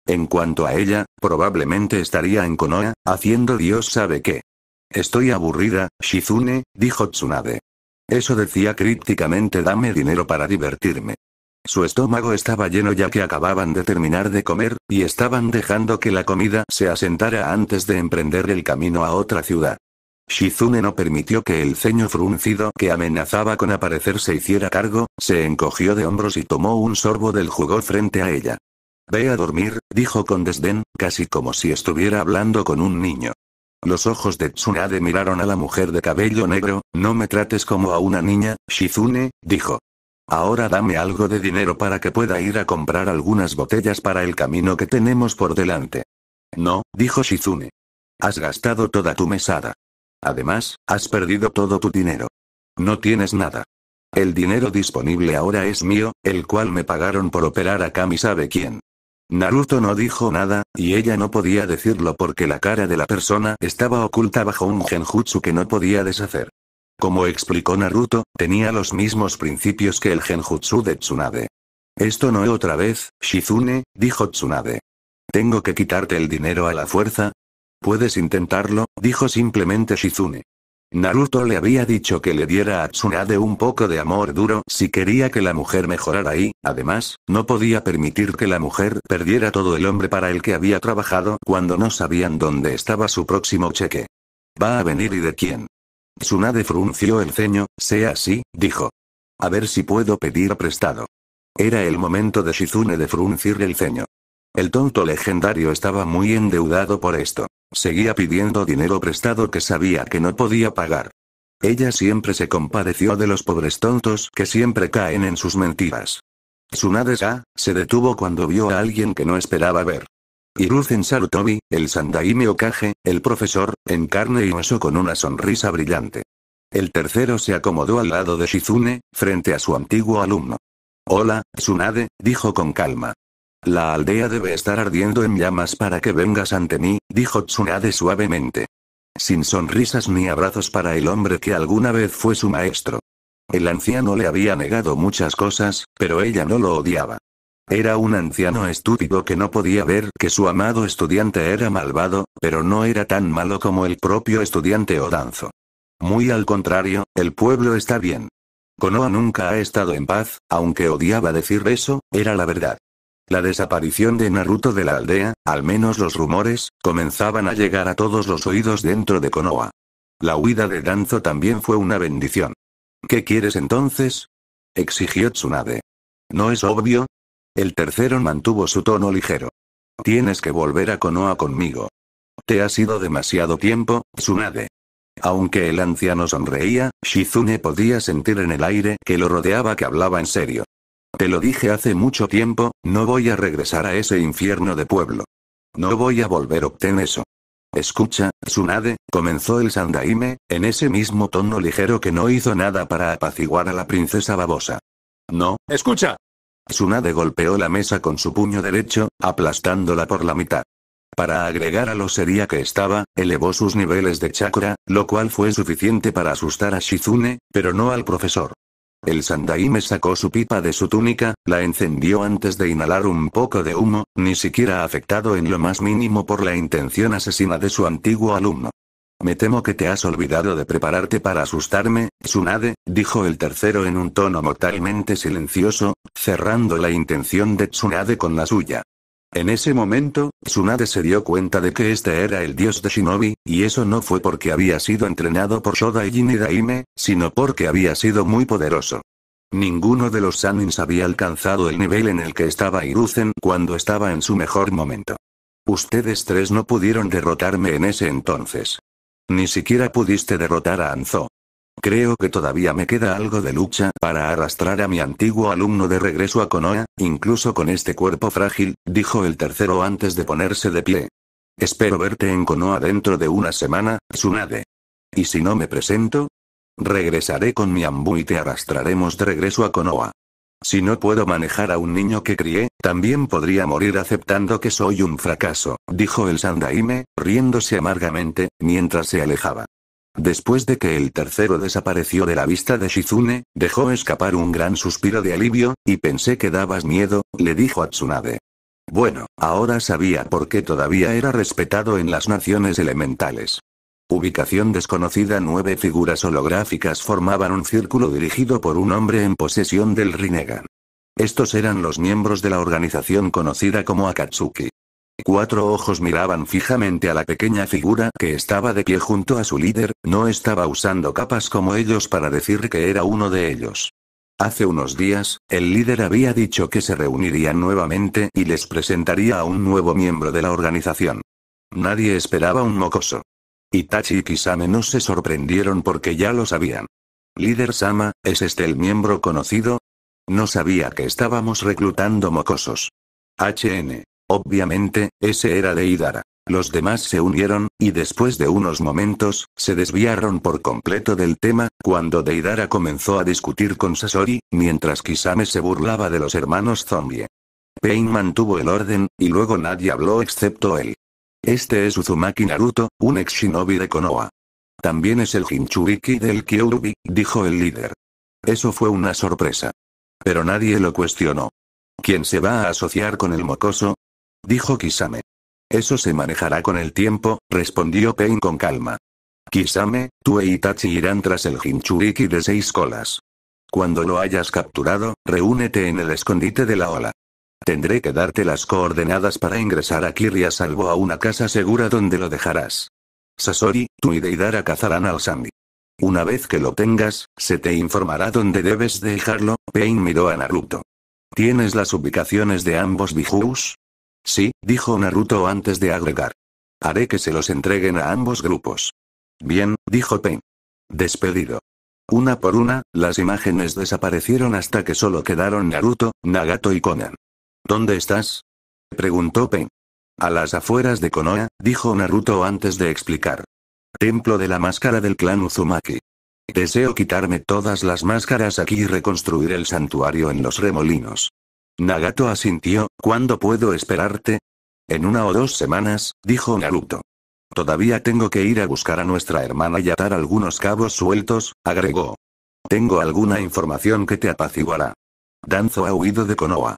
En cuanto a ella, probablemente estaría en Konoha, haciendo Dios sabe qué. Estoy aburrida, Shizune, dijo Tsunade. Eso decía crípticamente dame dinero para divertirme. Su estómago estaba lleno ya que acababan de terminar de comer, y estaban dejando que la comida se asentara antes de emprender el camino a otra ciudad. Shizune no permitió que el ceño fruncido que amenazaba con aparecer se hiciera cargo, se encogió de hombros y tomó un sorbo del jugo frente a ella. Ve a dormir, dijo con desdén, casi como si estuviera hablando con un niño. Los ojos de Tsunade miraron a la mujer de cabello negro, no me trates como a una niña, Shizune, dijo. Ahora dame algo de dinero para que pueda ir a comprar algunas botellas para el camino que tenemos por delante. No, dijo Shizune. Has gastado toda tu mesada. Además, has perdido todo tu dinero. No tienes nada. El dinero disponible ahora es mío, el cual me pagaron por operar a Kami sabe quién. Naruto no dijo nada, y ella no podía decirlo porque la cara de la persona estaba oculta bajo un genjutsu que no podía deshacer. Como explicó Naruto, tenía los mismos principios que el genjutsu de Tsunade. Esto no es otra vez, Shizune, dijo Tsunade. ¿Tengo que quitarte el dinero a la fuerza? Puedes intentarlo, dijo simplemente Shizune. Naruto le había dicho que le diera a Tsunade un poco de amor duro si quería que la mujer mejorara y, además, no podía permitir que la mujer perdiera todo el hombre para el que había trabajado cuando no sabían dónde estaba su próximo cheque. ¿Va a venir y de quién? Tsunade frunció el ceño, sea así, dijo. A ver si puedo pedir prestado. Era el momento de Shizune de fruncir el ceño. El tonto legendario estaba muy endeudado por esto. Seguía pidiendo dinero prestado que sabía que no podía pagar. Ella siempre se compadeció de los pobres tontos que siempre caen en sus mentiras. Tsunade-sa, se detuvo cuando vio a alguien que no esperaba ver. Hiruzen Sarutobi, el Sandaime Okage, el profesor, en carne y hueso con una sonrisa brillante. El tercero se acomodó al lado de Shizune, frente a su antiguo alumno. Hola, Tsunade, dijo con calma. La aldea debe estar ardiendo en llamas para que vengas ante mí, dijo Tsunade suavemente. Sin sonrisas ni abrazos para el hombre que alguna vez fue su maestro. El anciano le había negado muchas cosas, pero ella no lo odiaba. Era un anciano estúpido que no podía ver que su amado estudiante era malvado, pero no era tan malo como el propio estudiante Danzo. Muy al contrario, el pueblo está bien. Konoha nunca ha estado en paz, aunque odiaba decir eso, era la verdad. La desaparición de Naruto de la aldea, al menos los rumores, comenzaban a llegar a todos los oídos dentro de Konoha. La huida de Danzo también fue una bendición. ¿Qué quieres entonces? exigió Tsunade. ¿No es obvio? El tercero mantuvo su tono ligero. Tienes que volver a Konoha conmigo. Te ha sido demasiado tiempo, Tsunade. Aunque el anciano sonreía, Shizune podía sentir en el aire que lo rodeaba que hablaba en serio. Te lo dije hace mucho tiempo, no voy a regresar a ese infierno de pueblo. No voy a volver, obten eso. Escucha, Tsunade, comenzó el Sandaime, en ese mismo tono ligero que no hizo nada para apaciguar a la princesa babosa. No, escucha, Tsunade golpeó la mesa con su puño derecho, aplastándola por la mitad. Para agregar a lo seria que estaba, elevó sus niveles de chakra, lo cual fue suficiente para asustar a Shizune, pero no al profesor. El Sandaime sacó su pipa de su túnica, la encendió antes de inhalar un poco de humo, ni siquiera afectado en lo más mínimo por la intención asesina de su antiguo alumno. Me temo que te has olvidado de prepararte para asustarme, Tsunade, dijo el tercero en un tono mortalmente silencioso, cerrando la intención de Tsunade con la suya. En ese momento, Tsunade se dio cuenta de que este era el dios de Shinobi, y eso no fue porque había sido entrenado por Shodai y sino porque había sido muy poderoso. Ninguno de los Sanins había alcanzado el nivel en el que estaba Iruzen cuando estaba en su mejor momento. Ustedes tres no pudieron derrotarme en ese entonces. Ni siquiera pudiste derrotar a Anzo. Creo que todavía me queda algo de lucha para arrastrar a mi antiguo alumno de regreso a Konoha, incluso con este cuerpo frágil, dijo el tercero antes de ponerse de pie. Espero verte en Konoha dentro de una semana, Tsunade. ¿Y si no me presento? Regresaré con mi ambu y te arrastraremos de regreso a Konoha. Si no puedo manejar a un niño que crié, también podría morir aceptando que soy un fracaso, dijo el Sandaime, riéndose amargamente, mientras se alejaba. Después de que el tercero desapareció de la vista de Shizune, dejó escapar un gran suspiro de alivio, y pensé que dabas miedo, le dijo a Tsunade. Bueno, ahora sabía por qué todavía era respetado en las naciones elementales. Ubicación desconocida Nueve figuras holográficas formaban un círculo dirigido por un hombre en posesión del Rinnegan. Estos eran los miembros de la organización conocida como Akatsuki. Cuatro ojos miraban fijamente a la pequeña figura que estaba de pie junto a su líder, no estaba usando capas como ellos para decir que era uno de ellos. Hace unos días, el líder había dicho que se reunirían nuevamente y les presentaría a un nuevo miembro de la organización. Nadie esperaba un mocoso. Itachi y Kisame no se sorprendieron porque ya lo sabían. Líder Sama, ¿es este el miembro conocido? No sabía que estábamos reclutando mocosos. HN. Obviamente, ese era Deidara. Los demás se unieron, y después de unos momentos, se desviaron por completo del tema, cuando Deidara comenzó a discutir con Sasori, mientras Kisame se burlaba de los hermanos zombie. Pain mantuvo el orden, y luego nadie habló excepto él. Este es Uzumaki Naruto, un ex shinobi de Konoha. También es el Hinchuriki del Kyorubi, dijo el líder. Eso fue una sorpresa. Pero nadie lo cuestionó. ¿Quién se va a asociar con el mocoso? Dijo Kisame. Eso se manejará con el tiempo, respondió Pain con calma. Kisame, tú e Itachi irán tras el Hinchuriki de seis colas. Cuando lo hayas capturado, reúnete en el escondite de la ola. Tendré que darte las coordenadas para ingresar a Kiria salvo a una casa segura donde lo dejarás. Sasori, tú y Deidara cazarán al Sandy. Una vez que lo tengas, se te informará dónde debes dejarlo, Pain miró a Naruto. ¿Tienes las ubicaciones de ambos Bijus? Sí, dijo Naruto antes de agregar. Haré que se los entreguen a ambos grupos. Bien, dijo Pain. Despedido. Una por una, las imágenes desaparecieron hasta que solo quedaron Naruto, Nagato y Conan. ¿Dónde estás? preguntó Pen. A las afueras de Konoha, dijo Naruto antes de explicar. Templo de la máscara del clan Uzumaki. Deseo quitarme todas las máscaras aquí y reconstruir el santuario en los remolinos. Nagato asintió, ¿cuándo puedo esperarte? En una o dos semanas, dijo Naruto. Todavía tengo que ir a buscar a nuestra hermana y atar algunos cabos sueltos, agregó. Tengo alguna información que te apaciguará. Danzo ha huido de Konoha.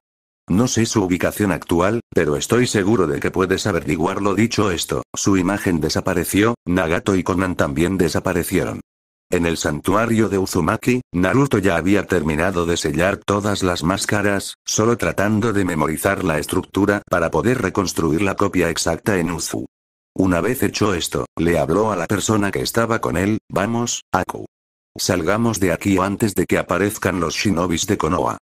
No sé su ubicación actual, pero estoy seguro de que puedes averiguarlo. Dicho esto, su imagen desapareció, Nagato y Conan también desaparecieron. En el santuario de Uzumaki, Naruto ya había terminado de sellar todas las máscaras, solo tratando de memorizar la estructura para poder reconstruir la copia exacta en Uzu. Una vez hecho esto, le habló a la persona que estaba con él, vamos, Aku. Salgamos de aquí antes de que aparezcan los shinobis de Konoha.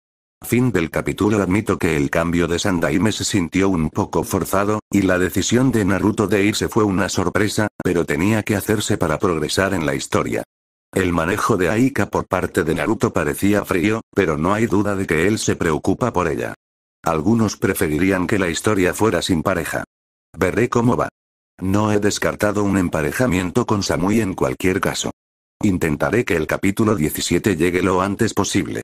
Fin del capítulo Admito que el cambio de Sandaime se sintió un poco forzado, y la decisión de Naruto de irse fue una sorpresa, pero tenía que hacerse para progresar en la historia. El manejo de Aika por parte de Naruto parecía frío, pero no hay duda de que él se preocupa por ella. Algunos preferirían que la historia fuera sin pareja. Veré cómo va. No he descartado un emparejamiento con Samui en cualquier caso. Intentaré que el capítulo 17 llegue lo antes posible.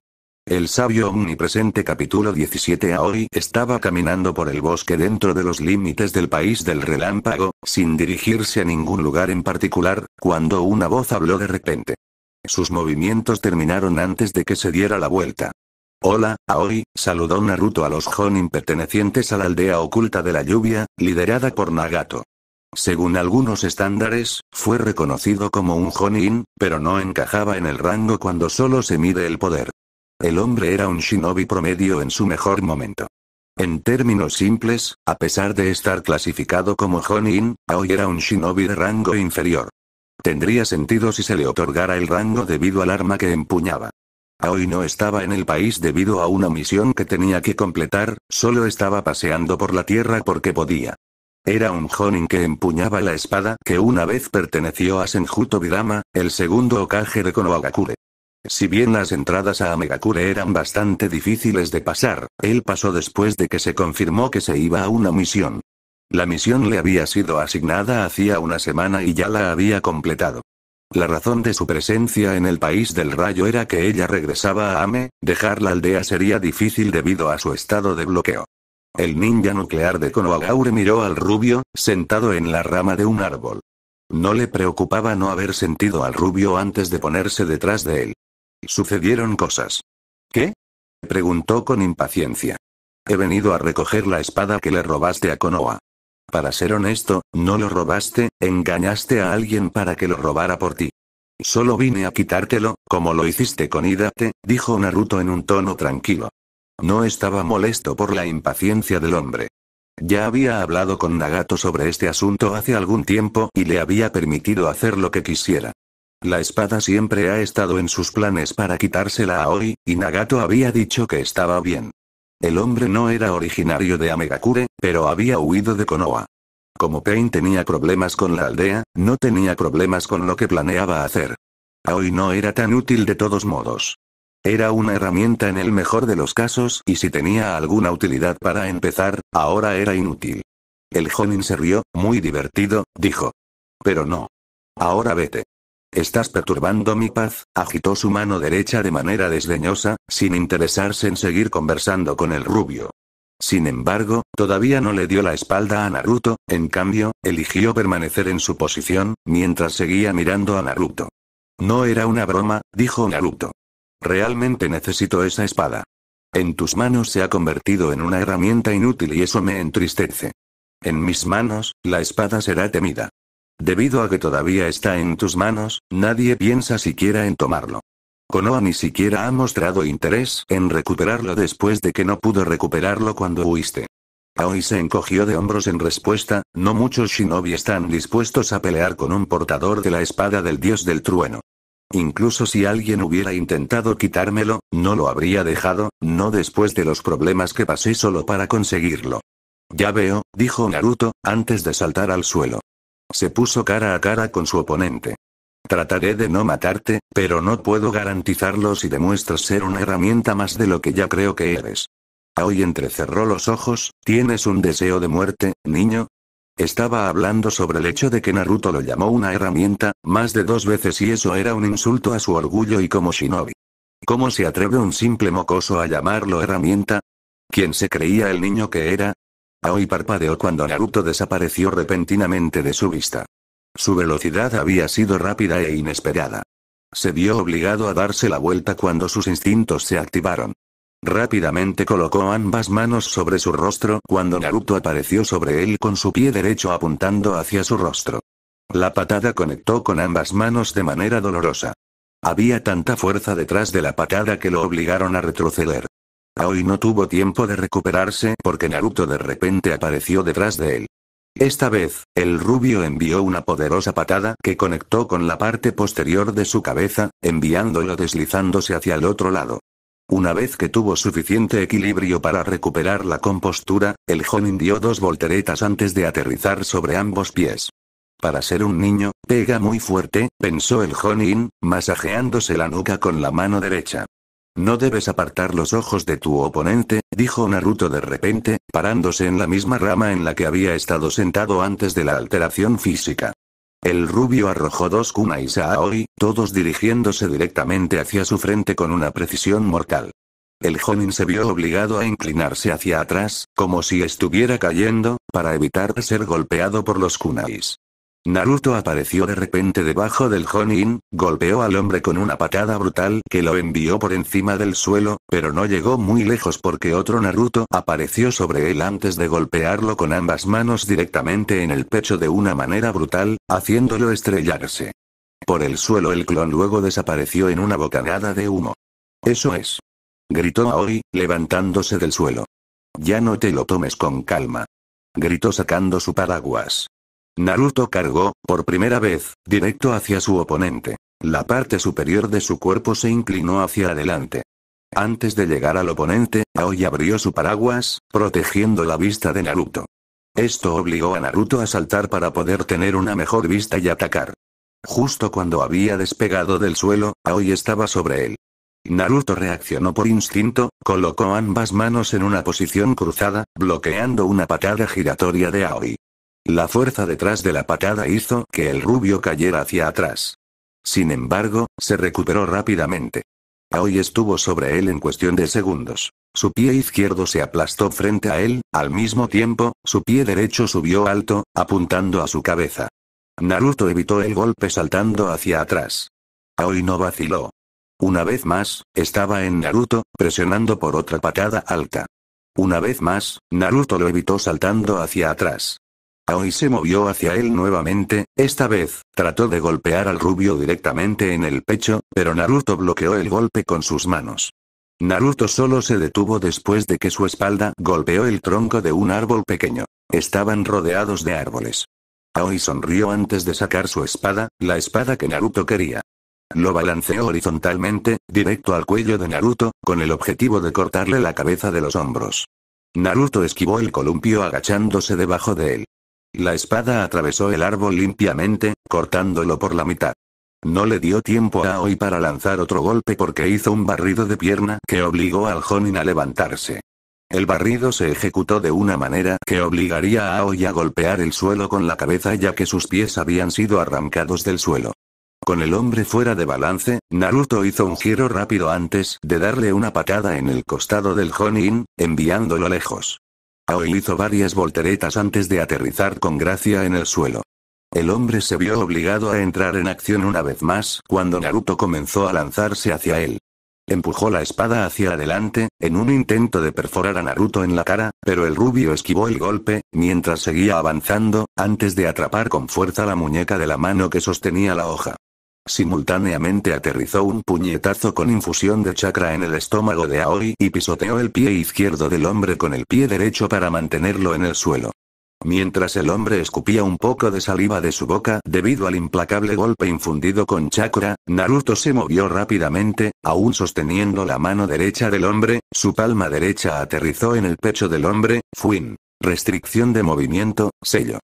El sabio omnipresente capítulo 17 Aoi estaba caminando por el bosque dentro de los límites del país del relámpago, sin dirigirse a ningún lugar en particular, cuando una voz habló de repente. Sus movimientos terminaron antes de que se diera la vuelta. Hola, Aoi, saludó Naruto a los Jonin pertenecientes a la aldea oculta de la lluvia, liderada por Nagato. Según algunos estándares, fue reconocido como un Jonin, pero no encajaba en el rango cuando solo se mide el poder. El hombre era un shinobi promedio en su mejor momento. En términos simples, a pesar de estar clasificado como Honin, Aoi era un shinobi de rango inferior. Tendría sentido si se le otorgara el rango debido al arma que empuñaba. Aoi no estaba en el país debido a una misión que tenía que completar, solo estaba paseando por la tierra porque podía. Era un Honin que empuñaba la espada que una vez perteneció a Senjuto Bidama, el segundo Okage de Konohagakure. Si bien las entradas a Amegakure eran bastante difíciles de pasar, él pasó después de que se confirmó que se iba a una misión. La misión le había sido asignada hacía una semana y ya la había completado. La razón de su presencia en el país del rayo era que ella regresaba a Ame, dejar la aldea sería difícil debido a su estado de bloqueo. El ninja nuclear de Konohagure miró al rubio, sentado en la rama de un árbol. No le preocupaba no haber sentido al rubio antes de ponerse detrás de él. Sucedieron cosas. ¿Qué? preguntó con impaciencia. He venido a recoger la espada que le robaste a Konoha. Para ser honesto, no lo robaste, engañaste a alguien para que lo robara por ti. Solo vine a quitártelo, como lo hiciste con idate dijo Naruto en un tono tranquilo. No estaba molesto por la impaciencia del hombre. Ya había hablado con Nagato sobre este asunto hace algún tiempo y le había permitido hacer lo que quisiera. La espada siempre ha estado en sus planes para quitársela a Aoi, y Nagato había dicho que estaba bien. El hombre no era originario de Amegakure, pero había huido de Konoha. Como Pain tenía problemas con la aldea, no tenía problemas con lo que planeaba hacer. Aoi no era tan útil de todos modos. Era una herramienta en el mejor de los casos y si tenía alguna utilidad para empezar, ahora era inútil. El joven se rió, muy divertido, dijo. Pero no. Ahora vete. Estás perturbando mi paz, agitó su mano derecha de manera desdeñosa, sin interesarse en seguir conversando con el rubio. Sin embargo, todavía no le dio la espalda a Naruto, en cambio, eligió permanecer en su posición, mientras seguía mirando a Naruto. No era una broma, dijo Naruto. Realmente necesito esa espada. En tus manos se ha convertido en una herramienta inútil y eso me entristece. En mis manos, la espada será temida. Debido a que todavía está en tus manos, nadie piensa siquiera en tomarlo. Konoha ni siquiera ha mostrado interés en recuperarlo después de que no pudo recuperarlo cuando huiste. Aoi se encogió de hombros en respuesta, no muchos shinobi están dispuestos a pelear con un portador de la espada del dios del trueno. Incluso si alguien hubiera intentado quitármelo, no lo habría dejado, no después de los problemas que pasé solo para conseguirlo. Ya veo, dijo Naruto, antes de saltar al suelo. Se puso cara a cara con su oponente. Trataré de no matarte, pero no puedo garantizarlo si demuestras ser una herramienta más de lo que ya creo que eres. Aoi entrecerró los ojos, ¿tienes un deseo de muerte, niño? Estaba hablando sobre el hecho de que Naruto lo llamó una herramienta, más de dos veces y eso era un insulto a su orgullo y como shinobi. ¿Cómo se atreve un simple mocoso a llamarlo herramienta? ¿Quién se creía el niño que era? y parpadeó cuando Naruto desapareció repentinamente de su vista. Su velocidad había sido rápida e inesperada. Se vio obligado a darse la vuelta cuando sus instintos se activaron. Rápidamente colocó ambas manos sobre su rostro cuando Naruto apareció sobre él con su pie derecho apuntando hacia su rostro. La patada conectó con ambas manos de manera dolorosa. Había tanta fuerza detrás de la patada que lo obligaron a retroceder. Hoy no tuvo tiempo de recuperarse porque Naruto de repente apareció detrás de él. Esta vez, el rubio envió una poderosa patada que conectó con la parte posterior de su cabeza, enviándolo deslizándose hacia el otro lado. Una vez que tuvo suficiente equilibrio para recuperar la compostura, el Jonin dio dos volteretas antes de aterrizar sobre ambos pies. Para ser un niño, pega muy fuerte, pensó el Jonin, masajeándose la nuca con la mano derecha. No debes apartar los ojos de tu oponente, dijo Naruto de repente, parándose en la misma rama en la que había estado sentado antes de la alteración física. El rubio arrojó dos kunais a Aoi, todos dirigiéndose directamente hacia su frente con una precisión mortal. El honin se vio obligado a inclinarse hacia atrás, como si estuviera cayendo, para evitar ser golpeado por los kunais. Naruto apareció de repente debajo del Jonin, golpeó al hombre con una patada brutal que lo envió por encima del suelo, pero no llegó muy lejos porque otro Naruto apareció sobre él antes de golpearlo con ambas manos directamente en el pecho de una manera brutal, haciéndolo estrellarse. Por el suelo el clon luego desapareció en una bocanada de humo. Eso es. Gritó Aoi, levantándose del suelo. Ya no te lo tomes con calma. Gritó sacando su paraguas. Naruto cargó, por primera vez, directo hacia su oponente. La parte superior de su cuerpo se inclinó hacia adelante. Antes de llegar al oponente, Aoi abrió su paraguas, protegiendo la vista de Naruto. Esto obligó a Naruto a saltar para poder tener una mejor vista y atacar. Justo cuando había despegado del suelo, Aoi estaba sobre él. Naruto reaccionó por instinto, colocó ambas manos en una posición cruzada, bloqueando una patada giratoria de Aoi. La fuerza detrás de la patada hizo que el rubio cayera hacia atrás. Sin embargo, se recuperó rápidamente. Aoi estuvo sobre él en cuestión de segundos. Su pie izquierdo se aplastó frente a él, al mismo tiempo, su pie derecho subió alto, apuntando a su cabeza. Naruto evitó el golpe saltando hacia atrás. Aoi no vaciló. Una vez más, estaba en Naruto, presionando por otra patada alta. Una vez más, Naruto lo evitó saltando hacia atrás. Aoi se movió hacia él nuevamente, esta vez, trató de golpear al rubio directamente en el pecho, pero Naruto bloqueó el golpe con sus manos. Naruto solo se detuvo después de que su espalda golpeó el tronco de un árbol pequeño. Estaban rodeados de árboles. Aoi sonrió antes de sacar su espada, la espada que Naruto quería. Lo balanceó horizontalmente, directo al cuello de Naruto, con el objetivo de cortarle la cabeza de los hombros. Naruto esquivó el columpio agachándose debajo de él. La espada atravesó el árbol limpiamente, cortándolo por la mitad. No le dio tiempo a Aoi para lanzar otro golpe porque hizo un barrido de pierna que obligó al Jonin a levantarse. El barrido se ejecutó de una manera que obligaría a Aoi a golpear el suelo con la cabeza ya que sus pies habían sido arrancados del suelo. Con el hombre fuera de balance, Naruto hizo un giro rápido antes de darle una patada en el costado del Jonin, enviándolo lejos. Aoi hizo varias volteretas antes de aterrizar con gracia en el suelo. El hombre se vio obligado a entrar en acción una vez más cuando Naruto comenzó a lanzarse hacia él. Empujó la espada hacia adelante, en un intento de perforar a Naruto en la cara, pero el rubio esquivó el golpe, mientras seguía avanzando, antes de atrapar con fuerza la muñeca de la mano que sostenía la hoja. Simultáneamente aterrizó un puñetazo con infusión de chakra en el estómago de Aoi y pisoteó el pie izquierdo del hombre con el pie derecho para mantenerlo en el suelo. Mientras el hombre escupía un poco de saliva de su boca debido al implacable golpe infundido con chakra, Naruto se movió rápidamente, aún sosteniendo la mano derecha del hombre, su palma derecha aterrizó en el pecho del hombre, Fuin. Restricción de movimiento, sello.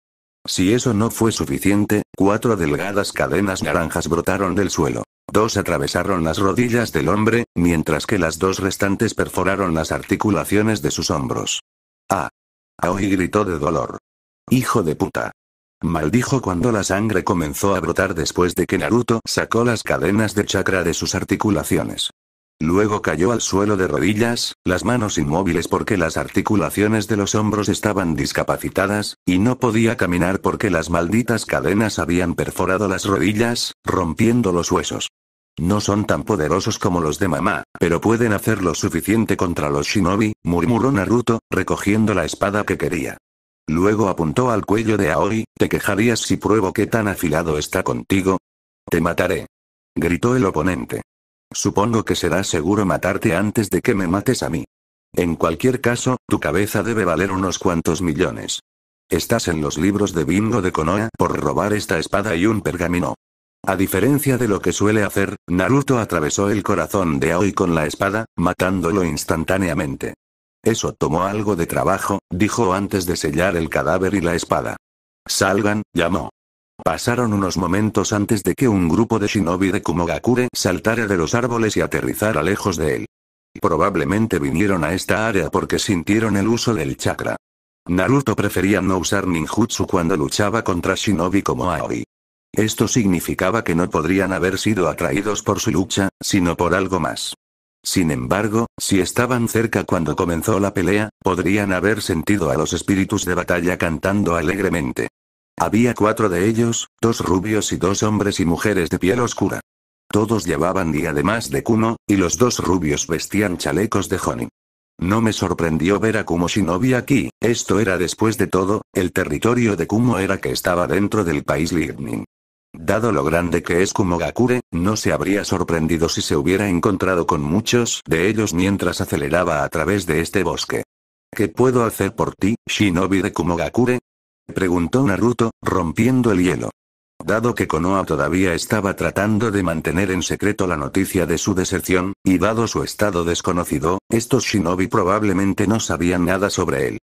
Si eso no fue suficiente, cuatro delgadas cadenas naranjas brotaron del suelo. Dos atravesaron las rodillas del hombre, mientras que las dos restantes perforaron las articulaciones de sus hombros. ¡Ah! Aoi ah, gritó de dolor. ¡Hijo de puta! Maldijo cuando la sangre comenzó a brotar después de que Naruto sacó las cadenas de chakra de sus articulaciones. Luego cayó al suelo de rodillas, las manos inmóviles porque las articulaciones de los hombros estaban discapacitadas, y no podía caminar porque las malditas cadenas habían perforado las rodillas, rompiendo los huesos. No son tan poderosos como los de mamá, pero pueden hacer lo suficiente contra los shinobi, murmuró Naruto, recogiendo la espada que quería. Luego apuntó al cuello de Aoi, ¿te quejarías si pruebo qué tan afilado está contigo? Te mataré. Gritó el oponente. Supongo que será seguro matarte antes de que me mates a mí. En cualquier caso, tu cabeza debe valer unos cuantos millones. Estás en los libros de bingo de Konoha por robar esta espada y un pergamino. A diferencia de lo que suele hacer, Naruto atravesó el corazón de Aoi con la espada, matándolo instantáneamente. Eso tomó algo de trabajo, dijo antes de sellar el cadáver y la espada. Salgan, llamó. Pasaron unos momentos antes de que un grupo de shinobi de Kumogakure saltara de los árboles y aterrizara lejos de él. Probablemente vinieron a esta área porque sintieron el uso del chakra. Naruto prefería no usar ninjutsu cuando luchaba contra shinobi como Aoi. Esto significaba que no podrían haber sido atraídos por su lucha, sino por algo más. Sin embargo, si estaban cerca cuando comenzó la pelea, podrían haber sentido a los espíritus de batalla cantando alegremente. Había cuatro de ellos, dos rubios y dos hombres y mujeres de piel oscura. Todos llevaban diademas de Kumo, y los dos rubios vestían chalecos de Jonin. No me sorprendió ver a Kumo Shinobi aquí, esto era después de todo, el territorio de Kumo era que estaba dentro del país Lightning. Dado lo grande que es Kumogakure, no se habría sorprendido si se hubiera encontrado con muchos de ellos mientras aceleraba a través de este bosque. ¿Qué puedo hacer por ti, Shinobi de Kumogakure? Preguntó Naruto, rompiendo el hielo. Dado que Konoha todavía estaba tratando de mantener en secreto la noticia de su deserción, y dado su estado desconocido, estos shinobi probablemente no sabían nada sobre él.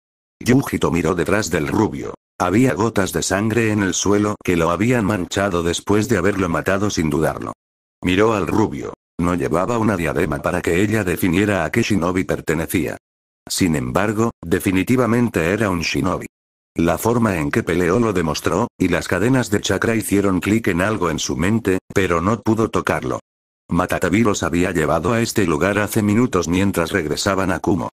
Yujito miró detrás del rubio. Había gotas de sangre en el suelo que lo habían manchado después de haberlo matado sin dudarlo. Miró al rubio. No llevaba una diadema para que ella definiera a qué shinobi pertenecía. Sin embargo, definitivamente era un shinobi. La forma en que peleó lo demostró, y las cadenas de chakra hicieron clic en algo en su mente, pero no pudo tocarlo. Matatabi los había llevado a este lugar hace minutos mientras regresaban a Kumo.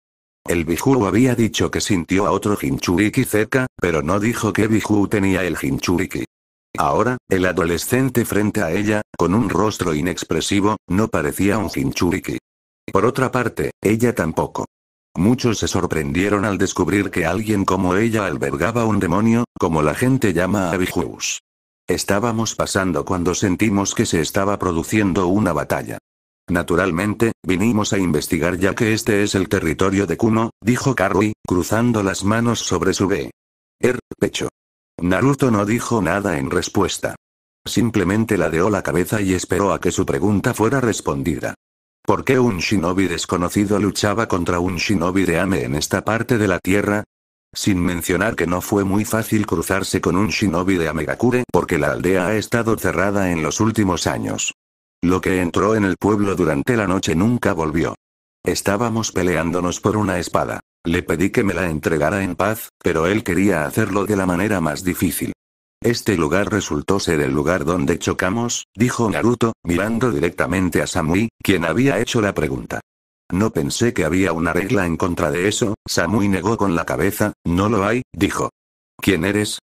El Bijuu había dicho que sintió a otro Jinchuriki cerca, pero no dijo que Biju tenía el Jinchuriki. Ahora, el adolescente frente a ella, con un rostro inexpresivo, no parecía un Jinchuriki. Por otra parte, ella tampoco. Muchos se sorprendieron al descubrir que alguien como ella albergaba un demonio, como la gente llama a Bijus. Estábamos pasando cuando sentimos que se estaba produciendo una batalla. Naturalmente, vinimos a investigar ya que este es el territorio de Kuno, dijo Karui, cruzando las manos sobre su B. Er, pecho. Naruto no dijo nada en respuesta. Simplemente ladeó la cabeza y esperó a que su pregunta fuera respondida. ¿Por qué un shinobi desconocido luchaba contra un shinobi de Ame en esta parte de la Tierra? Sin mencionar que no fue muy fácil cruzarse con un shinobi de Amegakure porque la aldea ha estado cerrada en los últimos años. Lo que entró en el pueblo durante la noche nunca volvió. Estábamos peleándonos por una espada. Le pedí que me la entregara en paz, pero él quería hacerlo de la manera más difícil. Este lugar resultó ser el lugar donde chocamos, dijo Naruto, mirando directamente a Samui, quien había hecho la pregunta. No pensé que había una regla en contra de eso, Samui negó con la cabeza, no lo hay, dijo. ¿Quién eres?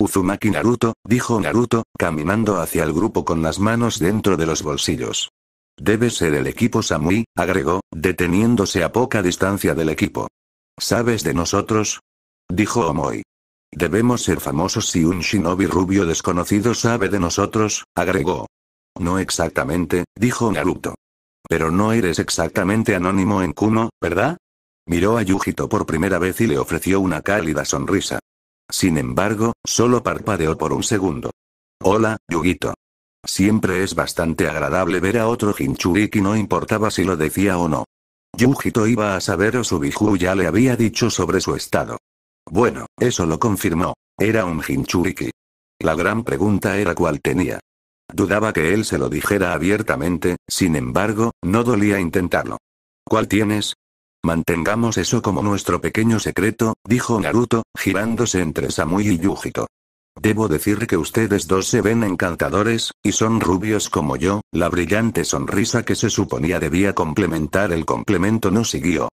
Uzumaki Naruto, dijo Naruto, caminando hacia el grupo con las manos dentro de los bolsillos. Debe ser el equipo Samui, agregó, deteniéndose a poca distancia del equipo. ¿Sabes de nosotros? Dijo Omoi. Debemos ser famosos si un shinobi rubio desconocido sabe de nosotros, agregó. No exactamente, dijo Naruto. Pero no eres exactamente anónimo en Kuno, ¿verdad? Miró a Yujito por primera vez y le ofreció una cálida sonrisa. Sin embargo, solo parpadeó por un segundo. Hola, Yugito. Siempre es bastante agradable ver a otro Hinchuriki, no importaba si lo decía o no. Yujito iba a saber o Subiju ya le había dicho sobre su estado. Bueno, eso lo confirmó. Era un Hinchuriki. La gran pregunta era cuál tenía. Dudaba que él se lo dijera abiertamente, sin embargo, no dolía intentarlo. ¿Cuál tienes? Mantengamos eso como nuestro pequeño secreto, dijo Naruto, girándose entre Samui y Yujito. Debo decir que ustedes dos se ven encantadores, y son rubios como yo, la brillante sonrisa que se suponía debía complementar el complemento no siguió,